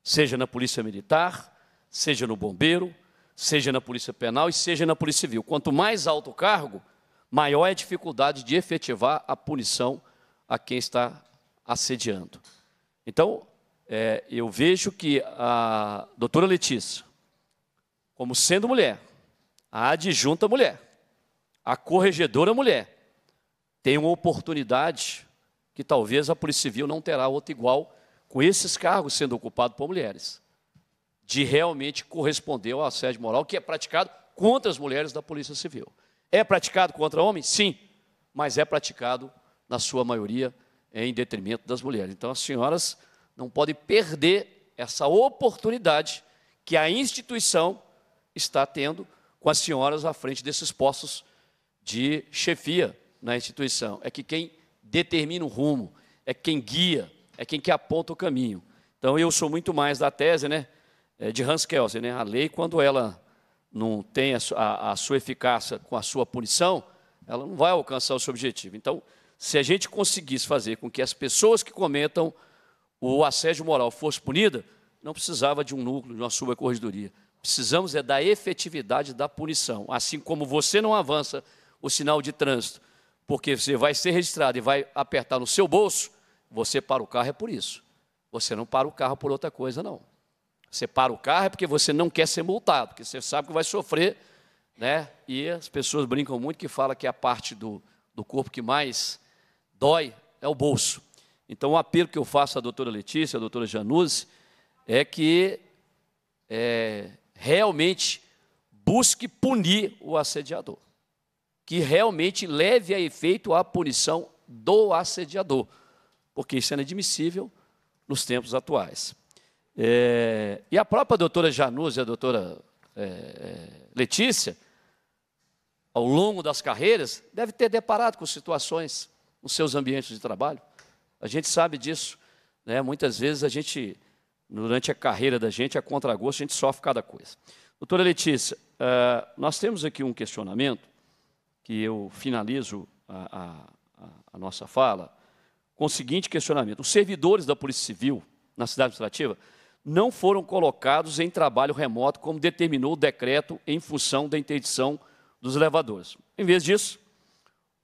seja na polícia militar, seja no bombeiro, seja na polícia penal e seja na polícia civil. Quanto mais alto o cargo, maior é a dificuldade de efetivar a punição a quem está assediando. Então, é, eu vejo que a doutora Letícia, como sendo mulher, a adjunta mulher, a corregedora mulher, tem uma oportunidade que talvez a Polícia Civil não terá outra igual com esses cargos sendo ocupados por mulheres, de realmente corresponder ao assédio moral que é praticado contra as mulheres da Polícia Civil. É praticado contra homens? Sim, mas é praticado na sua maioria, em detrimento das mulheres. Então, as senhoras não podem perder essa oportunidade que a instituição está tendo com as senhoras à frente desses postos de chefia na instituição. É que quem determina o rumo, é quem guia, é quem que aponta o caminho. Então, eu sou muito mais da tese né, eh, de Hans Kelsen. Né, a lei, quando ela não tem a, a, a sua eficácia com a sua punição, ela não vai alcançar o seu objetivo. Então, se a gente conseguisse fazer com que as pessoas que comentam o assédio moral fosse punida, não precisava de um núcleo, de uma subcorregedoria. Precisamos é da efetividade da punição. Assim como você não avança o sinal de trânsito, porque você vai ser registrado e vai apertar no seu bolso, você para o carro é por isso. Você não para o carro por outra coisa, não. Você para o carro é porque você não quer ser multado, porque você sabe que vai sofrer, né? E as pessoas brincam muito que fala que é a parte do, do corpo que mais dói é o bolso. Então, o apelo que eu faço à doutora Letícia, à doutora Januzzi, é que é, realmente busque punir o assediador. Que realmente leve a efeito a punição do assediador. Porque isso é inadmissível nos tempos atuais. É, e a própria doutora Januzzi e a doutora é, Letícia, ao longo das carreiras, deve ter deparado com situações nos seus ambientes de trabalho. A gente sabe disso. Né? Muitas vezes a gente, durante a carreira da gente, a contragosto, a gente sofre cada coisa. Doutora Letícia, uh, nós temos aqui um questionamento que eu finalizo a, a, a nossa fala com o seguinte questionamento. Os servidores da Polícia Civil na cidade administrativa não foram colocados em trabalho remoto, como determinou o decreto em função da interdição dos elevadores. Em vez disso,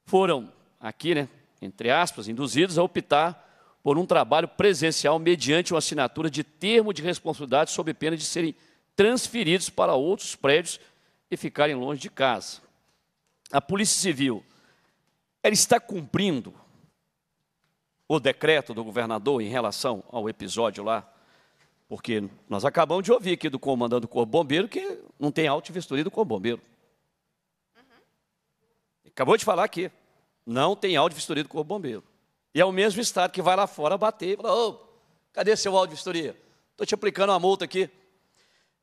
foram aqui, né, entre aspas, induzidos a optar por um trabalho presencial mediante uma assinatura de termo de responsabilidade sob pena de serem transferidos para outros prédios e ficarem longe de casa. A Polícia Civil, ela está cumprindo o decreto do governador em relação ao episódio lá, porque nós acabamos de ouvir aqui do comandante do Corpo Bombeiro que não tem auto-vistoria do Corpo Bombeiro. Acabou de falar aqui. Não tem áudio vistoria do Corpo Bombeiro. E é o mesmo Estado que vai lá fora bater e fala: Ô, cadê seu áudio vistoria? Estou te aplicando uma multa aqui.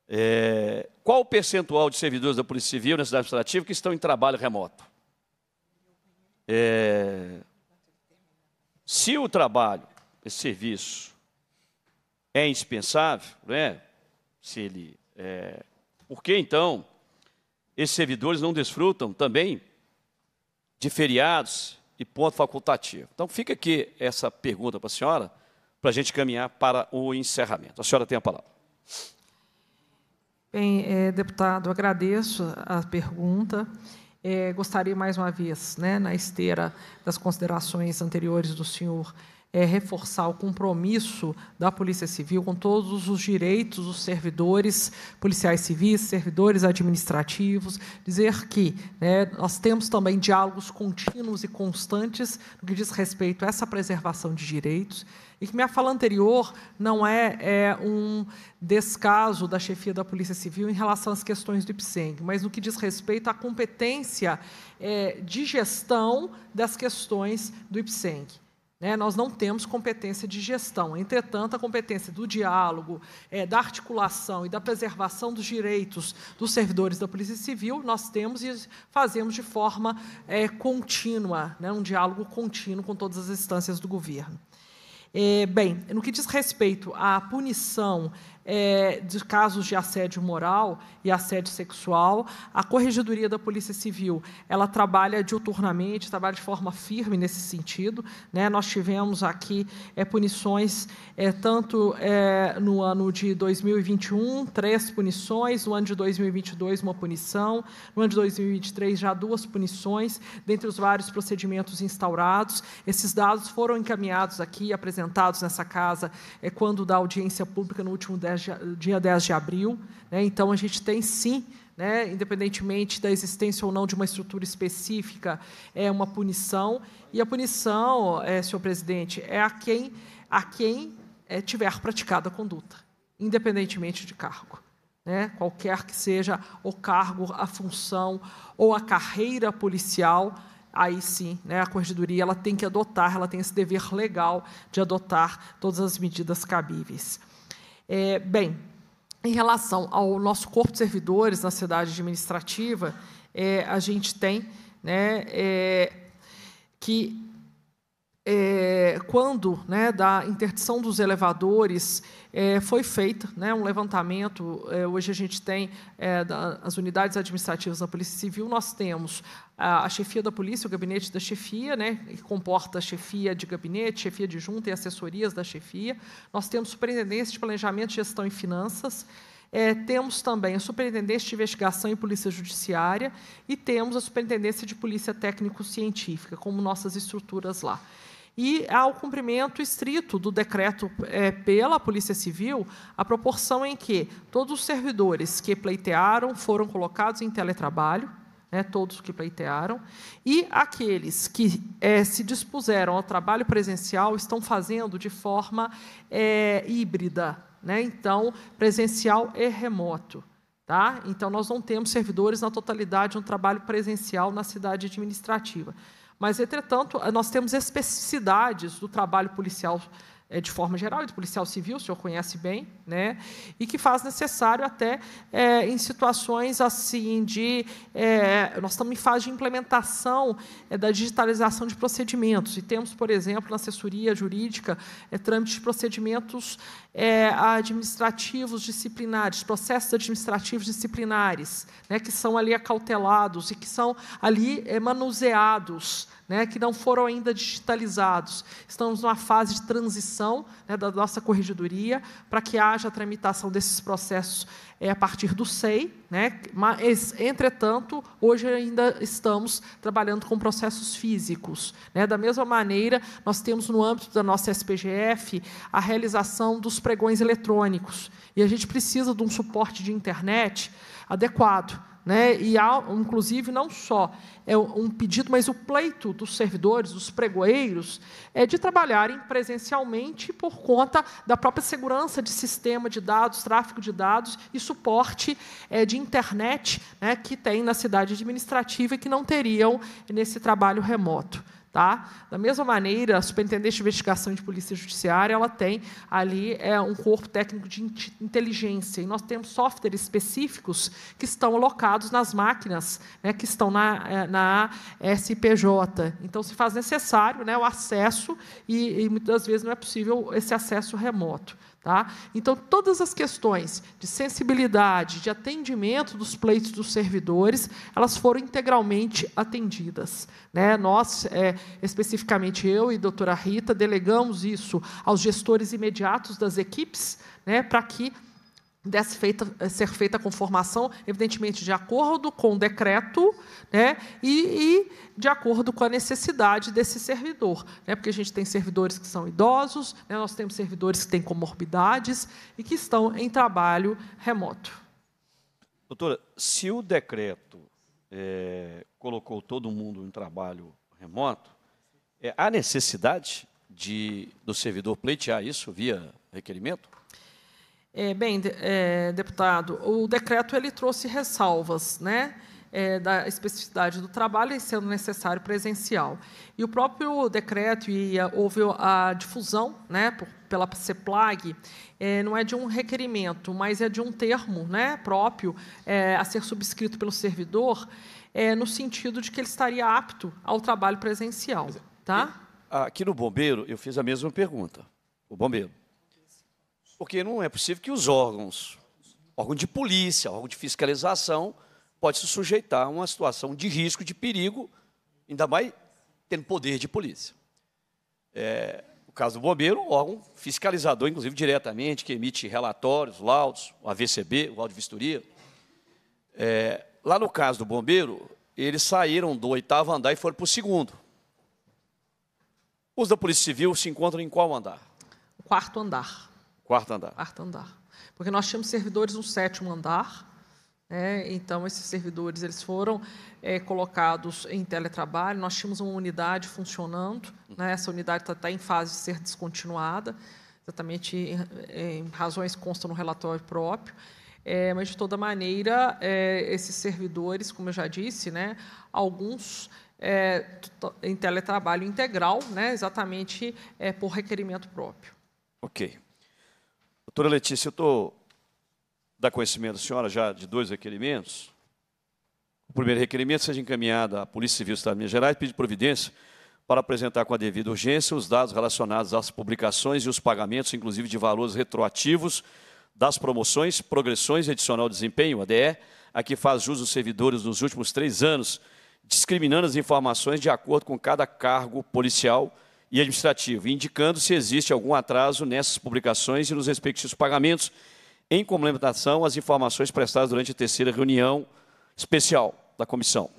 É, qual o percentual de servidores da Polícia Civil na cidade administrativa que estão em trabalho remoto? É, se o trabalho, esse serviço, é indispensável, né? se ele. É, por que então esses servidores não desfrutam também de feriados e ponto facultativo. Então fica aqui essa pergunta para a senhora, para a gente caminhar para o encerramento. A senhora tem a palavra. Bem, é, deputado, agradeço a pergunta. É, gostaria mais uma vez, né, na esteira das considerações anteriores do senhor é reforçar o compromisso da Polícia Civil com todos os direitos dos servidores policiais civis, servidores administrativos, dizer que né, nós temos também diálogos contínuos e constantes no que diz respeito a essa preservação de direitos e que minha fala anterior não é, é, um descaso da chefia da Polícia Civil em relação às questões do IPSENG, mas no que diz respeito à competência é, de gestão das questões do IPSENG. Né, nós não temos competência de gestão. Entretanto, a competência do diálogo, é, da articulação e da preservação dos direitos dos servidores da Polícia Civil, nós temos e fazemos de forma é, contínua, né, um diálogo contínuo com todas as instâncias do governo. É, bem, no que diz respeito à punição é, de casos de assédio moral e assédio sexual. A Corregedoria da Polícia Civil ela trabalha diuturnamente, trabalha de forma firme nesse sentido. Né? Nós tivemos aqui é, punições é, tanto é, no ano de 2021, três punições, no ano de 2022, uma punição, no ano de 2023, já duas punições, dentre os vários procedimentos instaurados. Esses dados foram encaminhados aqui, apresentados nessa casa, é, quando da audiência pública no último 10 10 de, dia 10 de abril. Né? Então, a gente tem sim, né, independentemente da existência ou não de uma estrutura específica, é uma punição. E a punição, é, senhor presidente, é a quem, a quem é, tiver praticado a conduta, independentemente de cargo. Né? Qualquer que seja o cargo, a função ou a carreira policial, aí sim, né, a corregedoria ela tem que adotar, ela tem esse dever legal de adotar todas as medidas cabíveis. É, bem, em relação ao nosso corpo de servidores na cidade administrativa, é, a gente tem né, é, que é, quando né, da interdição dos elevadores é, foi feita né, um levantamento. É, hoje a gente tem é, da, as unidades administrativas da Polícia Civil, nós temos a, a, chefia da polícia, o gabinete da chefia, né, que comporta a chefia de gabinete, chefia de junta e assessorias da chefia. Nós temos superintendência de planejamento, gestão e finanças. É, temos também a Superintendência de Investigação e Polícia Judiciária e temos a Superintendência de Polícia Técnico-Científica, como nossas estruturas lá e ao cumprimento estrito do decreto é, pela Polícia Civil, a proporção em que todos os servidores que pleitearam foram colocados em teletrabalho, né, todos que pleitearam, e aqueles que é, se dispuseram ao trabalho presencial estão fazendo de forma é, híbrida, né, então presencial e remoto. Tá? Então, nós não temos servidores na totalidade no um trabalho presencial na cidade administrativa. Mas, entretanto, nós temos especificidades do trabalho policial é, de forma geral, e do policial civil, o senhor conhece bem, né? e que faz necessário até é, em situações assim de. É, nós estamos em fase de implementação é, da digitalização de procedimentos, e temos, por exemplo, na assessoria jurídica, é, trâmite de procedimentos é, administrativos disciplinares, processos administrativos disciplinares, né, que são ali acautelados e que são ali é, manuseados, né, que não foram ainda digitalizados. Estamos numa fase de transição né, da nossa corregedoria para que haja a tramitação desses processos é a partir do SEI, né? mas, entretanto, hoje ainda estamos trabalhando com processos físicos. Né? Da mesma maneira, nós temos no âmbito da nossa SPGF a realização dos pregões eletrônicos. E a gente precisa de um suporte de internet adequado. Né? E há, inclusive, não só é um pedido, mas o pleito dos servidores, dos pregoeiros, é de trabalharem presencialmente por conta da própria segurança de sistema de dados, tráfego de dados e suporte é, de internet né, que tem na cidade administrativa e que não teriam nesse trabalho remoto. Tá? Da mesma maneira, a Superintendente de Investigação de Polícia Judiciária ela tem ali é, um corpo técnico de inteligência. E nós temos softwares específicos que estão alocados nas máquinas né, que estão na, é, na SPJ. Então, se faz necessário né, o acesso, e, e muitas vezes não é possível esse acesso remoto. Tá? Então, todas as questões de sensibilidade, de atendimento dos pleitos dos servidores, elas foram integralmente atendidas. Né? Nós, é, especificamente eu e a doutora Rita, delegamos isso aos gestores imediatos das equipes, né, para que desse feita, eh, ser feita a conformação, evidentemente, de acordo com o decreto né, e, e, de acordo com a necessidade desse servidor. Né, porque a gente tem servidores que são idosos, né, nós temos servidores que têm comorbidades e que estão em trabalho remoto. Doutora, se o decreto é, colocou todo mundo em trabalho remoto, é, há necessidade de, do servidor pleitear isso via requerimento? É, bem, de, é, deputado, o decreto ele trouxe ressalvas, né? É, da especificidade do trabalho e sendo necessário presencial. E o próprio decreto, e a, houve a difusão né, por, pela CEPLAG, é, não é de um requerimento, mas é de um termo né, próprio é, a ser subscrito pelo servidor, é, no sentido de que ele estaria apto ao trabalho presencial. Tá? Ah, aqui no Bombeiro, eu fiz a mesma pergunta. O bombeiro. Porque não é possível que os órgãos, órgão de polícia, órgão de fiscalização, pode se sujeitar a uma situação de risco, de perigo, ainda mais tendo poder de polícia. É, o caso do bombeiro, órgão fiscalizador, inclusive diretamente, que emite relatórios, laudos, o AVCB, o laudo de vistoria. É, lá no caso do bombeiro, eles saíram do oitavo andar e foram para o segundo. Os da Polícia Civil se encontram em qual andar? quarto andar. Quarto andar. Quarto andar. Porque nós tínhamos servidores no sétimo andar, é, então, esses servidores eles foram é, colocados em teletrabalho. Nós tínhamos uma unidade funcionando, né? essa unidade está tá em fase de ser descontinuada, exatamente em, eh, em razões constam no relatório próprio. É, mas, de toda maneira, esses servidores, como eu já disse, né, alguns em teletrabalho integral, né, exatamente por requerimento próprio. Ok. Doutora Letícia, eu estou da conhecimento da senhora já de dois requerimentos. O primeiro requerimento seja encaminhado à Polícia Civil do Estado de Minas Gerais, pedir providência para apresentar com a devida urgência os dados relacionados às publicações e os pagamentos, inclusive de valores retroativos das promoções, progressões e adicional desempenho, ADE, a que faz jus os servidores nos últimos três anos, discriminando as informações de acordo com cada cargo policial, e administrativo, indicando se existe algum atraso nessas publicações e nos respectivos pagamentos, em complementação às informações prestadas durante a terceira reunião especial da comissão.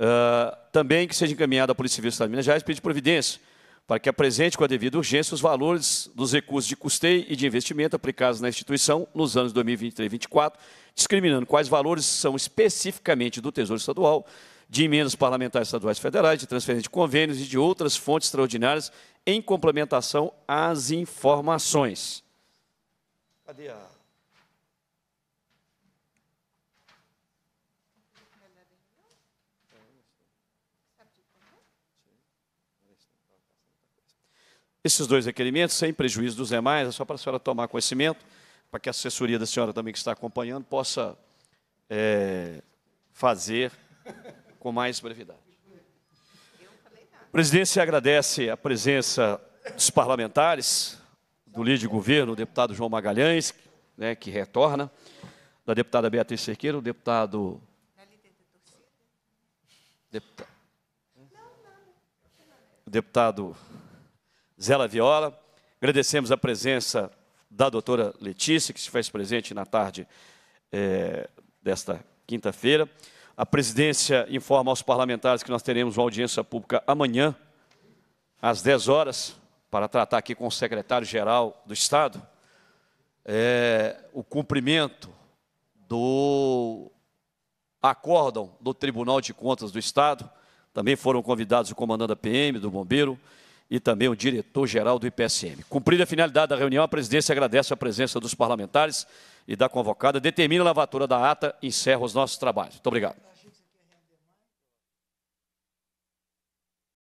Uh, também que seja encaminhada à Polícia Civil do Estado de Minas Gerais pedir providência para que apresente com a devida urgência os valores dos recursos de custeio e de investimento aplicados na instituição nos anos 2023 e 2024, discriminando quais valores são especificamente do Tesouro Estadual de emendas parlamentares estaduais e federais, de transferência de convênios e de outras fontes extraordinárias em complementação às informações. Cadê a. Esses dois requerimentos, sem prejuízo dos demais, é só para a senhora tomar conhecimento, para que a assessoria da senhora também que está acompanhando possa é, fazer com mais brevidade. A presidência agradece a presença dos parlamentares, do líder de governo, o deputado João Magalhães, né, que retorna, da deputada Beatriz Cerqueira, o deputado... Deputa... O deputado Zela Viola. Agradecemos a presença da doutora Letícia, que se faz presente na tarde é, desta quinta-feira. A presidência informa aos parlamentares que nós teremos uma audiência pública amanhã, às 10 horas, para tratar aqui com o secretário-geral do Estado é, o cumprimento do acórdão do Tribunal de Contas do Estado. Também foram convidados o comandante da PM, do Bombeiro, e também o diretor-geral do IPSM. Cumprida a finalidade da reunião, a presidência agradece a presença dos parlamentares e da convocada, determina a lavatura da ata e encerra os nossos trabalhos. Muito obrigado.